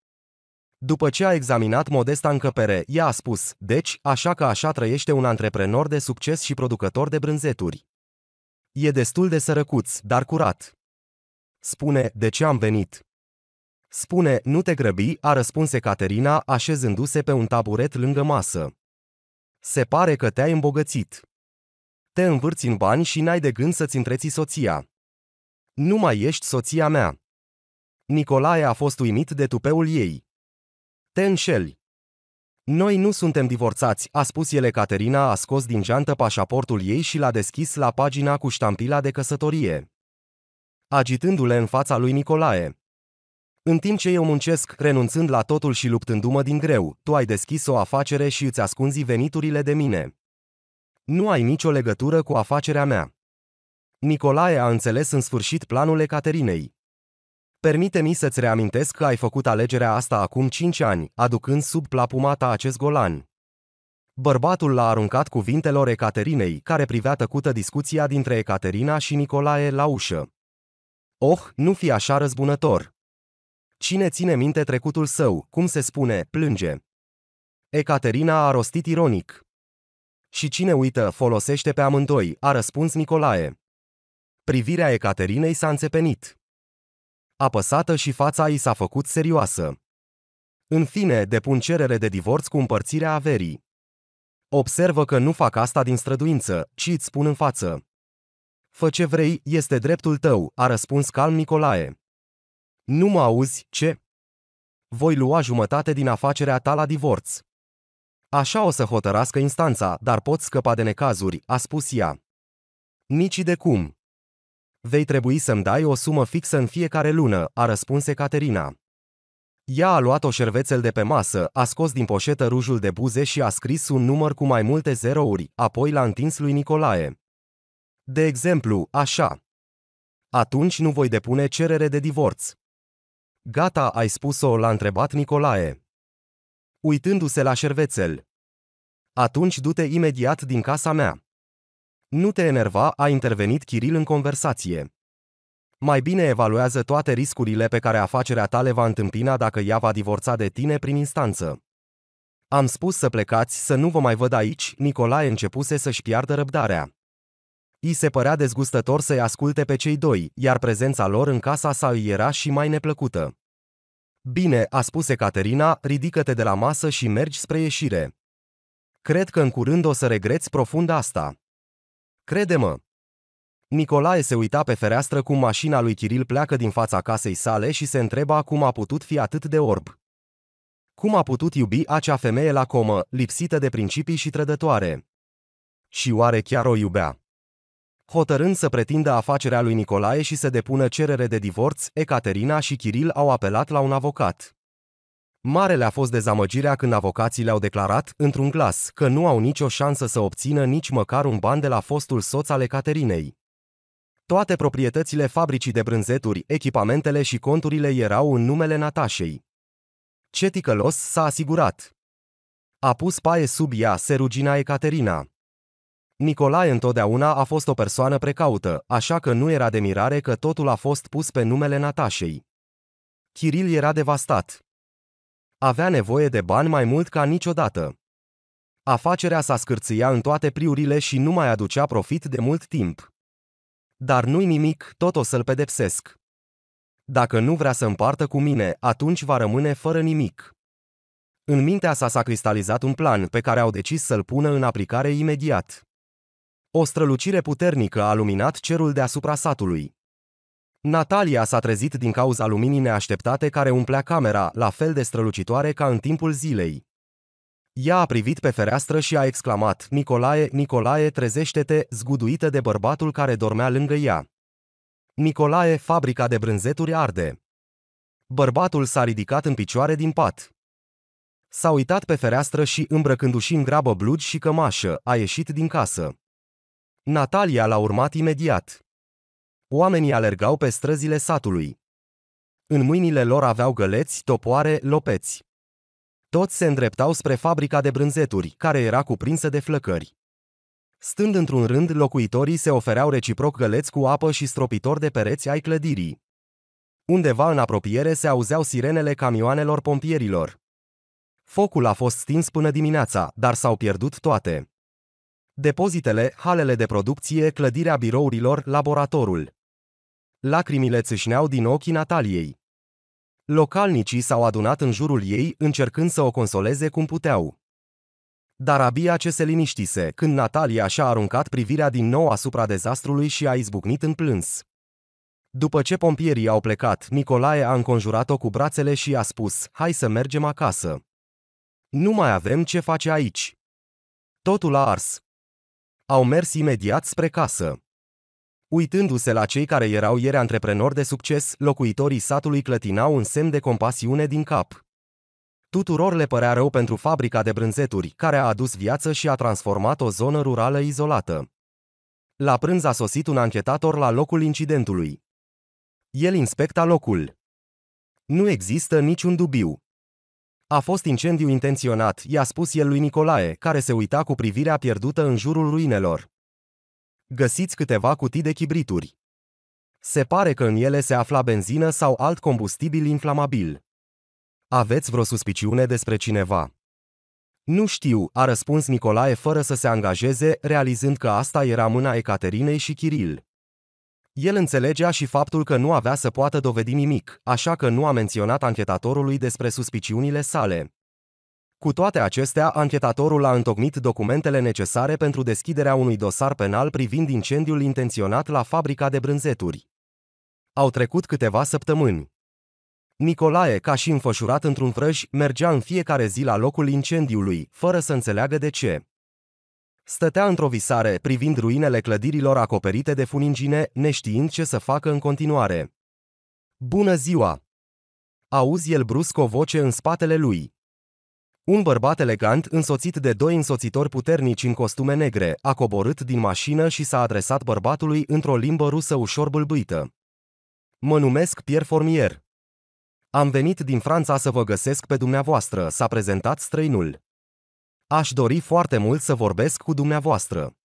S1: După ce a examinat modesta încăpere, ea a spus, deci, așa că așa trăiește un antreprenor de succes și producător de brânzeturi. E destul de sărăcuț, dar curat. Spune, de ce am venit? Spune, nu te grăbi, a răspuns Caterina, așezându-se pe un taburet lângă masă. Se pare că te-ai îmbogățit. Te învârți în bani și n-ai de gând să-ți întreții soția. Nu mai ești soția mea. Nicolae a fost uimit de tupeul ei. Te înșeli. Noi nu suntem divorțați, a spus ele Caterina a scos din geantă pașaportul ei și l-a deschis la pagina cu ștampila de căsătorie. Agitându-le în fața lui Nicolae. În timp ce eu muncesc, renunțând la totul și luptându-mă din greu, tu ai deschis o afacere și îți ascunzi veniturile de mine. Nu ai nicio legătură cu afacerea mea. Nicolae a înțeles în sfârșit planul Caterinei. Permite-mi să-ți reamintesc că ai făcut alegerea asta acum 5 ani, aducând sub plapumata acest golan. Bărbatul l-a aruncat cuvintelor Ecaterinei, care privea tăcută discuția dintre Ecaterina și Nicolae la ușă. Oh, nu fi așa răzbunător! Cine ține minte trecutul său, cum se spune, plânge. Ecaterina a rostit ironic. Și cine uită, folosește pe amândoi, a răspuns Nicolae. Privirea Ecaterinei s-a înțepenit apăsată și fața i s-a făcut serioasă. În fine, depun cerere de divorț cu împărțirea averii. Observă că nu fac asta din străduință, ci îți spun în față. Fă ce vrei, este dreptul tău, a răspuns calm Nicolae. Nu mă auzi, ce? Voi lua jumătate din afacerea ta la divorț. Așa o să hotărască instanța, dar pot scăpa de necazuri, a spus ea. Nici de cum. Vei trebui să-mi dai o sumă fixă în fiecare lună, a răspuns Caterina. Ea a luat o șervețel de pe masă, a scos din poșetă rujul de buze și a scris un număr cu mai multe zerouri, apoi l-a întins lui Nicolae. De exemplu, așa. Atunci nu voi depune cerere de divorț. Gata, ai spus-o, l-a întrebat Nicolae. Uitându-se la șervețel. Atunci du-te imediat din casa mea. Nu te enerva, a intervenit Kiril în conversație. Mai bine evaluează toate riscurile pe care afacerea ta le va întâmpina dacă ea va divorța de tine prin instanță. Am spus să plecați, să nu vă mai văd aici, Nicolae începuse să-și piardă răbdarea. I se părea dezgustător să-i asculte pe cei doi, iar prezența lor în casa sa îi era și mai neplăcută. Bine, a spus Caterina, ridică-te de la masă și mergi spre ieșire. Cred că în curând o să regreți profund asta. Crede-mă! Nicolae se uita pe fereastră cum mașina lui Chiril pleacă din fața casei sale și se întreba cum a putut fi atât de orb. Cum a putut iubi acea femeie la comă, lipsită de principii și trădătoare? Și oare chiar o iubea? Hotărând să pretindă afacerea lui Nicolae și să depună cerere de divorț, Ecaterina și Chiril au apelat la un avocat. Mare le-a fost dezamăgirea când avocații le-au declarat, într-un glas, că nu au nicio șansă să obțină nici măcar un ban de la fostul soț ale Caterinei. Toate proprietățile fabricii de brânzeturi, echipamentele și conturile erau în numele Natașei. Ce ticălos s-a asigurat. A pus paie sub ea rugina Ecaterina. Nicolae întotdeauna a fost o persoană precaută, așa că nu era de mirare că totul a fost pus pe numele Natașei. Chiril era devastat. Avea nevoie de bani mai mult ca niciodată. Afacerea s-a scârțâia în toate priurile și nu mai aducea profit de mult timp. Dar nu-i nimic, tot o să-l pedepsesc. Dacă nu vrea să împartă cu mine, atunci va rămâne fără nimic. În mintea sa s-a cristalizat un plan pe care au decis să-l pună în aplicare imediat. O strălucire puternică a luminat cerul deasupra satului. Natalia s-a trezit din cauza luminii neașteptate care umplea camera, la fel de strălucitoare ca în timpul zilei. Ea a privit pe fereastră și a exclamat, Nicolae, Nicolae, trezește-te, zguduită de bărbatul care dormea lângă ea. Nicolae, fabrica de brânzeturi arde. Bărbatul s-a ridicat în picioare din pat. S-a uitat pe fereastră și, îmbrăcându-și în grabă blugi și cămașă, a ieșit din casă. Natalia l-a urmat imediat. Oamenii alergau pe străzile satului. În mâinile lor aveau găleți, topoare, lopeți. Toți se îndreptau spre fabrica de brânzeturi, care era cuprinsă de flăcări. Stând într-un rând, locuitorii se ofereau reciproc găleți cu apă și stropitor de pereți ai clădirii. Undeva în apropiere se auzeau sirenele camioanelor pompierilor. Focul a fost stins până dimineața, dar s-au pierdut toate. Depozitele, halele de producție, clădirea birourilor, laboratorul. Lacrimile țâșneau din ochii Nataliei. Localnicii s-au adunat în jurul ei, încercând să o consoleze cum puteau. Dar abia ce se liniștise, când Natalia și-a aruncat privirea din nou asupra dezastrului și a izbucnit în plâns. După ce pompierii au plecat, Nicolae a înconjurat-o cu brațele și a spus, hai să mergem acasă. Nu mai avem ce face aici. Totul a ars. Au mers imediat spre casă. Uitându-se la cei care erau ieri antreprenori de succes, locuitorii satului clătinau un semn de compasiune din cap. Tuturor le părea rău pentru fabrica de brânzeturi, care a adus viață și a transformat o zonă rurală izolată. La prânz a sosit un anchetator la locul incidentului. El inspecta locul. Nu există niciun dubiu. A fost incendiu intenționat, i-a spus el lui Nicolae, care se uita cu privirea pierdută în jurul ruinelor. Găsiți câteva cutii de chibrituri. Se pare că în ele se afla benzină sau alt combustibil inflamabil. Aveți vreo suspiciune despre cineva? Nu știu, a răspuns Nicolae fără să se angajeze, realizând că asta era mâna Ecaterinei și Kiril. El înțelegea și faptul că nu avea să poată dovedi nimic, așa că nu a menționat anchetatorului despre suspiciunile sale. Cu toate acestea, anchetatorul a întocmit documentele necesare pentru deschiderea unui dosar penal privind incendiul intenționat la fabrica de brânzeturi. Au trecut câteva săptămâni. Nicolae, ca și înfășurat într-un vrăj, mergea în fiecare zi la locul incendiului, fără să înțeleagă de ce. Stătea într-o visare, privind ruinele clădirilor acoperite de funingine, neștiind ce să facă în continuare. Bună ziua! Auzi el brusc o voce în spatele lui. Un bărbat elegant, însoțit de doi însoțitori puternici în costume negre, a coborât din mașină și s-a adresat bărbatului într-o limbă rusă ușor bâlbâită. Mă numesc Pierre Formier. Am venit din Franța să vă găsesc pe dumneavoastră, s-a prezentat străinul. Aș dori foarte mult să vorbesc cu dumneavoastră.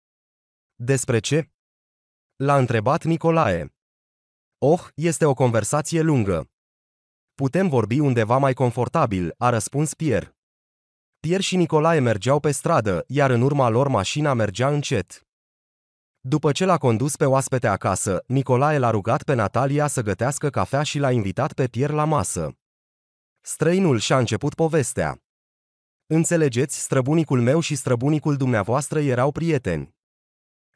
S1: Despre ce? L-a întrebat Nicolae. Oh, este o conversație lungă. Putem vorbi undeva mai confortabil, a răspuns Pierre. Pierre și Nicolae mergeau pe stradă, iar în urma lor mașina mergea încet. După ce l-a condus pe oaspete acasă, Nicolae l-a rugat pe Natalia să gătească cafea și l-a invitat pe Pierre la masă. Străinul și-a început povestea. Înțelegeți, străbunicul meu și străbunicul dumneavoastră erau prieteni.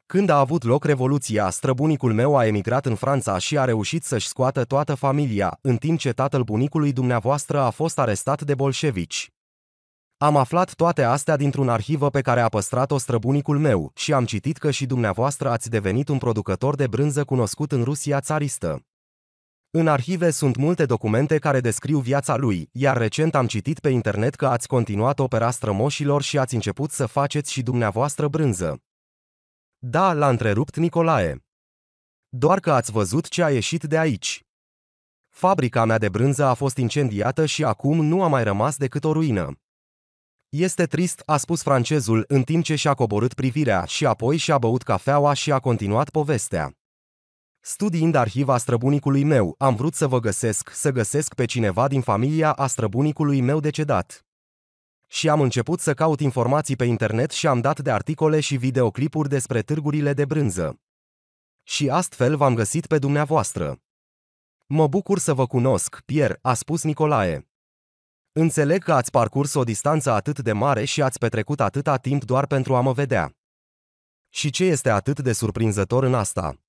S1: Când a avut loc Revoluția, străbunicul meu a emigrat în Franța și a reușit să-și scoată toată familia, în timp ce tatăl bunicului dumneavoastră a fost arestat de bolșevici. Am aflat toate astea dintr-un arhivă pe care a păstrat-o străbunicul meu și am citit că și dumneavoastră ați devenit un producător de brânză cunoscut în Rusia țaristă. În arhive sunt multe documente care descriu viața lui, iar recent am citit pe internet că ați continuat opera strămoșilor și ați început să faceți și dumneavoastră brânză. Da, l-a întrerupt Nicolae. Doar că ați văzut ce a ieșit de aici. Fabrica mea de brânză a fost incendiată și acum nu a mai rămas decât o ruină. Este trist, a spus francezul în timp ce și-a coborât privirea și apoi și-a băut cafeaua și a continuat povestea. Studiind arhiva străbunicului meu, am vrut să vă găsesc, să găsesc pe cineva din familia a străbunicului meu decedat. Și am început să caut informații pe internet și am dat de articole și videoclipuri despre târgurile de brânză. Și astfel v-am găsit pe dumneavoastră. Mă bucur să vă cunosc, Pierre, a spus Nicolae. Înțeleg că ați parcurs o distanță atât de mare și ați petrecut atâta timp doar pentru a mă vedea. Și ce este atât de surprinzător în asta?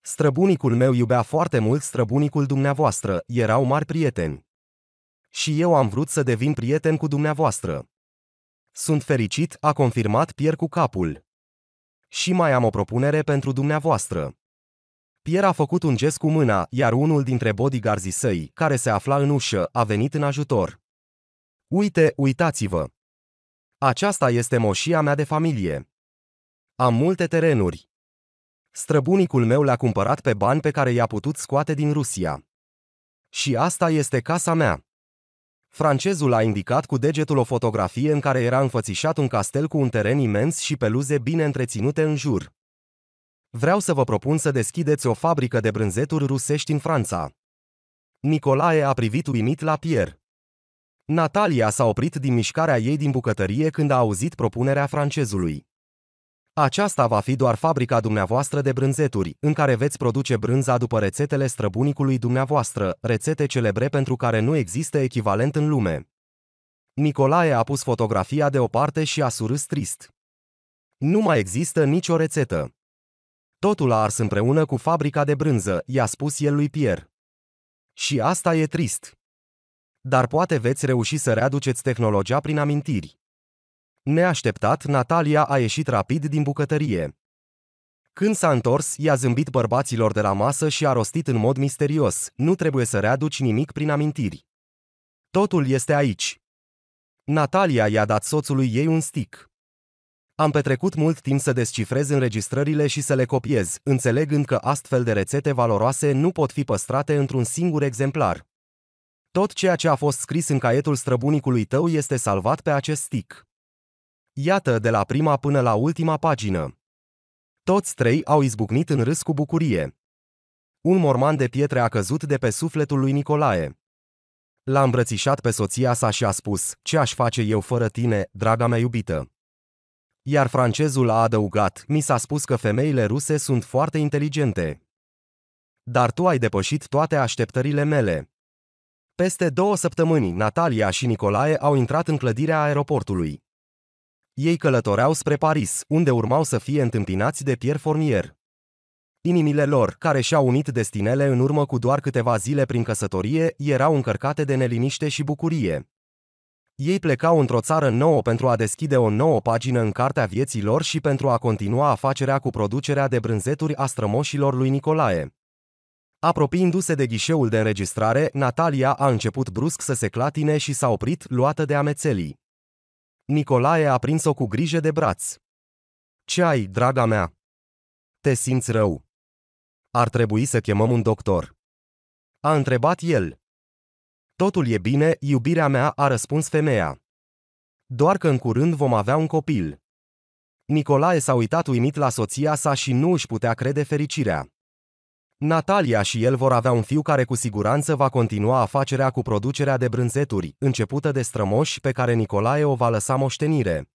S1: Străbunicul meu iubea foarte mult străbunicul dumneavoastră, erau mari prieteni. Și eu am vrut să devin prieten cu dumneavoastră. Sunt fericit, a confirmat Pierre cu capul. Și mai am o propunere pentru dumneavoastră. Pierre a făcut un gest cu mâna, iar unul dintre bodyguardii săi, care se afla în ușă, a venit în ajutor. Uite, uitați-vă! Aceasta este moșia mea de familie. Am multe terenuri. Străbunicul meu le-a cumpărat pe bani pe care i-a putut scoate din Rusia. Și asta este casa mea. Francezul a indicat cu degetul o fotografie în care era înfățișat un castel cu un teren imens și peluze bine întreținute în jur. Vreau să vă propun să deschideți o fabrică de brânzeturi rusești în Franța. Nicolae a privit uimit la Pierre. Natalia s-a oprit din mișcarea ei din bucătărie când a auzit propunerea francezului. Aceasta va fi doar fabrica dumneavoastră de brânzeturi, în care veți produce brânza după rețetele străbunicului dumneavoastră, rețete celebre pentru care nu există echivalent în lume. Nicolae a pus fotografia deoparte și a surâs trist. Nu mai există nicio rețetă. Totul a ars împreună cu fabrica de brânză, i-a spus el lui Pierre. Și asta e trist. Dar poate veți reuși să readuceți tehnologia prin amintiri. Neașteptat, Natalia a ieșit rapid din bucătărie. Când s-a întors, i-a zâmbit bărbaților de la masă și a rostit în mod misterios, nu trebuie să readuci nimic prin amintiri. Totul este aici. Natalia i-a dat soțului ei un stick. Am petrecut mult timp să descifrez înregistrările și să le copiez, înțelegând că astfel de rețete valoroase nu pot fi păstrate într-un singur exemplar. Tot ceea ce a fost scris în caietul străbunicului tău este salvat pe acest stick. Iată de la prima până la ultima pagină. Toți trei au izbucnit în râs cu bucurie. Un morman de pietre a căzut de pe sufletul lui Nicolae. L-a îmbrățișat pe soția sa și a spus, ce aș face eu fără tine, draga mea iubită? Iar francezul a adăugat, mi s-a spus că femeile ruse sunt foarte inteligente. Dar tu ai depășit toate așteptările mele. Peste două săptămâni, Natalia și Nicolae au intrat în clădirea aeroportului. Ei călătoreau spre Paris, unde urmau să fie întâmpinați de Pierre Fournier. Inimile lor, care și-au unit destinele în urmă cu doar câteva zile prin căsătorie, erau încărcate de neliniște și bucurie. Ei plecau într-o țară nouă pentru a deschide o nouă pagină în cartea vieții lor și pentru a continua afacerea cu producerea de brânzeturi a strămoșilor lui Nicolae. Apropiindu-se de ghișeul de înregistrare, Natalia a început brusc să se clatine și s-a oprit, luată de amețelii. Nicolae a prins-o cu grijă de braț. Ce ai, draga mea? Te simți rău. Ar trebui să chemăm un doctor. A întrebat el. Totul e bine, iubirea mea, a răspuns femeia. Doar că în curând vom avea un copil. Nicolae s-a uitat uimit la soția sa și nu își putea crede fericirea. Natalia și el vor avea un fiu care cu siguranță va continua afacerea cu producerea de brânzeturi, începută de strămoși pe care Nicolae o va lăsa moștenire.